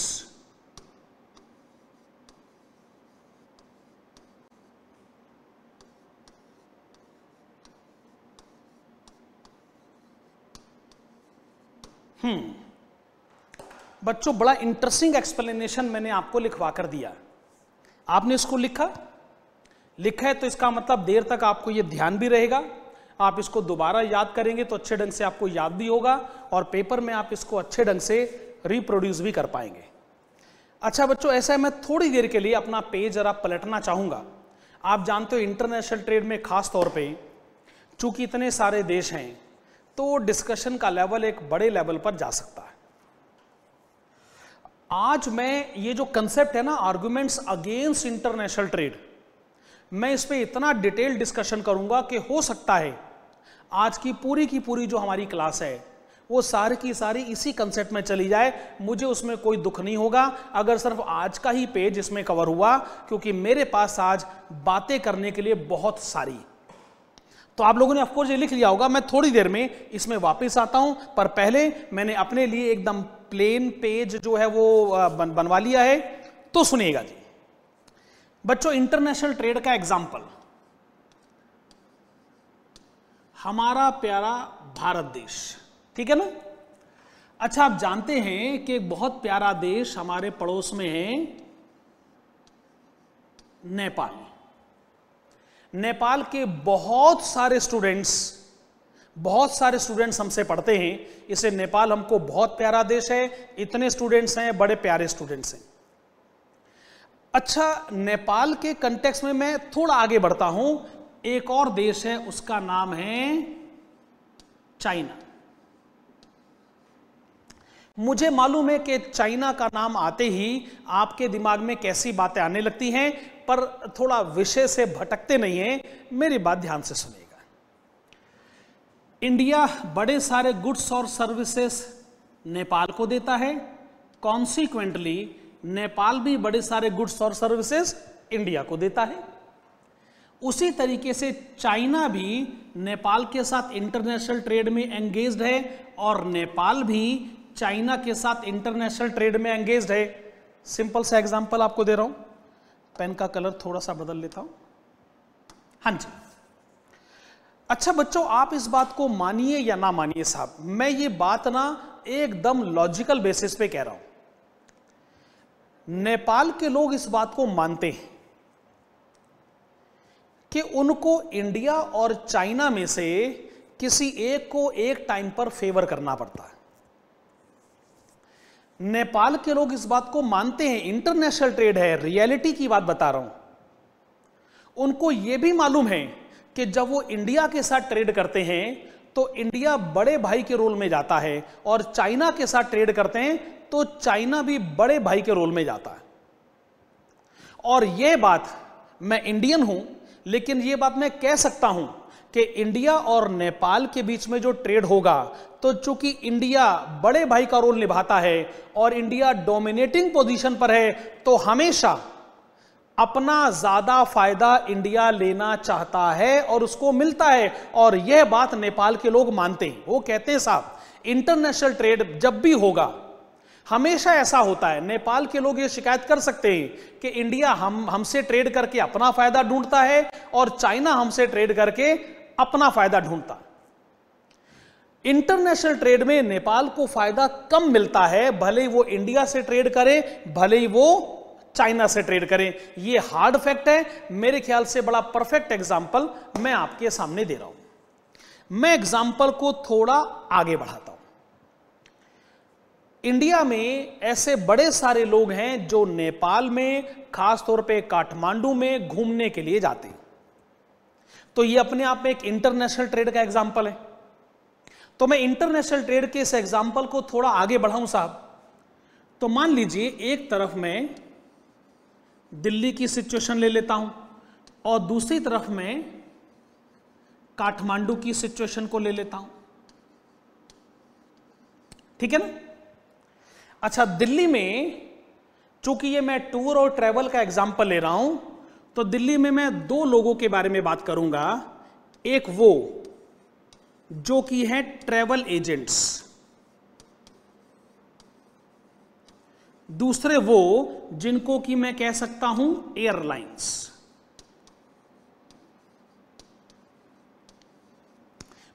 hmm बच्चों बड़ा interesting explanation मैंने आपको लिखवा कर दिया आपने इसको लिखा लिखा है तो इसका मतलब देर तक आपको यह ध्यान भी रहेगा आप इसको दोबारा याद करेंगे तो अच्छे ढंग से आपको याद भी होगा और पेपर में आप इसको अच्छे ढंग से रिप्रोड्यूस भी कर पाएंगे अच्छा बच्चों ऐसा है मैं थोड़ी देर के लिए अपना पेज जरा पलटना चाहूँगा आप जानते हो इंटरनेशनल ट्रेड में खास तौर पे चूंकि इतने सारे देश हैं तो डिस्कशन का लेवल एक बड़े लेवल पर जा सकता है आज मैं ये जो कंसेप्ट है ना आर्ग्यूमेंट्स अगेंस्ट इंटरनेशनल ट्रेड मैं इस पर इतना डिटेल डिस्कशन करूंगा कि हो सकता है आज की पूरी की पूरी जो हमारी क्लास है वो सारी की सारी इसी कंसेप्ट में चली जाए मुझे उसमें कोई दुख नहीं होगा अगर सिर्फ आज का ही पेज इसमें कवर हुआ क्योंकि मेरे पास आज बातें करने के लिए बहुत सारी तो आप लोगों ने ऑफकोर्स ये लिख लिया होगा मैं थोड़ी देर में इसमें वापस आता हूं पर पहले मैंने अपने लिए एकदम प्लेन पेज जो है वो बनवा लिया है तो सुनिएगा जी बच्चों इंटरनेशनल ट्रेड का एग्जाम्पल हमारा प्यारा भारत देश ठीक है ना अच्छा आप जानते हैं कि एक बहुत प्यारा देश हमारे पड़ोस में है नेपाल नेपाल के बहुत सारे स्टूडेंट्स बहुत सारे स्टूडेंट्स हमसे पढ़ते हैं इसे नेपाल हमको बहुत प्यारा देश है इतने स्टूडेंट्स हैं बड़े प्यारे स्टूडेंट्स हैं अच्छा नेपाल के कंटेक्स में मैं थोड़ा आगे बढ़ता हूं एक और देश है उसका नाम है चाइना मुझे मालूम है कि चाइना का नाम आते ही आपके दिमाग में कैसी बातें आने लगती हैं पर थोड़ा विषय से भटकते नहीं है मेरी बात ध्यान से सुनिएगा इंडिया बड़े सारे गुड्स और सर्विसेस नेपाल को देता है कॉन्सिक्वेंटली नेपाल भी बड़े सारे गुड्स और सर्विसेज इंडिया को देता है उसी तरीके से चाइना भी नेपाल के साथ इंटरनेशनल ट्रेड में एंगेज है और नेपाल भी चाइना के साथ इंटरनेशनल ट्रेड में एंगेज है सिंपल सा एग्जांपल आपको दे रहा हूं पेन का कलर थोड़ा सा बदल लेता हूं हां जी अच्छा बच्चों आप इस बात को मानिए या ना मानिए साहब मैं ये बात ना एकदम लॉजिकल बेसिस पे कह रहा हूं नेपाल के लोग इस बात को मानते हैं कि उनको इंडिया और चाइना में से किसी एक को एक टाइम पर फेवर करना पड़ता है नेपाल के लोग इस बात को मानते हैं इंटरनेशनल ट्रेड है रियलिटी की बात बता रहा हूं उनको यह भी मालूम है कि जब वो इंडिया के साथ ट्रेड करते हैं तो इंडिया बड़े भाई के रोल में जाता है और चाइना के साथ ट्रेड करते हैं तो चाइना भी बड़े भाई के रोल में जाता है और यह बात मैं इंडियन हूं लेकिन यह बात मैं कह सकता हूं कि इंडिया और नेपाल के बीच में जो ट्रेड होगा तो चूंकि इंडिया बड़े भाई का रोल निभाता है और इंडिया डोमिनेटिंग पोजीशन पर है तो हमेशा अपना ज्यादा फायदा इंडिया लेना चाहता है और उसको मिलता है और यह बात नेपाल के लोग मानते हैं वो कहते हैं साहब इंटरनेशनल ट्रेड जब भी होगा हमेशा ऐसा होता है नेपाल के लोग ये शिकायत कर सकते हैं कि इंडिया हम हमसे ट्रेड करके अपना फायदा ढूंढता है और चाइना हमसे ट्रेड करके अपना फायदा ढूंढता इंटरनेशनल ट्रेड में नेपाल को फायदा कम मिलता है भले ही वो इंडिया से ट्रेड करे भले ही वो चाइना से ट्रेड करें ये हार्ड फैक्ट है मेरे ख्याल से बड़ा परफेक्ट एग्जाम्पल मैं आपके सामने दे रहा हूं मैं एग्जाम्पल को थोड़ा आगे बढ़ाता हूं इंडिया में ऐसे बड़े सारे लोग हैं जो नेपाल में खासतौर पे काठमांडू में घूमने के लिए जाते हैं तो ये अपने आप में एक इंटरनेशनल ट्रेड का एग्जाम्पल है तो मैं इंटरनेशनल ट्रेड के इस एग्जाम्पल को थोड़ा आगे बढ़ाऊं साहब तो मान लीजिए एक तरफ में दिल्ली की सिचुएशन ले लेता हूं और दूसरी तरफ मैं काठमांडू की सिचुएशन को ले लेता हूं ठीक है ना अच्छा दिल्ली में चूंकि ये मैं टूर और ट्रेवल का एग्जाम्पल ले रहा हूं तो दिल्ली में मैं दो लोगों के बारे में बात करूंगा एक वो जो कि है ट्रेवल एजेंट्स दूसरे वो जिनको कि मैं कह सकता हूं एयरलाइंस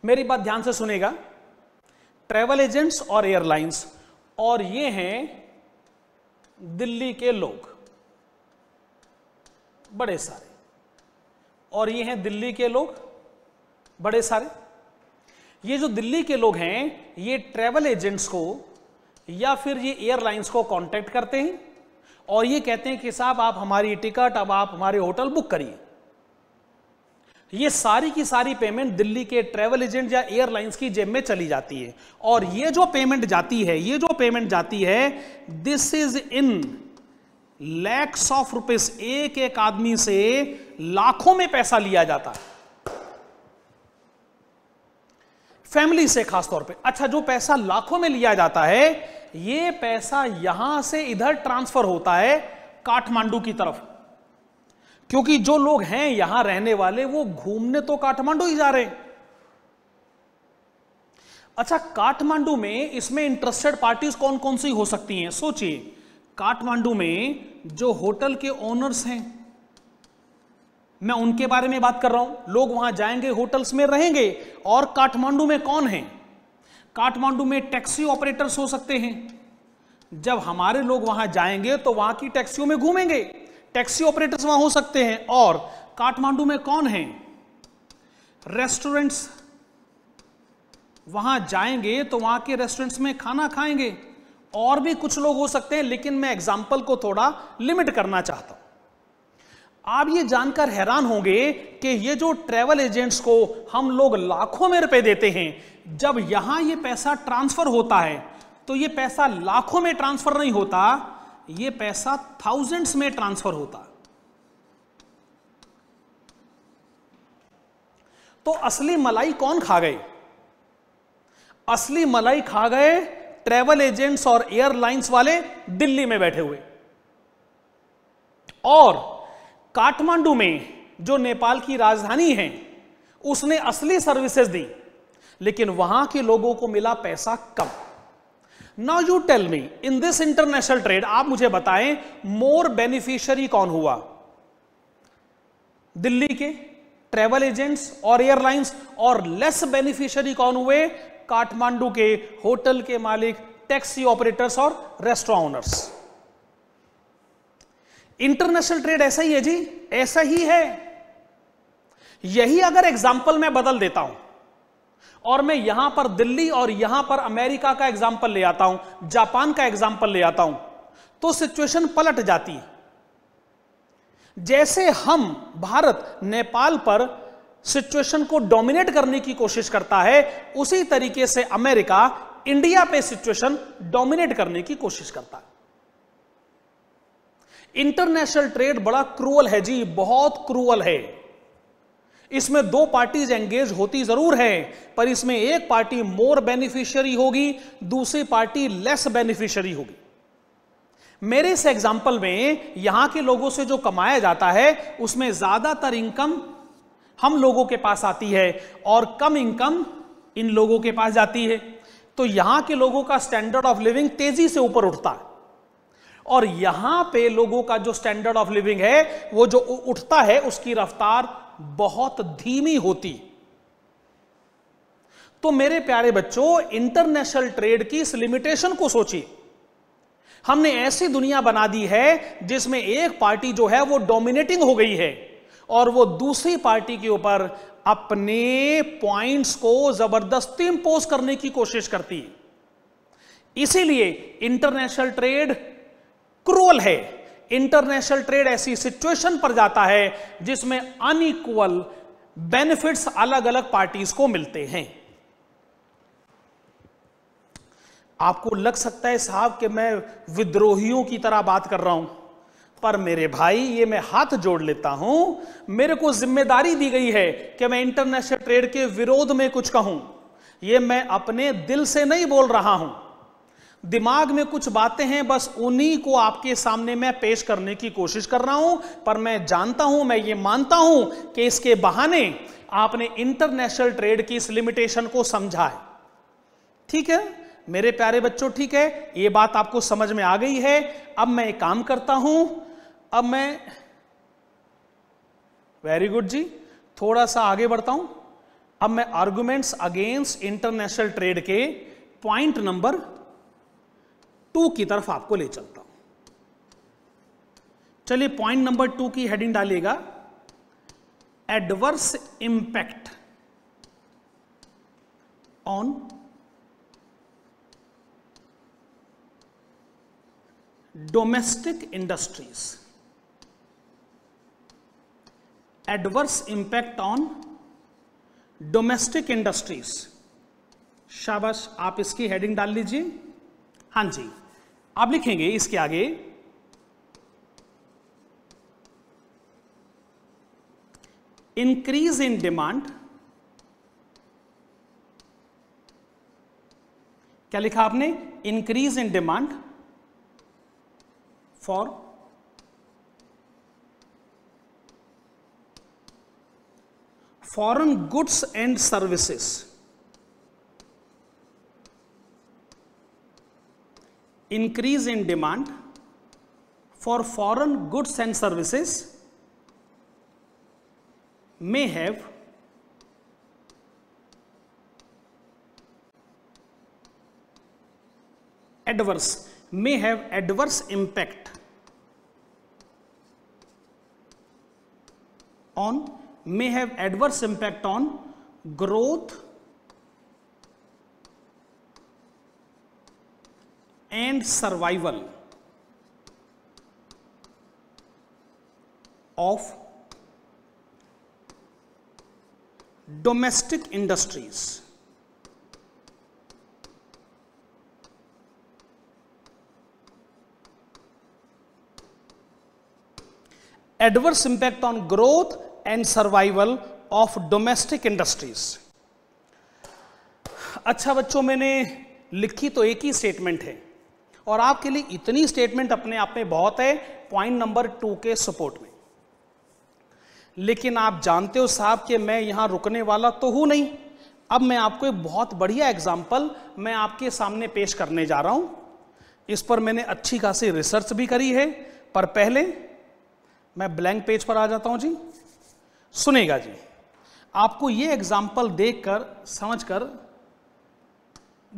मेरी बात ध्यान से सुनेगा ट्रेवल एजेंट्स और एयरलाइंस और ये हैं दिल्ली के लोग बड़े सारे और ये हैं दिल्ली के लोग बड़े सारे ये जो दिल्ली के लोग हैं ये ट्रेवल एजेंट्स को या फिर ये एयरलाइंस को कांटेक्ट करते हैं और ये कहते हैं कि साहब आप हमारी टिकट अब आप हमारे होटल बुक करिए ये सारी की सारी पेमेंट दिल्ली के ट्रेवल एजेंट या एयरलाइंस की जेब में चली जाती है और ये जो पेमेंट जाती है ये जो पेमेंट जाती है this is in lakhs of rupees एक एक आदमी से लाखों में पैसा लिया जाता है फैमिली से खासतौर पे अच्छा जो पैसा लाखों में लिया जाता है ये पैसा यहां से इधर ट्रांसफर होता है काठमांडू की तरफ क्योंकि जो लोग हैं यहां रहने वाले वो घूमने तो काठमांडू ही जा रहे अच्छा काठमांडू में इसमें इंटरेस्टेड पार्टीज कौन कौन सी हो सकती हैं सोचिए काठमांडू में जो होटल के ओनर्स हैं मैं उनके बारे में बात कर रहा हूं लोग वहां जाएंगे होटल्स में रहेंगे और काठमांडू में कौन है काठमांडू में टैक्सी ऑपरेटर्स हो सकते हैं जब हमारे लोग वहां जाएंगे तो वहां की टैक्सियों में घूमेंगे टैक्सी ऑपरेटर्स वहां हो सकते हैं और काठमांडू में कौन है रेस्टोरेंट्स वहां जाएंगे तो वहां के रेस्टोरेंट्स में खाना खाएंगे और भी कुछ लोग हो सकते हैं लेकिन मैं एग्जाम्पल को थोड़ा लिमिट करना चाहता हूं आप ये जानकर हैरान होंगे कि ये जो ट्रेवल एजेंट्स को हम लोग लाखों में रुपए देते हैं जब यहां ये पैसा ट्रांसफर होता है तो ये पैसा लाखों में ट्रांसफर नहीं होता ये पैसा थाउजेंड्स में ट्रांसफर होता तो असली मलाई कौन खा गए असली मलाई खा गए ट्रेवल एजेंट्स और एयरलाइंस वाले दिल्ली में बैठे हुए और काठमांडू में जो नेपाल की राजधानी है उसने असली सर्विसेज दी लेकिन वहां के लोगों को मिला पैसा कम now you tell me in this international trade आप मुझे बताएं मोर बेनिफिशियरी कौन हुआ दिल्ली के ट्रेवल एजेंट्स और एयरलाइंस और लेस बेनिफिशियरी कौन हुए काठमांडू के होटल के मालिक टैक्सी ऑपरेटर्स और रेस्टोरेंट ओनर्स इंटरनेशनल ट्रेड ऐसा ही है जी ऐसा ही है यही अगर एग्जाम्पल मैं बदल देता हूं और मैं यहां पर दिल्ली और यहां पर अमेरिका का एग्जाम्पल ले आता हूं जापान का एग्जाम्पल ले आता हूं तो सिचुएशन पलट जाती है जैसे हम भारत नेपाल पर सिचुएशन को डोमिनेट करने की कोशिश करता है उसी तरीके से अमेरिका इंडिया पे सिचुएशन डोमिनेट करने की कोशिश करता है इंटरनेशनल ट्रेड बड़ा क्रूअल है जी बहुत क्रूअल है इसमें दो पार्टीज एंगेज होती जरूर है पर इसमें एक पार्टी मोर बेनिफिशियरी होगी दूसरी पार्टी लेस बेनिफिशियरी होगी मेरे इस एग्जाम्पल में यहां के लोगों से जो कमाया जाता है उसमें ज्यादातर इनकम हम लोगों के पास आती है और कम इनकम इन लोगों के पास जाती है तो यहां के लोगों का स्टैंडर्ड ऑफ लिविंग तेजी से ऊपर उठता है और यहां पे लोगों का जो स्टैंडर्ड ऑफ लिविंग है वो जो उठता है उसकी रफ्तार बहुत धीमी होती तो मेरे प्यारे बच्चों इंटरनेशनल ट्रेड की इस लिमिटेशन को सोचिए हमने ऐसी दुनिया बना दी है जिसमें एक पार्टी जो है वो डोमिनेटिंग हो गई है और वो दूसरी पार्टी के ऊपर अपने पॉइंट्स को जबरदस्ती इंपोज करने की कोशिश करती है इसीलिए इंटरनेशनल ट्रेड क्रूअल है इंटरनेशनल ट्रेड ऐसी सिचुएशन पर जाता है जिसमें अनइक्वल बेनिफिट्स अलग अलग पार्टीज को मिलते हैं आपको लग सकता है साहब कि मैं विद्रोहियों की तरह बात कर रहा हूं पर मेरे भाई ये मैं हाथ जोड़ लेता हूं मेरे को जिम्मेदारी दी गई है कि मैं इंटरनेशनल ट्रेड के विरोध में कुछ कहूं यह मैं अपने दिल से नहीं बोल रहा हूं दिमाग में कुछ बातें हैं बस उन्हीं को आपके सामने मैं पेश करने की कोशिश कर रहा हूं पर मैं जानता हूं मैं ये मानता हूं कि इसके बहाने आपने इंटरनेशनल ट्रेड की इस लिमिटेशन को समझा है ठीक है मेरे प्यारे बच्चों ठीक है ये बात आपको समझ में आ गई है अब मैं एक काम करता हूं अब मैं वेरी गुड जी थोड़ा सा आगे बढ़ता हूं अब मैं आर्गुमेंट्स अगेंस्ट इंटरनेशनल ट्रेड के पॉइंट नंबर टू की तरफ आपको ले चलता हूं चलिए पॉइंट नंबर टू की हेडिंग डालिएगा adverse impact on domestic industries adverse impact on domestic industries शाबाश आप इसकी हेडिंग डाल लीजिए हां जी आप लिखेंगे इसके आगे इंक्रीज इन डिमांड क्या लिखा आपने increase in demand for foreign goods and services increase in demand for foreign goods and services may have adverse may have adverse impact on may have adverse impact on growth and survival of domestic industries adverse impact on growth and survival of domestic industries अच्छा बच्चों मैंने लिखी तो एक ही statement है और आपके लिए इतनी स्टेटमेंट अपने आप में बहुत है पॉइंट नंबर टू के सपोर्ट में लेकिन आप जानते हो साहब कि मैं यहां रुकने वाला तो हूं नहीं अब मैं आपको एक बहुत बढ़िया एग्जाम्पल मैं आपके सामने पेश करने जा रहा हूं इस पर मैंने अच्छी खासी रिसर्च भी करी है पर पहले मैं ब्लैंक पेज पर आ जाता हूं जी सुनेगा जी आपको यह एग्जाम्पल देखकर समझकर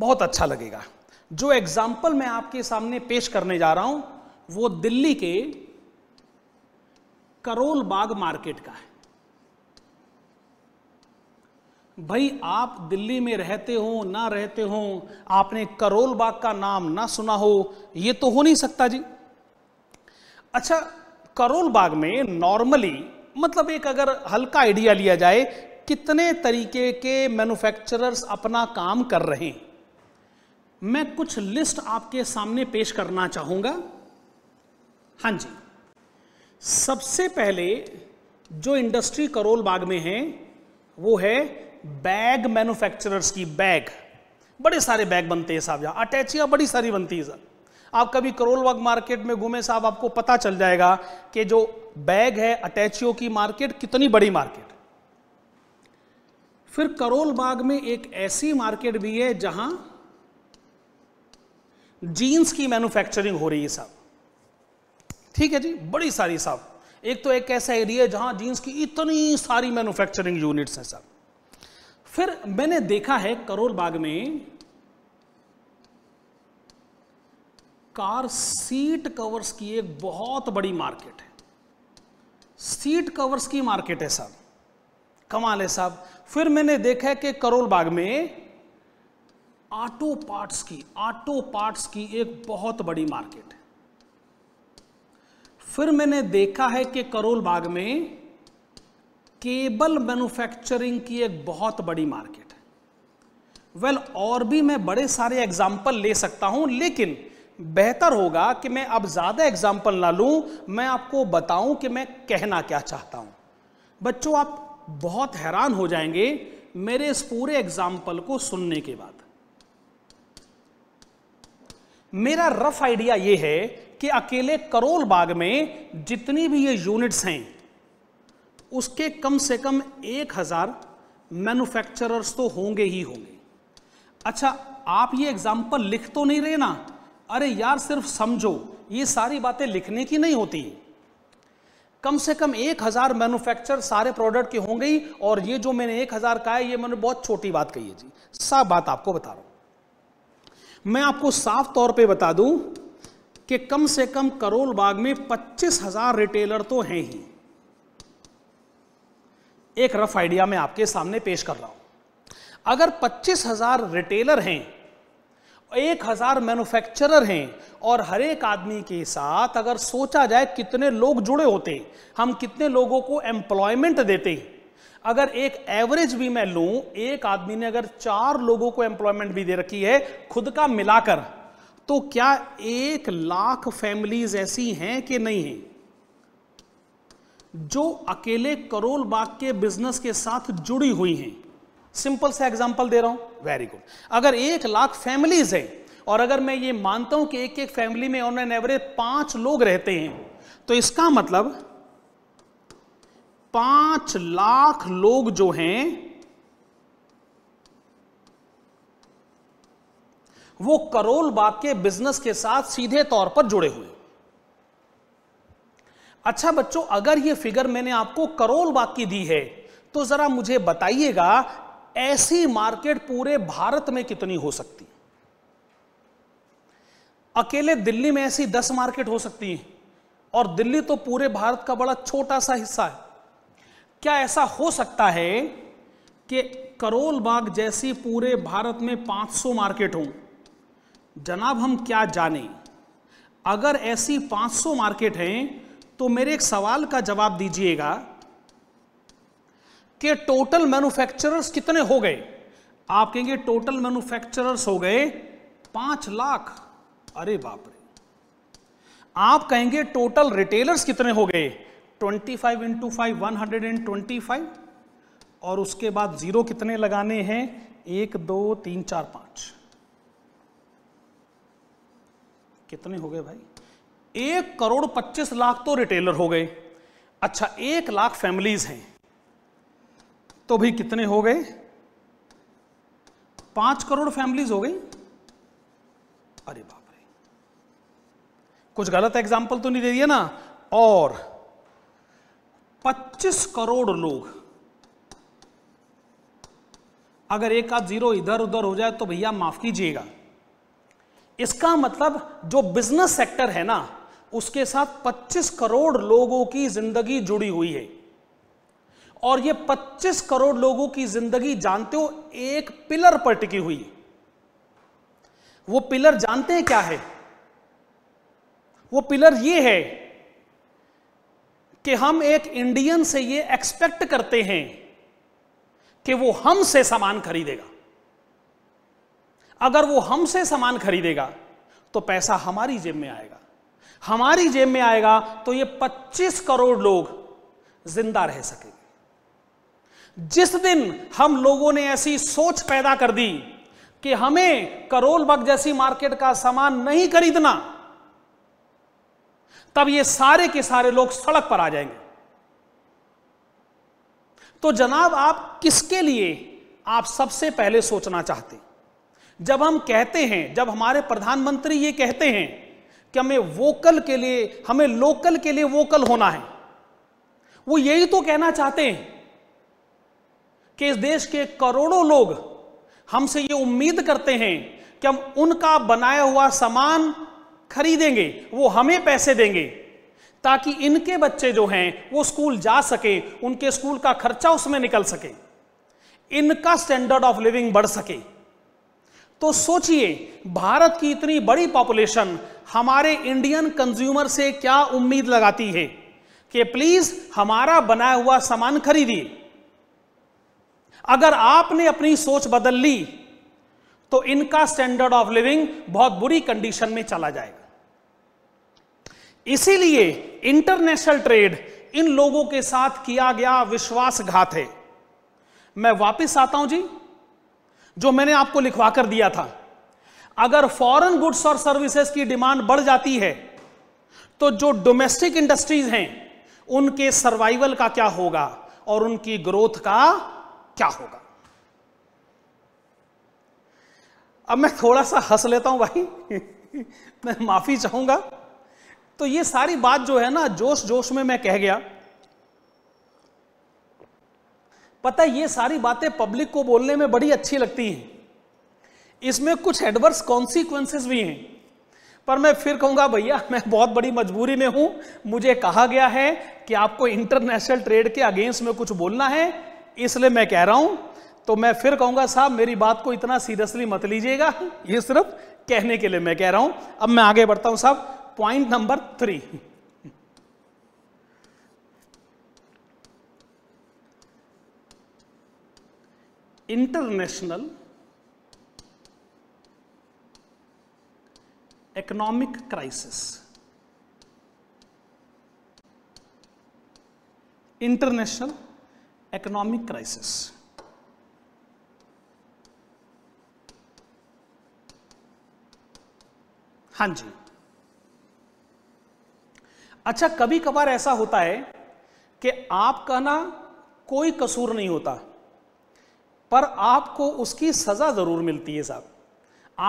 बहुत अच्छा लगेगा जो एग्जाम्पल मैं आपके सामने पेश करने जा रहा हूं वो दिल्ली के करोल बाग मार्केट का है भाई आप दिल्ली में रहते हो ना रहते हो आपने करोल बाग का नाम ना सुना हो ये तो हो नहीं सकता जी अच्छा करोल बाग में नॉर्मली मतलब एक अगर हल्का आइडिया लिया जाए कितने तरीके के मैन्युफैक्चरर्स अपना काम कर रहे हैं मैं कुछ लिस्ट आपके सामने पेश करना चाहूंगा हाँ जी सबसे पहले जो इंडस्ट्री करोल बाग में है वो है बैग मैन्युफैक्चरर्स की बैग बड़े सारे बैग बनते हैं साहब यहाँ अटैचियाँ बड़ी सारी बनती है साहब आप कभी करोल बाग मार्केट में घूमे साहब आपको पता चल जाएगा कि जो बैग है अटैचियों की मार्केट कितनी बड़ी मार्केट फिर करोल बाग में एक ऐसी मार्केट भी है जहां जीन्स की मैन्युफैक्चरिंग हो रही है साहब ठीक है जी बड़ी सारी साहब एक तो एक ऐसा एरिया है जहां जीन्स की इतनी सारी मैन्युफैक्चरिंग यूनिट्स हैं साहब फिर मैंने देखा है करोल बाग में कार सीट कवर्स की एक बहुत बड़ी मार्केट है सीट कवर्स की मार्केट है साहब कमाल है साहब फिर मैंने देखा है कि करोल बाग में ऑटो पार्ट्स की ऑटो पार्ट्स की एक बहुत बड़ी मार्केट है फिर मैंने देखा है कि करोल बाग में केबल मैन्युफैक्चरिंग की एक बहुत बड़ी मार्केट है वेल well, और भी मैं बड़े सारे एग्जाम्पल ले सकता हूं लेकिन बेहतर होगा कि मैं अब ज़्यादा एग्जाम्पल ना लूं मैं आपको बताऊं कि मैं कहना क्या चाहता हूं बच्चों आप बहुत हैरान हो जाएंगे मेरे इस पूरे एग्जाम्पल को सुनने के बाद मेरा रफ आइडिया ये है कि अकेले करोल बाग में जितनी भी ये यूनिट्स हैं उसके कम से कम एक हज़ार मैन्युफैक्चरर्स तो होंगे ही होंगे अच्छा आप ये एग्जाम्पल लिख तो नहीं रहे ना अरे यार सिर्फ समझो ये सारी बातें लिखने की नहीं होती कम से कम एक हज़ार मैन्युफैक्चर सारे प्रोडक्ट के होंगे ही और ये जो मैंने एक हज़ार कहा है ये मैंने बहुत छोटी बात कही है जी सब बात आपको बता रहा हूँ मैं आपको साफ तौर पे बता दूं कि कम से कम करोल बाग में पच्चीस हजार रिटेलर तो हैं ही एक रफ आइडिया मैं आपके सामने पेश कर रहा हूं अगर पच्चीस हजार रिटेलर हैं एक हजार मैन्युफैक्चरर हैं और हर एक आदमी के साथ अगर सोचा जाए कितने लोग जुड़े होते हम कितने लोगों को एम्प्लॉयमेंट देते हैं अगर एक एवरेज भी मैं लूं एक आदमी ने अगर चार लोगों को एम्प्लॉयमेंट भी दे रखी है खुद का मिलाकर तो क्या एक लाख फैमिलीज ऐसी हैं कि नहीं है जो अकेले करोल बाग के बिजनेस के साथ जुड़ी हुई हैं सिंपल सा एग्जांपल दे रहा हूं वेरी गुड अगर एक लाख फैमिलीज है और अगर मैं ये मानता हूं कि एक एक फैमिली में ऑन एन एवरेज पांच लोग रहते हैं तो इसका मतलब पांच लाख लोग जो हैं वो करोल बाग के बिजनेस के साथ सीधे तौर पर जुड़े हुए अच्छा बच्चों अगर ये फिगर मैंने आपको करोल बाग की दी है तो जरा मुझे बताइएगा ऐसी मार्केट पूरे भारत में कितनी हो सकती अकेले दिल्ली में ऐसी दस मार्केट हो सकती है और दिल्ली तो पूरे भारत का बड़ा छोटा सा हिस्सा है क्या ऐसा हो सकता है कि करोल बाग जैसी पूरे भारत में 500 मार्केट हों जनाब हम क्या जाने अगर ऐसी 500 मार्केट हैं तो मेरे एक सवाल का जवाब दीजिएगा कि टोटल मैन्युफैक्चरर्स कितने हो गए आप कहेंगे टोटल मैन्युफैक्चरर्स हो गए पांच लाख अरे बाप रे आप कहेंगे टोटल रिटेलर्स कितने हो गए twenty five into five one hundred and twenty five और उसके बाद ज़ीरो कितने लगाने हैं एक दो तीन चार पाँच कितने हो गए भाई एक करोड़ पच्चीस लाख तो रिटेलर हो गए अच्छा एक लाख फैमिलीज हैं तो भी कितने हो गए पांच करोड़ फैमिलीज हो गई अरे बाप रे कुछ गलत एग्जाम्पल तो नहीं दे दिया ना और 25 करोड़ लोग अगर एक आध जीरो इधर उधर हो जाए तो भैया माफ कीजिएगा इसका मतलब जो बिजनेस सेक्टर है ना उसके साथ 25 करोड़ लोगों की जिंदगी जुड़ी हुई है और ये 25 करोड़ लोगों की जिंदगी जानते हो एक पिलर पर टिकी हुई वो पिलर जानते हैं क्या है वो पिलर ये है कि हम एक इंडियन से ये एक्सपेक्ट करते हैं कि वो हमसे सामान खरीदेगा अगर वो हमसे सामान खरीदेगा तो पैसा हमारी जेब में आएगा हमारी जेब में आएगा तो ये 25 करोड़ लोग जिंदा रह सकेंगे जिस दिन हम लोगों ने ऐसी सोच पैदा कर दी कि हमें करोल बग जैसी मार्केट का सामान नहीं खरीदना तब ये सारे के सारे लोग सड़क पर आ जाएंगे तो जनाब आप किसके लिए आप सबसे पहले सोचना चाहते जब हम कहते हैं जब हमारे प्रधानमंत्री ये कहते हैं कि हमें वोकल के लिए हमें लोकल के लिए वोकल होना है वो यही तो कहना चाहते हैं कि इस देश के करोड़ों लोग हमसे ये उम्मीद करते हैं कि हम उनका बनाया हुआ सामान खरीदेंगे वो हमें पैसे देंगे ताकि इनके बच्चे जो हैं वो स्कूल जा सके उनके स्कूल का खर्चा उसमें निकल सके इनका स्टैंडर्ड ऑफ लिविंग बढ़ सके तो सोचिए भारत की इतनी बड़ी पॉपुलेशन हमारे इंडियन कंज्यूमर से क्या उम्मीद लगाती है कि प्लीज हमारा बनाया हुआ सामान खरीदिए अगर आपने अपनी सोच बदल ली तो इनका स्टैंडर्ड ऑफ लिविंग बहुत बुरी कंडीशन में चला जाएगा इसीलिए इंटरनेशनल ट्रेड इन लोगों के साथ किया गया विश्वासघात है मैं वापस आता हूं जी जो मैंने आपको लिखवा कर दिया था अगर फॉरेन गुड्स और सर्विसेज की डिमांड बढ़ जाती है तो जो डोमेस्टिक इंडस्ट्रीज हैं उनके सर्वाइवल का क्या होगा और उनकी ग्रोथ का क्या होगा अब मैं थोड़ा सा हंस लेता हूं भाई मैं माफी चाहूंगा तो ये सारी बात जो है ना जोश जोश में मैं कह गया पता ये सारी बातें पब्लिक को बोलने में बड़ी अच्छी लगती हैं इसमें कुछ एडवर्स कॉन्सिक्वेंसेस भी हैं पर मैं फिर कहूंगा भैया मैं बहुत बड़ी मजबूरी में हूं मुझे कहा गया है कि आपको इंटरनेशनल ट्रेड के अगेंस्ट में कुछ बोलना है इसलिए मैं कह रहा हूं तो मैं फिर कहूंगा साहब मेरी बात को इतना सीरियसली मत लीजिएगा ये सिर्फ कहने के लिए मैं कह रहा हूं अब मैं आगे बढ़ता हूं साहब point number three international economic crisis international economic crisis हां जी अच्छा कभी कभार ऐसा होता है कि आपका ना कोई कसूर नहीं होता पर आपको उसकी सजा जरूर मिलती है साहब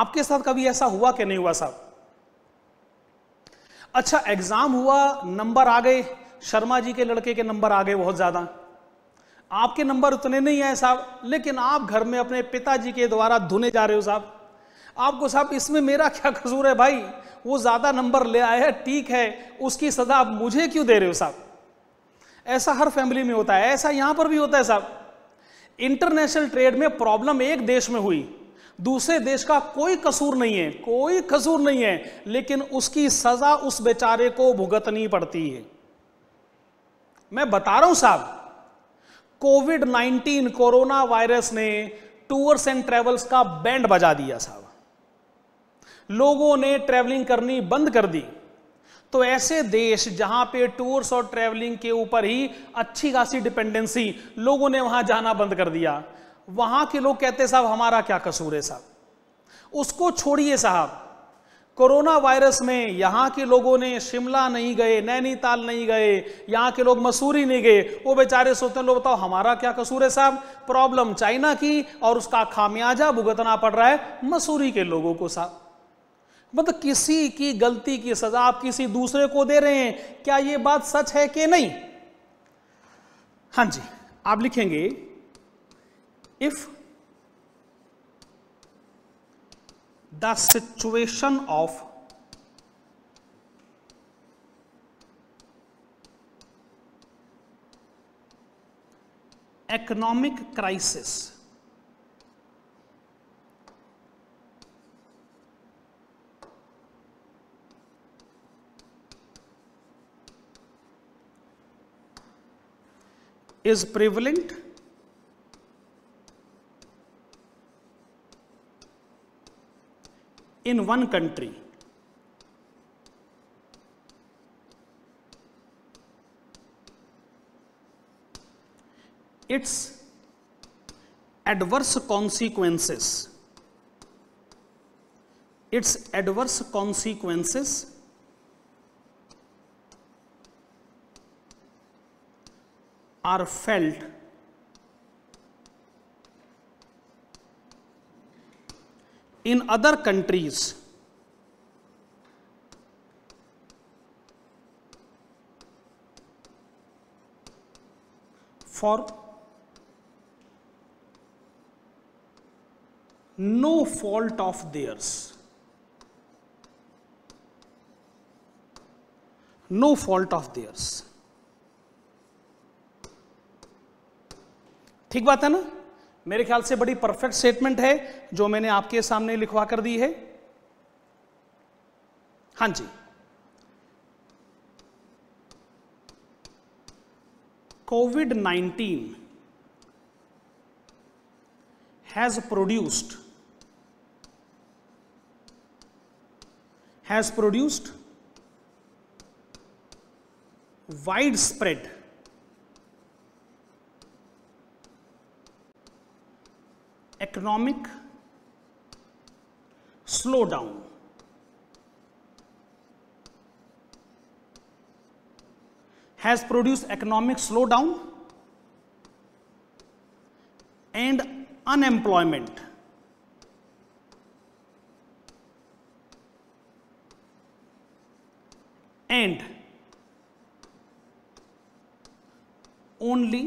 आपके साथ कभी ऐसा हुआ कि नहीं हुआ साहब अच्छा एग्जाम हुआ नंबर आ गए शर्मा जी के लड़के के नंबर आ गए बहुत ज्यादा आपके नंबर उतने नहीं आए साहब लेकिन आप घर में अपने पिताजी के द्वारा धुने जा रहे हो साहब आपको साहब इसमें मेरा क्या कसूर है भाई वो ज़्यादा नंबर ले आया है ठीक है उसकी सजा आप मुझे क्यों दे रहे हो साहब ऐसा हर फैमिली में होता है ऐसा यहां पर भी होता है साहब इंटरनेशनल ट्रेड में प्रॉब्लम एक देश में हुई दूसरे देश का कोई कसूर नहीं है कोई कसूर नहीं है लेकिन उसकी सजा उस बेचारे को भुगतनी पड़ती है मैं बता रहा हूं साहब कोविड 19 कोरोना वायरस ने टूर्स एंड ट्रेवल्स का बैंड बजा दिया साहब लोगों ने ट्रैवलिंग करनी बंद कर दी तो ऐसे देश जहां पे टूर्स और ट्रैवलिंग के ऊपर ही अच्छी खासी डिपेंडेंसी लोगों ने वहां जाना बंद कर दिया वहां के लोग कहते साहब हमारा क्या कसूर है साहब उसको छोड़िए साहब कोरोना वायरस में यहाँ के लोगों ने शिमला नहीं गए नैनीताल नहीं गए यहाँ के लोग मसूरी नहीं गए वो बेचारे सोचते हैं लोग बताओ हमारा क्या कसूर है साहब प्रॉब्लम चाइना की और उसका खामियाजा भुगतना पड़ रहा है मसूरी के लोगों को साहब मतलब किसी की गलती की सजा आप किसी दूसरे को दे रहे हैं क्या यह बात सच है कि नहीं हां जी आप लिखेंगे if the situation of economic crisis is prevalent in one country its adverse consequences its adverse consequences are felt in other countries for no fault of theirs. No fault of theirs. ठीक बात है ना मेरे ख्याल से बड़ी perfect statement है जो मैंने आपके सामने लिखवा कर दी है हां जी covid 19 produced has produced wide spread economic slowdown. has produced economic slowdown and unemployment. And only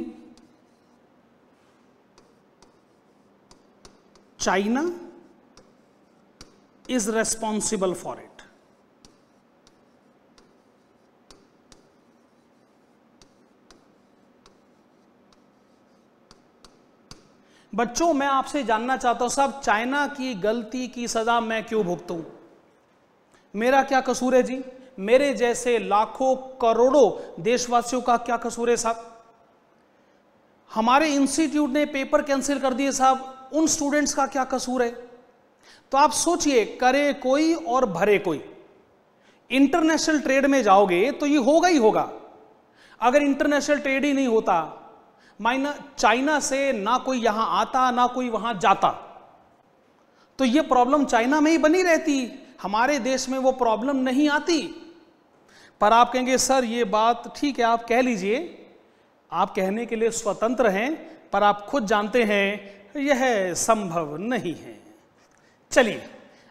China is responsible for it. बच्चों मैं आपसे जानना चाहता हूं साहब चाइना की गलती की सजा मैं क्यों भुगतू मेरा क्या कसूर है जी मेरे जैसे लाखों करोड़ों देशवासियों का क्या कसूर है साहब हमारे इंस्टीट्यूट ने पेपर कैंसिल कर दिए साहब उन स्टूडेंट्स का क्या कसूर है तो आप सोचिए करे कोई और भरे कोई इंटरनेशनल ट्रेड में जाओगे तो ये होगा ही होगा अगर इंटरनेशनल ट्रेड ही नहीं होता माइना चाइना से ना कोई यहां आता ना कोई वहां जाता तो ये प्रॉब्लम चाइना में ही बनी रहती हमारे देश में वो प्रॉब्लम नहीं आती पर आप कहेंगे सर ये बात ठीक है आप कह लीजिए आप कहने के लिए स्वतंत्र हैं पर आप खुद जानते हैं यह संभव नहीं है चलिए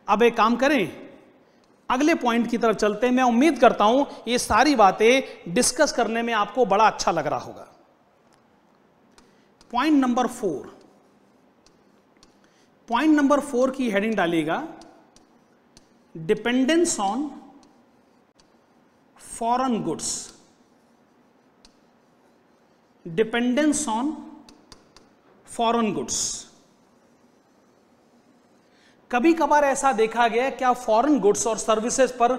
अब एक काम करें अगले पॉइंट की तरफ चलते हैं मैं उम्मीद करता हूं ये सारी बातें डिस्कस करने में आपको बड़ा अच्छा लग रहा होगा point number four point number four की हेडिंग डालिएगा dependence on foreign goods dependence on foreign goods कभी कभार ऐसा देखा गया क्या फॉरेन गुड्स और सर्विसेज पर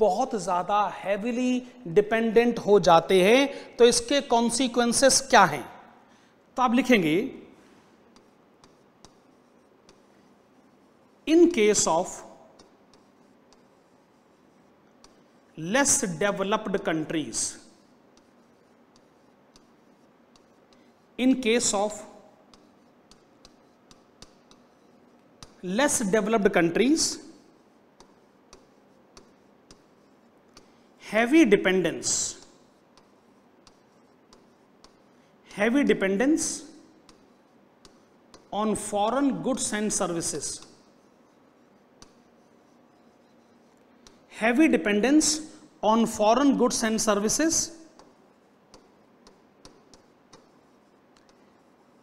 बहुत ज्यादा हैविली डिपेंडेंट हो जाते हैं तो इसके कॉन्सिक्वेंसेस क्या हैं तो आप लिखेंगे in case of less developed countries in case of less developed countries heavy dependence heavy dependence on foreign goods and services heavy dependence on foreign goods and services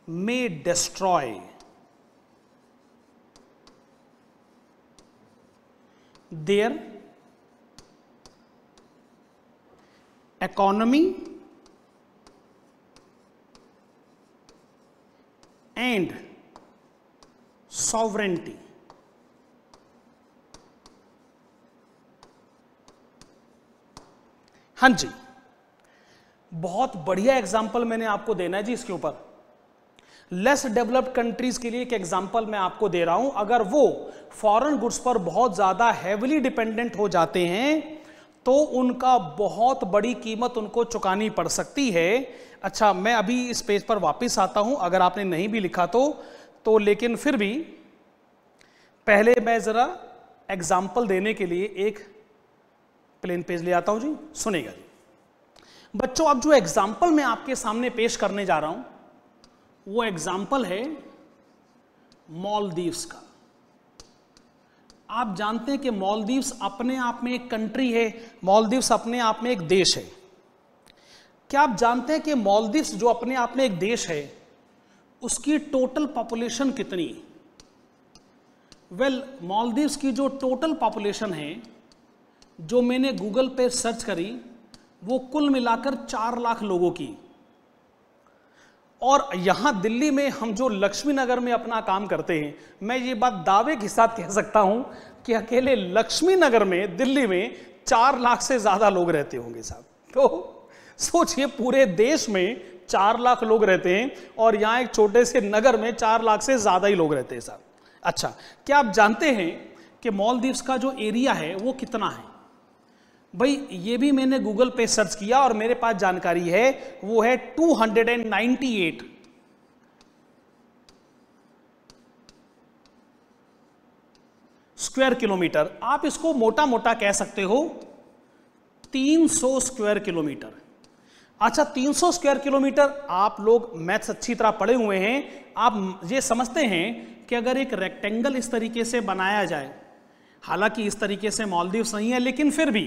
may destroy their economy and sovereignty हां जी बहुत बढ़िया example मैंने आपको देना है जी इसके ऊपर less developed countries के लिए एक एग्जाम्पल मैं आपको दे रहा हूं अगर वो फॉरेन गुड्स पर बहुत ज़्यादा हैवली डिपेंडेंट हो जाते हैं तो उनका बहुत बड़ी कीमत उनको चुकानी पड़ सकती है अच्छा मैं अभी इस पेज पर वापस आता हूं अगर आपने नहीं भी लिखा तो तो लेकिन फिर भी पहले मैं ज़रा एग्जाम्पल देने के लिए एक प्लेन पेज ले आता हूं जी सुनेगा जी बच्चों अब जो एग्जाम्पल मैं आपके सामने पेश करने जा रहा हूं वो एग्जाम्पल है मॉलदीव्स का आप जानते हैं कि मॉलदीव्स अपने आप में एक कंट्री है मॉलदीव्स अपने आप में एक देश है क्या आप जानते हैं कि मॉलदीव्स जो अपने आप में एक देश है उसकी टोटल पॉपुलेशन कितनी वेल well, मॉलदीव्स की जो टोटल पॉपुलेशन है जो मैंने गूगल पे सर्च करी वो कुल मिलाकर चार लाख लोगों की और यहाँ दिल्ली में हम जो लक्ष्मी नगर में अपना काम करते हैं मैं ये बात दावे के साथ कह सकता हूँ कि अकेले लक्ष्मी नगर में दिल्ली में चार लाख से ज़्यादा लोग रहते होंगे साहब तो सोचिए पूरे देश में चार लाख लोग रहते हैं और यहाँ एक छोटे से नगर में चार लाख से ज़्यादा ही लोग रहते हैं साहब अच्छा क्या आप जानते हैं कि मॉलदीव्स का जो एरिया है वो कितना है भाई ये भी मैंने गूगल पे सर्च किया और मेरे पास जानकारी है वो है 298 स्क्वायर किलोमीटर आप इसको मोटा मोटा कह सकते हो 300 स्क्वायर किलोमीटर अच्छा 300 स्क्वायर किलोमीटर आप लोग मैथ्स अच्छी तरह पढ़े हुए हैं आप ये समझते हैं कि अगर एक रेक्टेंगल इस तरीके से बनाया जाए हालांकि इस तरीके से मॉलदीव्स नहीं है लेकिन फिर भी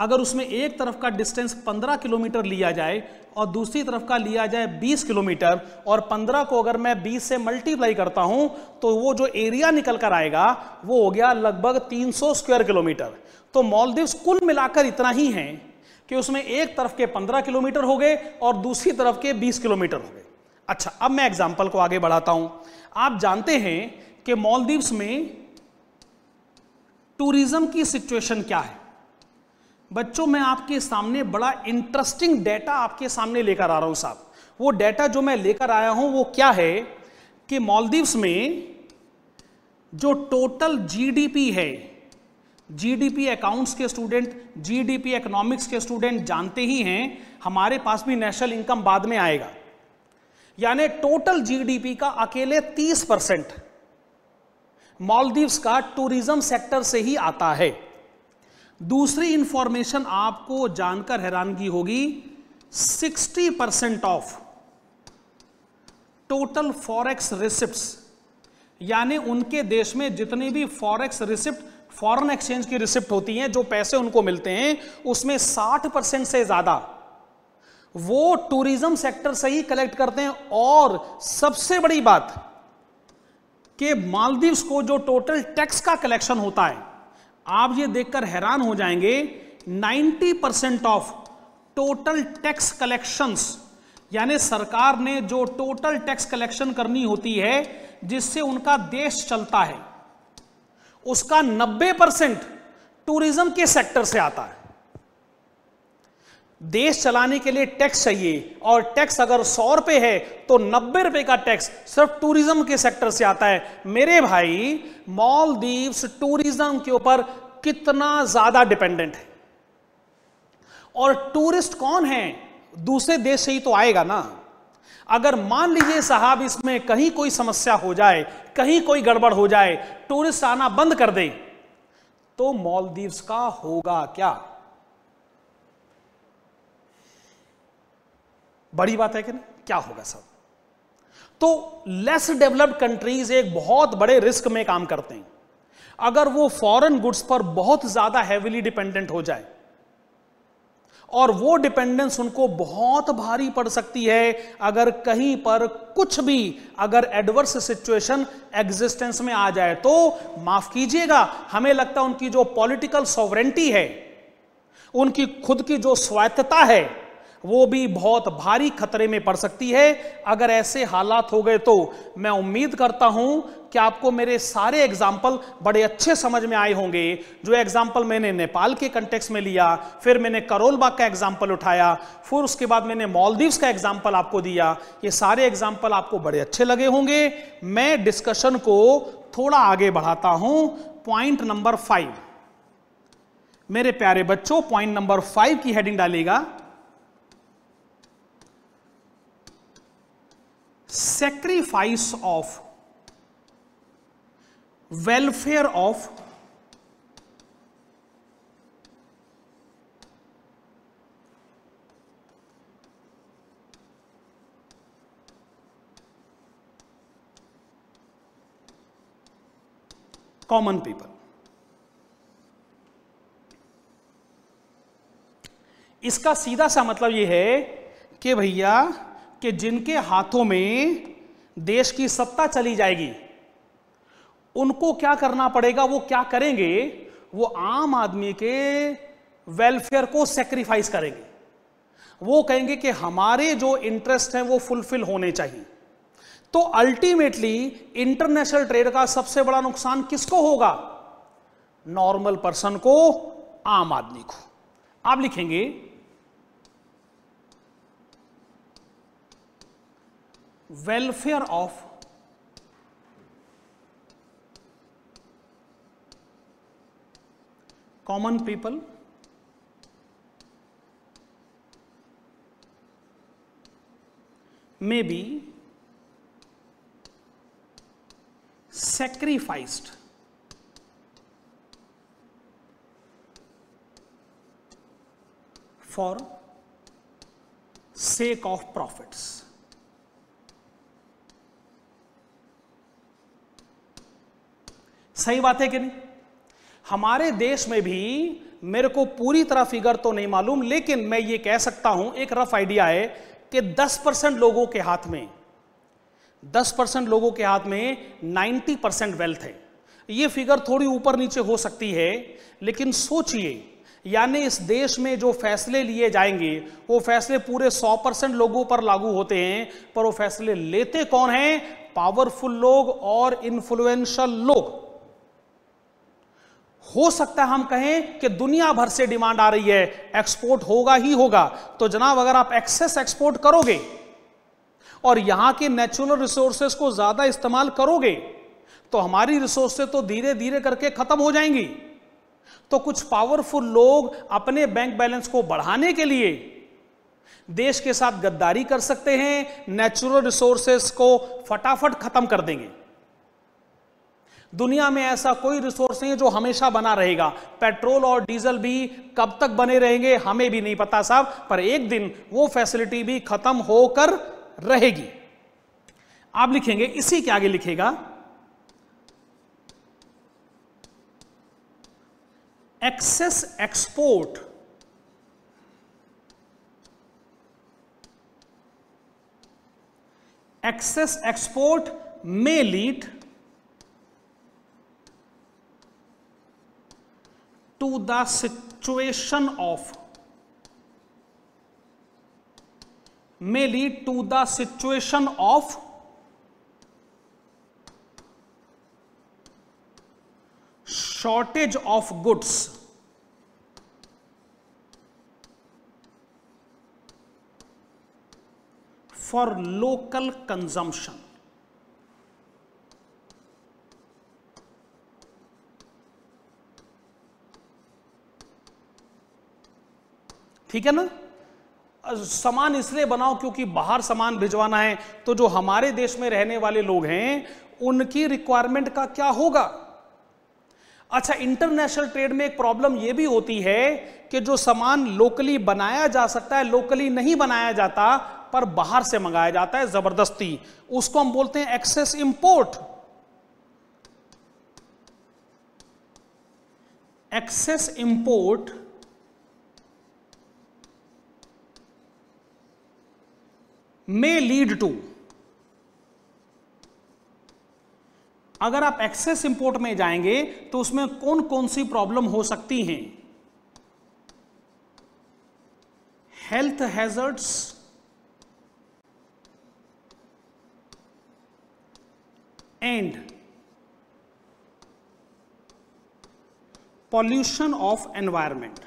अगर उसमें एक तरफ का डिस्टेंस 15 किलोमीटर लिया जाए और दूसरी तरफ का लिया जाए 20 किलोमीटर और 15 को अगर मैं 20 से मल्टीप्लाई करता हूं तो वो जो एरिया निकल कर आएगा वो हो गया लगभग 300 स्क्वायर किलोमीटर तो मॉलदीव्स कुल मिलाकर इतना ही है कि उसमें एक तरफ के 15 किलोमीटर हो गए और दूसरी तरफ के 20 किलोमीटर हो गए अच्छा अब मैं एग्जाम्पल को आगे बढ़ाता हूं आप जानते हैं कि मॉलदीव्स में टूरिज्म की सिचुएशन क्या है बच्चों मैं आपके सामने बड़ा इंटरेस्टिंग डेटा आपके सामने लेकर आ रहा हूं साहब वो डेटा जो मैं लेकर आया हूं वो क्या है कि मालदीव्स में जो टोटल जीडीपी है जीडीपी अकाउंट्स के स्टूडेंट जीडीपी इकोनॉमिक्स के स्टूडेंट जानते ही हैं हमारे पास भी नेशनल इनकम बाद में आएगा यानी टोटल जीडीपी का अकेले 30 परसेंट मालदीव्स का टूरिज्म सेक्टर से ही आता है दूसरी इंफॉर्मेशन आपको जानकर हैरानगी होगी 60 percent of total forex receipt यानी उनके देश में जितनी भी फॉरेक्स रिसिप्ट फॉरेन एक्सचेंज की रिसिप्ट होती हैं जो पैसे उनको मिलते हैं उसमें 60 परसेंट से ज्यादा वो टूरिज्म सेक्टर से ही कलेक्ट करते हैं और सबसे बड़ी बात कि मालदीव्स को जो टोटल टैक्स का कलेक्शन होता है आप ये देखकर हैरान हो जाएंगे 90 percent of total tax collections यानी सरकार ने जो टोटल टैक्स कलेक्शन करनी होती है जिससे उनका देश चलता है उसका 90 परसेंट टूरिज्म के सेक्टर से आता है देश चलाने के लिए टैक्स चाहिए और टैक्स अगर सौ रुपए है तो नब्बे रुपए का टैक्स सिर्फ टूरिज्म के सेक्टर से आता है मेरे भाई मॉलदीव टूरिज्म के ऊपर कितना ज़्यादा डिपेंडेंट है और टूरिस्ट कौन है दूसरे देश से ही तो आएगा ना अगर मान लीजिए साहब इसमें कहीं कोई समस्या हो जाए कहीं कोई गड़बड़ हो जाए टूरिस्ट आना बंद कर दे तो मॉलदीव्स का होगा क्या बड़ी बात है कि नहीं क्या होगा सब तो लेस डेवलप्ड कंट्रीज एक बहुत बड़े रिस्क में काम करते हैं अगर वो फॉरेन गुड्स पर बहुत ज्यादा हैविली डिपेंडेंट हो जाए और वो डिपेंडेंस उनको बहुत भारी पड़ सकती है अगर कहीं पर कुछ भी अगर एडवर्स सिचुएशन एग्जिस्टेंस में आ जाए तो माफ कीजिएगा हमें लगता है उनकी जो पॉलिटिकल सॉवरेंटी है उनकी खुद की जो स्वायत्तता है वो भी बहुत भारी खतरे में पड़ सकती है अगर ऐसे हालात हो गए तो मैं उम्मीद करता हूं कि आपको मेरे सारे एग्जाम्पल बड़े अच्छे समझ में आए होंगे जो एग्जाम्पल मैंने नेपाल के कंटेक्स में लिया फिर मैंने करोलबाग का एग्जाम्पल उठाया फिर उसके बाद मैंने मॉलदीव्स का एग्जाम्पल आपको दिया ये सारे एग्जाम्पल आपको बड़े अच्छे लगे होंगे मैं डिस्कशन को थोड़ा आगे बढ़ाता हूं पॉइंट नंबर फाइव मेरे प्यारे बच्चों पॉइंट नंबर फाइव की हेडिंग डालेगा sacrifice of welfare of common people इसका सीधा सा मतलब यह है कि भैया कि जिनके हाथों में देश की सत्ता चली जाएगी उनको क्या करना पड़ेगा वो क्या करेंगे वो आम आदमी के वेलफेयर को सेक्रीफाइस करेंगे वो कहेंगे कि हमारे जो इंटरेस्ट हैं वो फुलफिल होने चाहिए तो अल्टीमेटली इंटरनेशनल ट्रेड का सबसे बड़ा नुकसान किसको होगा नॉर्मल पर्सन को आम आदमी को आप लिखेंगे welfare of common people may be sacrificed for sake of profits. सही बात है कि नहीं हमारे देश में भी मेरे को पूरी तरह फिगर तो नहीं मालूम लेकिन मैं ये कह सकता हूं एक रफ आइडिया है कि 10 परसेंट लोगों के हाथ में 10 परसेंट लोगों के हाथ में 90 परसेंट वेल्थ है ये फिगर थोड़ी ऊपर नीचे हो सकती है लेकिन सोचिए यानी इस देश में जो फैसले लिए जाएंगे वो फैसले पूरे 100 परसेंट लोगों पर लागू होते हैं पर वो फैसले लेते कौन हैं पावरफुल लोग और इन्फ्लुएंशल लोग हो सकता है हम कहें कि दुनिया भर से डिमांड आ रही है एक्सपोर्ट होगा ही होगा तो जनाब अगर आप एक्सेस एक्सपोर्ट करोगे और यहां के नेचुरल रिसोर्सेस को ज्यादा इस्तेमाल करोगे तो हमारी रिसोर्सेस तो धीरे धीरे करके खत्म हो जाएंगी तो कुछ पावरफुल लोग अपने बैंक बैलेंस को बढ़ाने के लिए देश के साथ गद्दारी कर सकते हैं नेचुरल रिसोर्सेस को फटाफट खत्म कर देंगे दुनिया में ऐसा कोई रिसोर्स नहीं है जो हमेशा बना रहेगा पेट्रोल और डीजल भी कब तक बने रहेंगे हमें भी नहीं पता साहब पर एक दिन वो फैसिलिटी भी खत्म होकर रहेगी आप लिखेंगे इसी के आगे लिखेगा एक्सेस एक्सपोर्ट एक्सेस एक्सपोर्ट में lead to the situation of may lead to the situation of shortage of goods for local consumption ठीक है ना सामान इसलिए बनाओ क्योंकि बाहर सामान भिजवाना है तो जो हमारे देश में रहने वाले लोग हैं उनकी रिक्वायरमेंट का क्या होगा अच्छा इंटरनेशनल ट्रेड में एक प्रॉब्लम यह भी होती है कि जो सामान लोकली बनाया जा सकता है लोकली नहीं बनाया जाता पर बाहर से मंगाया जाता है जबरदस्ती उसको हम बोलते हैं excess import excess import may lead to अगर आप एक्सेस इंपोर्ट में जाएंगे तो उसमें कौन कौन सी प्रॉब्लम हो सकती हैं health hazards and pollution of environment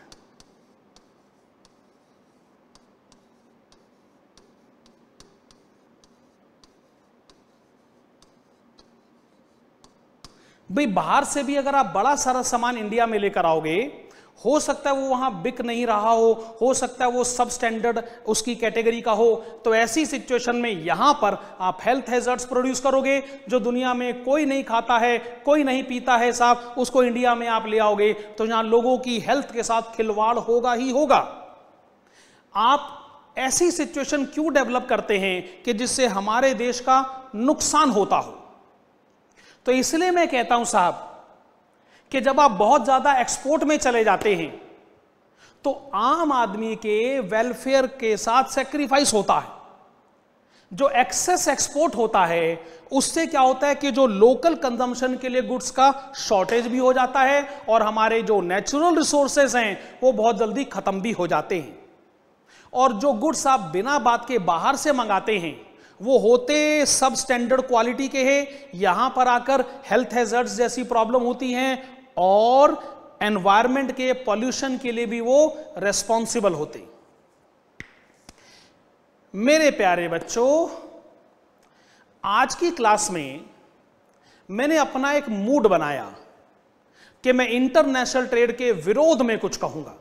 भाई बाहर से भी अगर आप बड़ा सारा सामान इंडिया में लेकर आओगे हो सकता है वो वहां बिक नहीं रहा हो हो सकता है वो सब स्टैंडर्ड उसकी कैटेगरी का हो तो ऐसी सिचुएशन में यहां पर आप हेल्थ हेजर्ट्स प्रोड्यूस करोगे जो दुनिया में कोई नहीं खाता है कोई नहीं पीता है साहब उसको इंडिया में आप ले आओगे तो यहां लोगों की हेल्थ के साथ खिलवाड़ होगा ही होगा आप ऐसी सिचुएशन क्यों डेवलप करते हैं कि जिससे हमारे देश का नुकसान होता हो तो इसलिए मैं कहता हूं साहब कि जब आप बहुत ज्यादा एक्सपोर्ट में चले जाते हैं तो आम आदमी के वेलफेयर के साथ सेक्रीफाइस होता है जो एक्सेस एक्सपोर्ट होता है उससे क्या होता है कि जो लोकल कंजम्पशन के लिए गुड्स का शॉर्टेज भी हो जाता है और हमारे जो नेचुरल रिसोर्सेज हैं वो बहुत जल्दी खत्म भी हो जाते हैं और जो गुड्स आप बिना बात के बाहर से मंगाते हैं वो होते सब स्टैंडर्ड क्वालिटी के हैं यहां पर आकर हेल्थ हेजर्ट्स जैसी प्रॉब्लम होती हैं और एनवायरमेंट के पॉल्यूशन के लिए भी वो रेस्पॉन्सिबल होते मेरे प्यारे बच्चों आज की क्लास में मैंने अपना एक मूड बनाया कि मैं इंटरनेशनल ट्रेड के विरोध में कुछ कहूंगा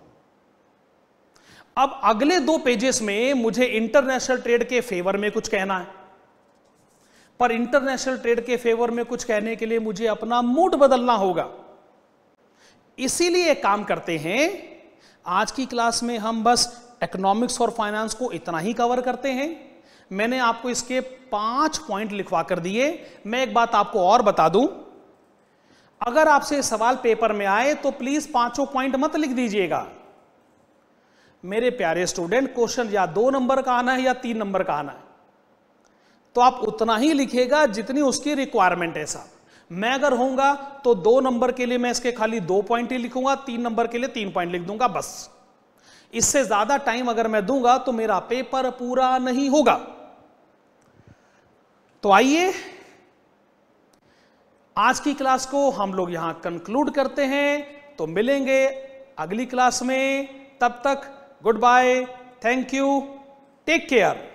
अब अगले दो पेजेस में मुझे इंटरनेशनल ट्रेड के फेवर में कुछ कहना है पर इंटरनेशनल ट्रेड के फेवर में कुछ कहने के लिए मुझे अपना मूड बदलना होगा इसीलिए काम करते हैं आज की क्लास में हम बस इकोनॉमिक्स और फाइनेंस को इतना ही कवर करते हैं मैंने आपको इसके पांच पॉइंट लिखवा कर दिए मैं एक बात आपको और बता दूं अगर आपसे सवाल पेपर में आए तो प्लीज पांचों पॉइंट मत लिख दीजिएगा मेरे प्यारे स्टूडेंट क्वेश्चन या दो नंबर का आना है या तीन नंबर का आना है तो आप उतना ही लिखेगा जितनी उसकी रिक्वायरमेंट है साहब मैं अगर होऊंगा तो दो नंबर के लिए मैं इसके खाली दो पॉइंट ही लिखूंगा तीन नंबर के लिए तीन पॉइंट लिख दूंगा बस इससे ज्यादा टाइम अगर मैं दूंगा तो मेरा पेपर पूरा नहीं होगा तो आइए आज की क्लास को हम लोग यहां कंक्लूड करते हैं तो मिलेंगे अगली क्लास में तब तक goodbye thank you take care